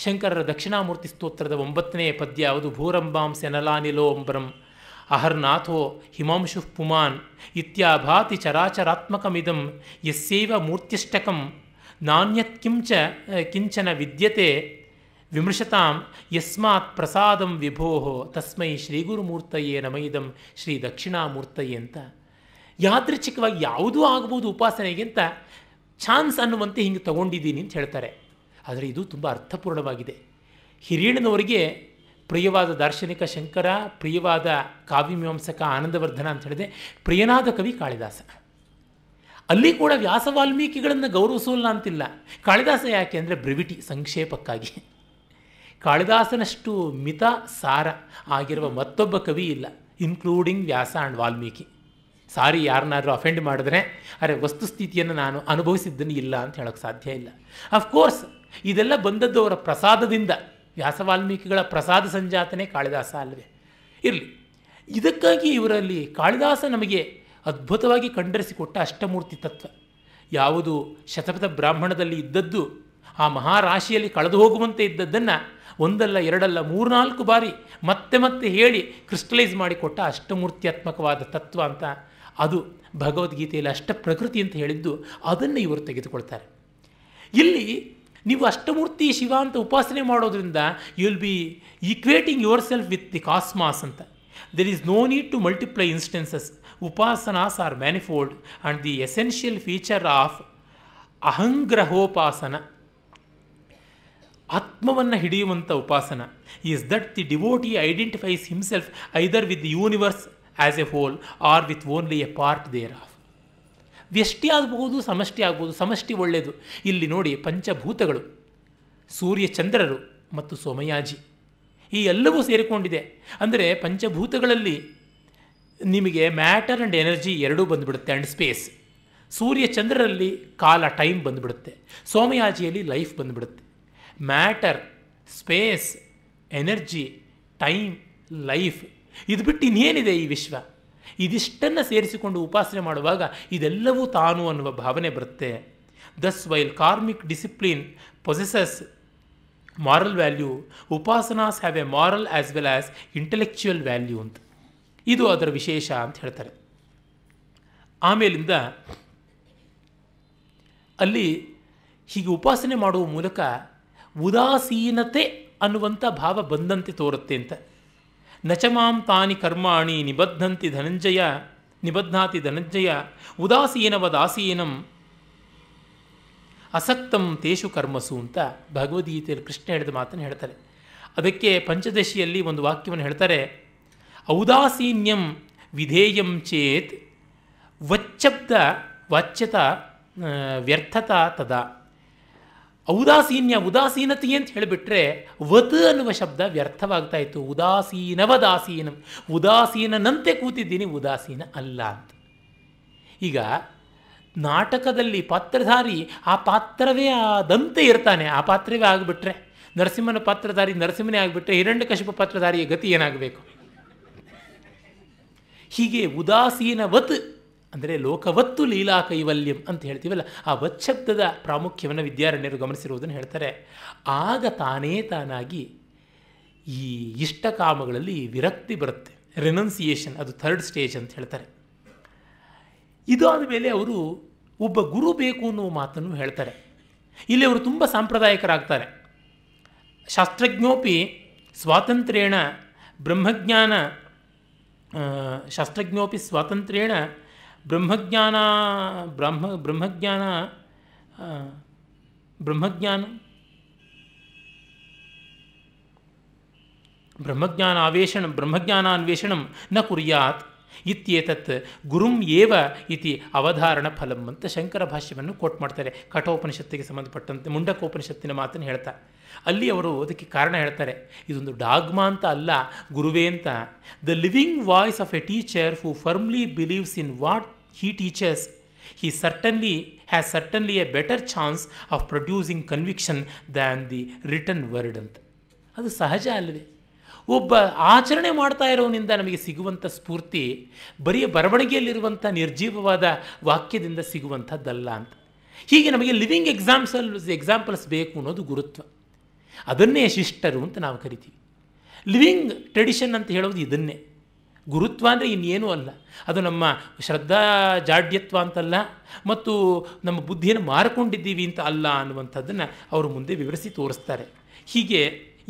ಶಂಕರರ ದಕ್ಷಿಣಾಮೂರ್ತಿ ಸ್ತೋತ್ರದ ಒಂಬತ್ತನೇ ಪದ್ಯ ಅದು ಭೂರಂಬಾಂ ಸೆನಲಾನಿಲೋಂಬ್ರಂ ಅಹರ್ನಾಥೋ ಹಿಮಾಂಶು ಪುಮಾನ್ ಇತ್ಯಾಭಾತಿ ಚರಾಚರಾತ್ಮಕಮಿದಂ ಯಸ್ಯೈವ ಮೂರ್ತಿಷ್ಟಕಂ ನಾಣ್ಯತ್ ಕಿಂಚ ಕಿಂಚನ ವಿದ್ಯತೆ ವಿಮೃಶತಾಂ ಯಸ್ಮಾತ್ ಪ್ರಸಾದಂ ವಿಭೋ ತಸ್ಮೈ ಶ್ರೀಗುರುಮೂರ್ತಯ್ಯೇ ನಮೈದಂ ಶ್ರೀ ದಕ್ಷಿಣಾಮೂರ್ತಯೇ ಅಂತ ಯಾದೃಚ್ಛಿಕವಾಗಿ ಯಾವುದೂ ಆಗ್ಬೋದು ಉಪಾಸನೆಗಿಂತ ಚಾನ್ಸ್ ಅನ್ನುವಂತೆ ಹಿಂಗೆ ತಗೊಂಡಿದ್ದೀನಿ ಅಂತ ಹೇಳ್ತಾರೆ ಆದರೆ ಇದು ತುಂಬ ಅರ್ಥಪೂರ್ಣವಾಗಿದೆ ಹಿರಿಯಣ್ಣನವರಿಗೆ ಪ್ರಿಯವಾದ ದಾರ್ಶನಿಕ ಶಂಕರ ಪ್ರಿಯವಾದ ಕಾವ್ಯಮೀಮಾಂಸಕ ಆನಂದವರ್ಧನ ಅಂತ ಹೇಳಿದೆ ಪ್ರಿಯನಾದ ಕವಿ ಕಾಳಿದಾಸ ಅಲ್ಲಿ ಕೂಡ ವ್ಯಾಸ ವಾಲ್ಮೀಕಿಗಳನ್ನು ಗೌರವಿಸೋಲ್ಲ ಅಂತಿಲ್ಲ ಕಾಳಿದಾಸ ಯಾಕೆ ಅಂದರೆ ಬ್ರಿವಿಟಿ ಸಂಕ್ಷೇಪಕ್ಕಾಗಿ ಕಾಳಿದಾಸನಷ್ಟು ಮಿತ ಸಾರ ಆಗಿರುವ ಮತ್ತೊಬ್ಬ ಕವಿ ಇಲ್ಲ including Vyasa and Valmiki sorry ಯಾರನ್ನಾದರೂ ಅಫೆಂಡ್ ಮಾಡಿದ್ರೆ ಅರೆ ವಸ್ತುಸ್ಥಿತಿಯನ್ನು ನಾನು ಅನುಭವಿಸಿದ್ದನ್ನು ಇಲ್ಲ ಅಂತ ಹೇಳೋಕ್ಕೆ ಸಾಧ್ಯ ಇಲ್ಲ ಅಫ್ಕೋರ್ಸ್ ಇದೆಲ್ಲ ಬಂದದ್ದು ಅವರ ಪ್ರಸಾದದಿಂದ ವ್ಯಾಸ ವಾಲ್ಮೀಕಿಗಳ ಪ್ರಸಾದ ಸಂಜಾತನೇ ಕಾಳಿದಾಸ ಅಲ್ಲವೇ ಇರಲಿ ಇದಕ್ಕಾಗಿ ಇವರಲ್ಲಿ ಕಾಳಿದಾಸ ನಮಗೆ ಅದ್ಭುತವಾಗಿ ಕಂಡರಿಸಿಕೊಟ್ಟ ಅಷ್ಟಮೂರ್ತಿ ತತ್ವ ಯಾವುದು ಶತಪಥ ಬ್ರಾಹ್ಮಣದಲ್ಲಿ ಇದ್ದದ್ದು ಆ ಮಹಾರಾಶಿಯಲ್ಲಿ ಕಳೆದು ಹೋಗುವಂತೆ ಇದ್ದದ್ದನ್ನು ಒಂದಲ್ಲ ಎರಡಲ್ಲ ಮೂರ್ನಾಲ್ಕು ಬಾರಿ ಮತ್ತೆ ಮತ್ತೆ ಹೇಳಿ ಕ್ರಿಸ್ಟಲೈಸ್ ಮಾಡಿಕೊಟ್ಟ ಅಷ್ಟಮೂರ್ತ್ಯಾತ್ಮಕವಾದ ತತ್ವ ಅಂತ ಅದು ಭಗವದ್ಗೀತೆಯಲ್ಲಿ ಅಷ್ಟ ಪ್ರಕೃತಿ ಅಂತ ಹೇಳಿದ್ದು ಅದನ್ನು ಇವರು ತೆಗೆದುಕೊಳ್ತಾರೆ ಇಲ್ಲಿ ನೀವು ಅಷ್ಟಮೂರ್ತಿ ಶಿವ ಅಂತ ಉಪಾಸನೆ ಮಾಡೋದ್ರಿಂದ you will be equating your self with the cosmos ಅಂತ there is no need to multiply instances upasanas are manifold and the essential feature of ahamgrahopasana ಆತ್ಮವನ್ನು ಹಿಡಿಯುವಂಥ ಉಪಾಸನ is that the devotee identifies himself either with universe as a whole or with only a part thereof ವ್ಯಷ್ಟಿ ಆಗಬಹುದು ಸಮಷ್ಟಿ ಆಗ್ಬೋದು ಸಮಷ್ಟಿ ಒಳ್ಳೆಯದು ಇಲ್ಲಿ ನೋಡಿ ಪಂಚಭೂತಗಳು ಸೂರ್ಯ ಚಂದ್ರರು ಮತ್ತು ಸೋಮಯಾಜಿ ಈ ಎಲ್ಲವೂ ಸೇರಿಕೊಂಡಿದೆ ಅಂದರೆ ಪಂಚಭೂತಗಳಲ್ಲಿ ನಿಮಗೆ ಮ್ಯಾಟರ್ ಆ್ಯಂಡ್ ಎನರ್ಜಿ ಎರಡೂ ಬಂದುಬಿಡುತ್ತೆ ಆ್ಯಂಡ್ ಸ್ಪೇಸ್ ಸೂರ್ಯ ಚಂದ್ರರಲ್ಲಿ ಕಾಲ ಟೈಮ್ ಬಂದುಬಿಡುತ್ತೆ ಸೋಮಯಾಜಿಯಲ್ಲಿ ಲೈಫ್ ಬಂದುಬಿಡುತ್ತೆ matter space energy time life ಇದು ಬಿಟ್ಟು ಇನ್ನೇನಿದೆ ಈ ವಿಶ್ವ ಇದಿಷ್ಟನ್ನು ಸೇರಿಸಿಕೊಂಡು ಉಪಾಸನೆ ಮಾಡುವಾಗ ಇದೆಲ್ಲವೂ ತಾನು ಅನ್ನುವ ಭಾವನೆ ಬರುತ್ತೆ thus while karmic discipline possesses moral value ಉಪಾಸನಾಸ್ have a moral as well as intellectual value ಅಂತ ಇದು ಅದರ ವಿಶೇಷ ಅಂತ ಹೇಳ್ತಾರೆ ಆಮೇಲಿಂದ ಅಲ್ಲಿ ಹೀಗೆ ಉಪಾಸನೆ ಮಾಡುವ ಮೂಲಕ ಉದಾಸೀನತೆ ಅನ್ನುವಂಥ ಭಾವ ಬಂದಂತೆ ತೋರುತ್ತೆ ಅಂತ ನಚಮಾಂ ತಾನಿ ಕರ್ಮಾಣಿ ನಿಬದ್ಧಂತಿ ಧನಂಜಯ ನಿಬದ್ಧಾತಿ ಧನಂಜಯ ಉದಾಸೀನವ ದಾಸೀನಂ ಅಸಕ್ತಂ ತೇಷು ಕರ್ಮಸು ಅಂತ ಭಗವದ್ಗೀತೆಯಲ್ಲಿ ಕೃಷ್ಣ ಹೇಳಿದ ಮಾತನ್ನು ಹೇಳ್ತಾರೆ ಅದಕ್ಕೆ ಪಂಚದಶಿಯಲ್ಲಿ ಒಂದು ವಾಕ್ಯವನ್ನು ಹೇಳ್ತಾರೆ ಔದಾಸೀನ್ಯಂ ವಿಧೇಯಂ ಚೇತ್ ವಚ್ಚಬ್ದ ವಾಚ್ಯತ ವ್ಯರ್ಥತಾ ತದಾ ಔದಾಸೀನ್ಯ ಉದಾಸೀನತೆ ಅಂತ ಹೇಳಿಬಿಟ್ರೆ ವತ್ ಅನ್ನುವ ಶಬ್ದ ವ್ಯರ್ಥವಾಗ್ತಾ ಇತ್ತು ಉದಾಸೀನವದಾಸೀನ ಉದಾಸೀನನಂತೆ ಕೂತಿದ್ದೀನಿ ಉದಾಸೀನ ಅಲ್ಲ ಅಂತ ಈಗ ನಾಟಕದಲ್ಲಿ ಪಾತ್ರಧಾರಿ ಆ ಪಾತ್ರವೇ ಆದಂತೆ ಇರ್ತಾನೆ ಆ ಪಾತ್ರವೇ ಆಗಿಬಿಟ್ರೆ ನರಸಿಂಹನ ಪಾತ್ರಧಾರಿ ನರಸಿಂಹನೇ ಆಗಿಬಿಟ್ರೆ ಕಶಿಪ ಪಾತ್ರಧಾರಿಯ ಗತಿ ಏನಾಗಬೇಕು ಹೀಗೆ ಉದಾಸೀನವತ್ ಅಂದರೆ ಲೋಕವತ್ತು ಲೀಲಾ ಕೈವಲ್ಯಂ ಅಂತ ಹೇಳ್ತೀವಲ್ಲ ಆ ವಚ್ಛಬ್ದದ ಪ್ರಾಮುಖ್ಯವನ್ನು ವಿದ್ಯಾರಣ್ಯರು ಗಮನಿಸಿರುವುದನ್ನು ಹೇಳ್ತಾರೆ ಆಗ ತಾನೇ ತಾನಾಗಿ ಈ ಇಷ್ಟಕಾಮಗಳಲ್ಲಿ ವಿರಕ್ತಿ ಬರುತ್ತೆ ರೆನೌನ್ಸಿಯೇಷನ್ ಅದು ಥರ್ಡ್ ಸ್ಟೇಜ್ ಅಂತ ಹೇಳ್ತಾರೆ ಇದಾದ ಮೇಲೆ ಅವರು ಒಬ್ಬ ಗುರು ಬೇಕು ಅನ್ನುವ ಮಾತನ್ನು ಹೇಳ್ತಾರೆ ಇಲ್ಲಿ ಅವರು ತುಂಬ ಸಾಂಪ್ರದಾಯಿಕರಾಗ್ತಾರೆ ಶಾಸ್ತ್ರಜ್ಞೋಪಿ ಸ್ವಾತಂತ್ರ್ಯೇಣ ಬ್ರಹ್ಮಜ್ಞಾನ ಶಾಸ್ತ್ರಜ್ಞೋಪಿ ಸ್ವಾತಂತ್ರ್ಯೇಣ ब्रह्मज्ञान ಬ್ರಹ್ಮ ब्रह्मज्ञान ಬ್ರಹ್ಮಜ್ಞಾನ ब्रह्मज्ञानावेषण ब्रह्मज्ञानान्वेषणं न कुरियात ಇತ್ಯೇತತ್ ಗುರುಂ ಏವ ಇತಿ ಅವಧಾರಣ ಫಲಂ ಅಂತ ಶಂಕರ ಭಾಷ್ಯವನ್ನು ಕೋಟ್ ಮಾಡ್ತಾರೆ ಕಠೋಪನಿಷತ್ತಿಗೆ ಸಂಬಂಧಪಟ್ಟಂತೆ ಮುಂಡಕೋಪನಿಷತ್ತಿನ ಮಾತನ್ನು ಹೇಳ್ತಾ ಅಲ್ಲಿ ಅವರು ಅದಕ್ಕೆ ಕಾರಣ ಹೇಳ್ತಾರೆ ಇದೊಂದು ಡಾಗ್ಮಾ ಅಂತ ಅಲ್ಲ ಗುರುವೇ ಅಂತ the living voice of a teacher who firmly believes in what he teachers he certainly has certainly a better chance of producing conviction than the written word ಅಂತ ಅದು ಸಹಜ ಅಲ್ಲವೇ ಒಬ್ಬ ಆಚರಣೆ ಮಾಡ್ತಾ ಇರೋನಿಂದ ನಮಗೆ ಸಿಗುವಂಥ ಸ್ಫೂರ್ತಿ ಬರೀ ಬರವಣಿಗೆಯಲ್ಲಿರುವಂಥ ನಿರ್ಜೀವವಾದ ವಾಕ್ಯದಿಂದ ಸಿಗುವಂಥದ್ದಲ್ಲ ಅಂತ ಹೀಗೆ ನಮಗೆ ಲಿವಿಂಗ್ ಎಕ್ಸಾಮ್ಸಲ್ ಎಕ್ಸಾಂಪಲ್ಸ್ ಬೇಕು ಅನ್ನೋದು ಗುರುತ್ವ ಅದನ್ನೇ ಶಿಷ್ಟರು ಅಂತ ನಾವು ಕರಿತೀವಿ ಲಿವಿಂಗ್ ಟ್ರೆಡಿಷನ್ ಅಂತ ಹೇಳೋದು ಇದನ್ನೇ ಗುರುತ್ವ ಅಂದರೆ ಇನ್ನೇನೂ ಅಲ್ಲ ಅದು ನಮ್ಮ ಶ್ರದ್ಧಾ ಜಾಡ್ಯತ್ವ ಅಂತಲ್ಲ ಮತ್ತು ನಮ್ಮ ಬುದ್ಧಿಯನ್ನು ಮಾರಿಕೊಂಡಿದ್ದೀವಿ ಅಂತ ಅಲ್ಲ ಅನ್ನುವಂಥದ್ದನ್ನು ಅವರು ಮುಂದೆ ವಿವರಿಸಿ ತೋರಿಸ್ತಾರೆ ಹೀಗೆ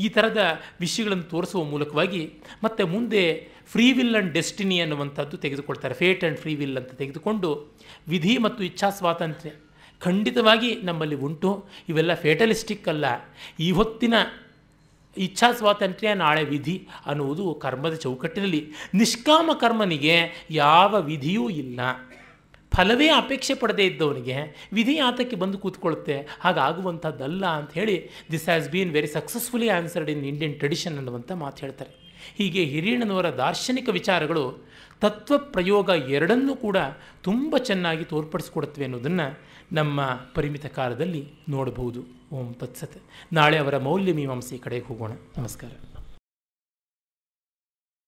ಈ ಥರದ ವಿಷಯಗಳನ್ನು ತೋರಿಸುವ ಮೂಲಕವಾಗಿ ಮತ್ತು ಮುಂದೆ ಫ್ರೀ ವಿಲ್ ಆ್ಯಂಡ್ ಡೆಸ್ಟಿನಿ ಅನ್ನುವಂಥದ್ದು ತೆಗೆದುಕೊಳ್ತಾರೆ ಫೇಟ್ ಆ್ಯಂಡ್ ಫ್ರೀ ವಿಲ್ ಅಂತ ತೆಗೆದುಕೊಂಡು ವಿಧಿ ಮತ್ತು ಇಚ್ಛಾ ಸ್ವಾತಂತ್ರ್ಯ ಖಂಡಿತವಾಗಿ ನಮ್ಮಲ್ಲಿ ಉಂಟು ಇವೆಲ್ಲ ಫೇಟಲಿಸ್ಟಿಕ್ ಅಲ್ಲ ಈ ಹೊತ್ತಿನ ಇಚ್ಛಾ ಸ್ವಾತಂತ್ರ್ಯ ನಾಳೆ ವಿಧಿ ಅನ್ನುವುದು ಕರ್ಮದ ಚೌಕಟ್ಟಿನಲ್ಲಿ ನಿಷ್ಕಾಮ ಕರ್ಮನಿಗೆ ಯಾವ ವಿಧಿಯೂ ಇಲ್ಲ ಫಲವೇ ಅಪೇಕ್ಷೆ ಪಡದೇ ಇದ್ದವನಿಗೆ ವಿಧಿ ಆತಕ್ಕೆ ಬಂದು ಕೂತ್ಕೊಳ್ಳುತ್ತೆ ಹಾಗಾಗುವಂಥದ್ದಲ್ಲ ಅಂತ ಹೇಳಿ this has been very successfully answered in Indian tradition ಅನ್ನುವಂಥ ಮಾತು ಹೇಳ್ತಾರೆ ಹೀಗೆ ಹಿರಿಯಣ್ಣನವರ ದಾರ್ಶನಿಕ ವಿಚಾರಗಳು ತತ್ವ ಪ್ರಯೋಗ ಎರಡನ್ನೂ ಕೂಡ ತುಂಬ ಚೆನ್ನಾಗಿ ತೋರ್ಪಡಿಸ್ಕೊಡುತ್ತವೆ ಅನ್ನೋದನ್ನು ನಮ್ಮ ಪರಿಮಿತ ಕಾಲದಲ್ಲಿ ನೋಡಬಹುದು ಓಂ ತತ್ಸತ್ ನಾಳೆ ಅವರ ಮೌಲ್ಯ ಮೀಮಾಂಸೆ ಕಡೆಗೆ ಹೋಗೋಣ ನಮಸ್ಕಾರ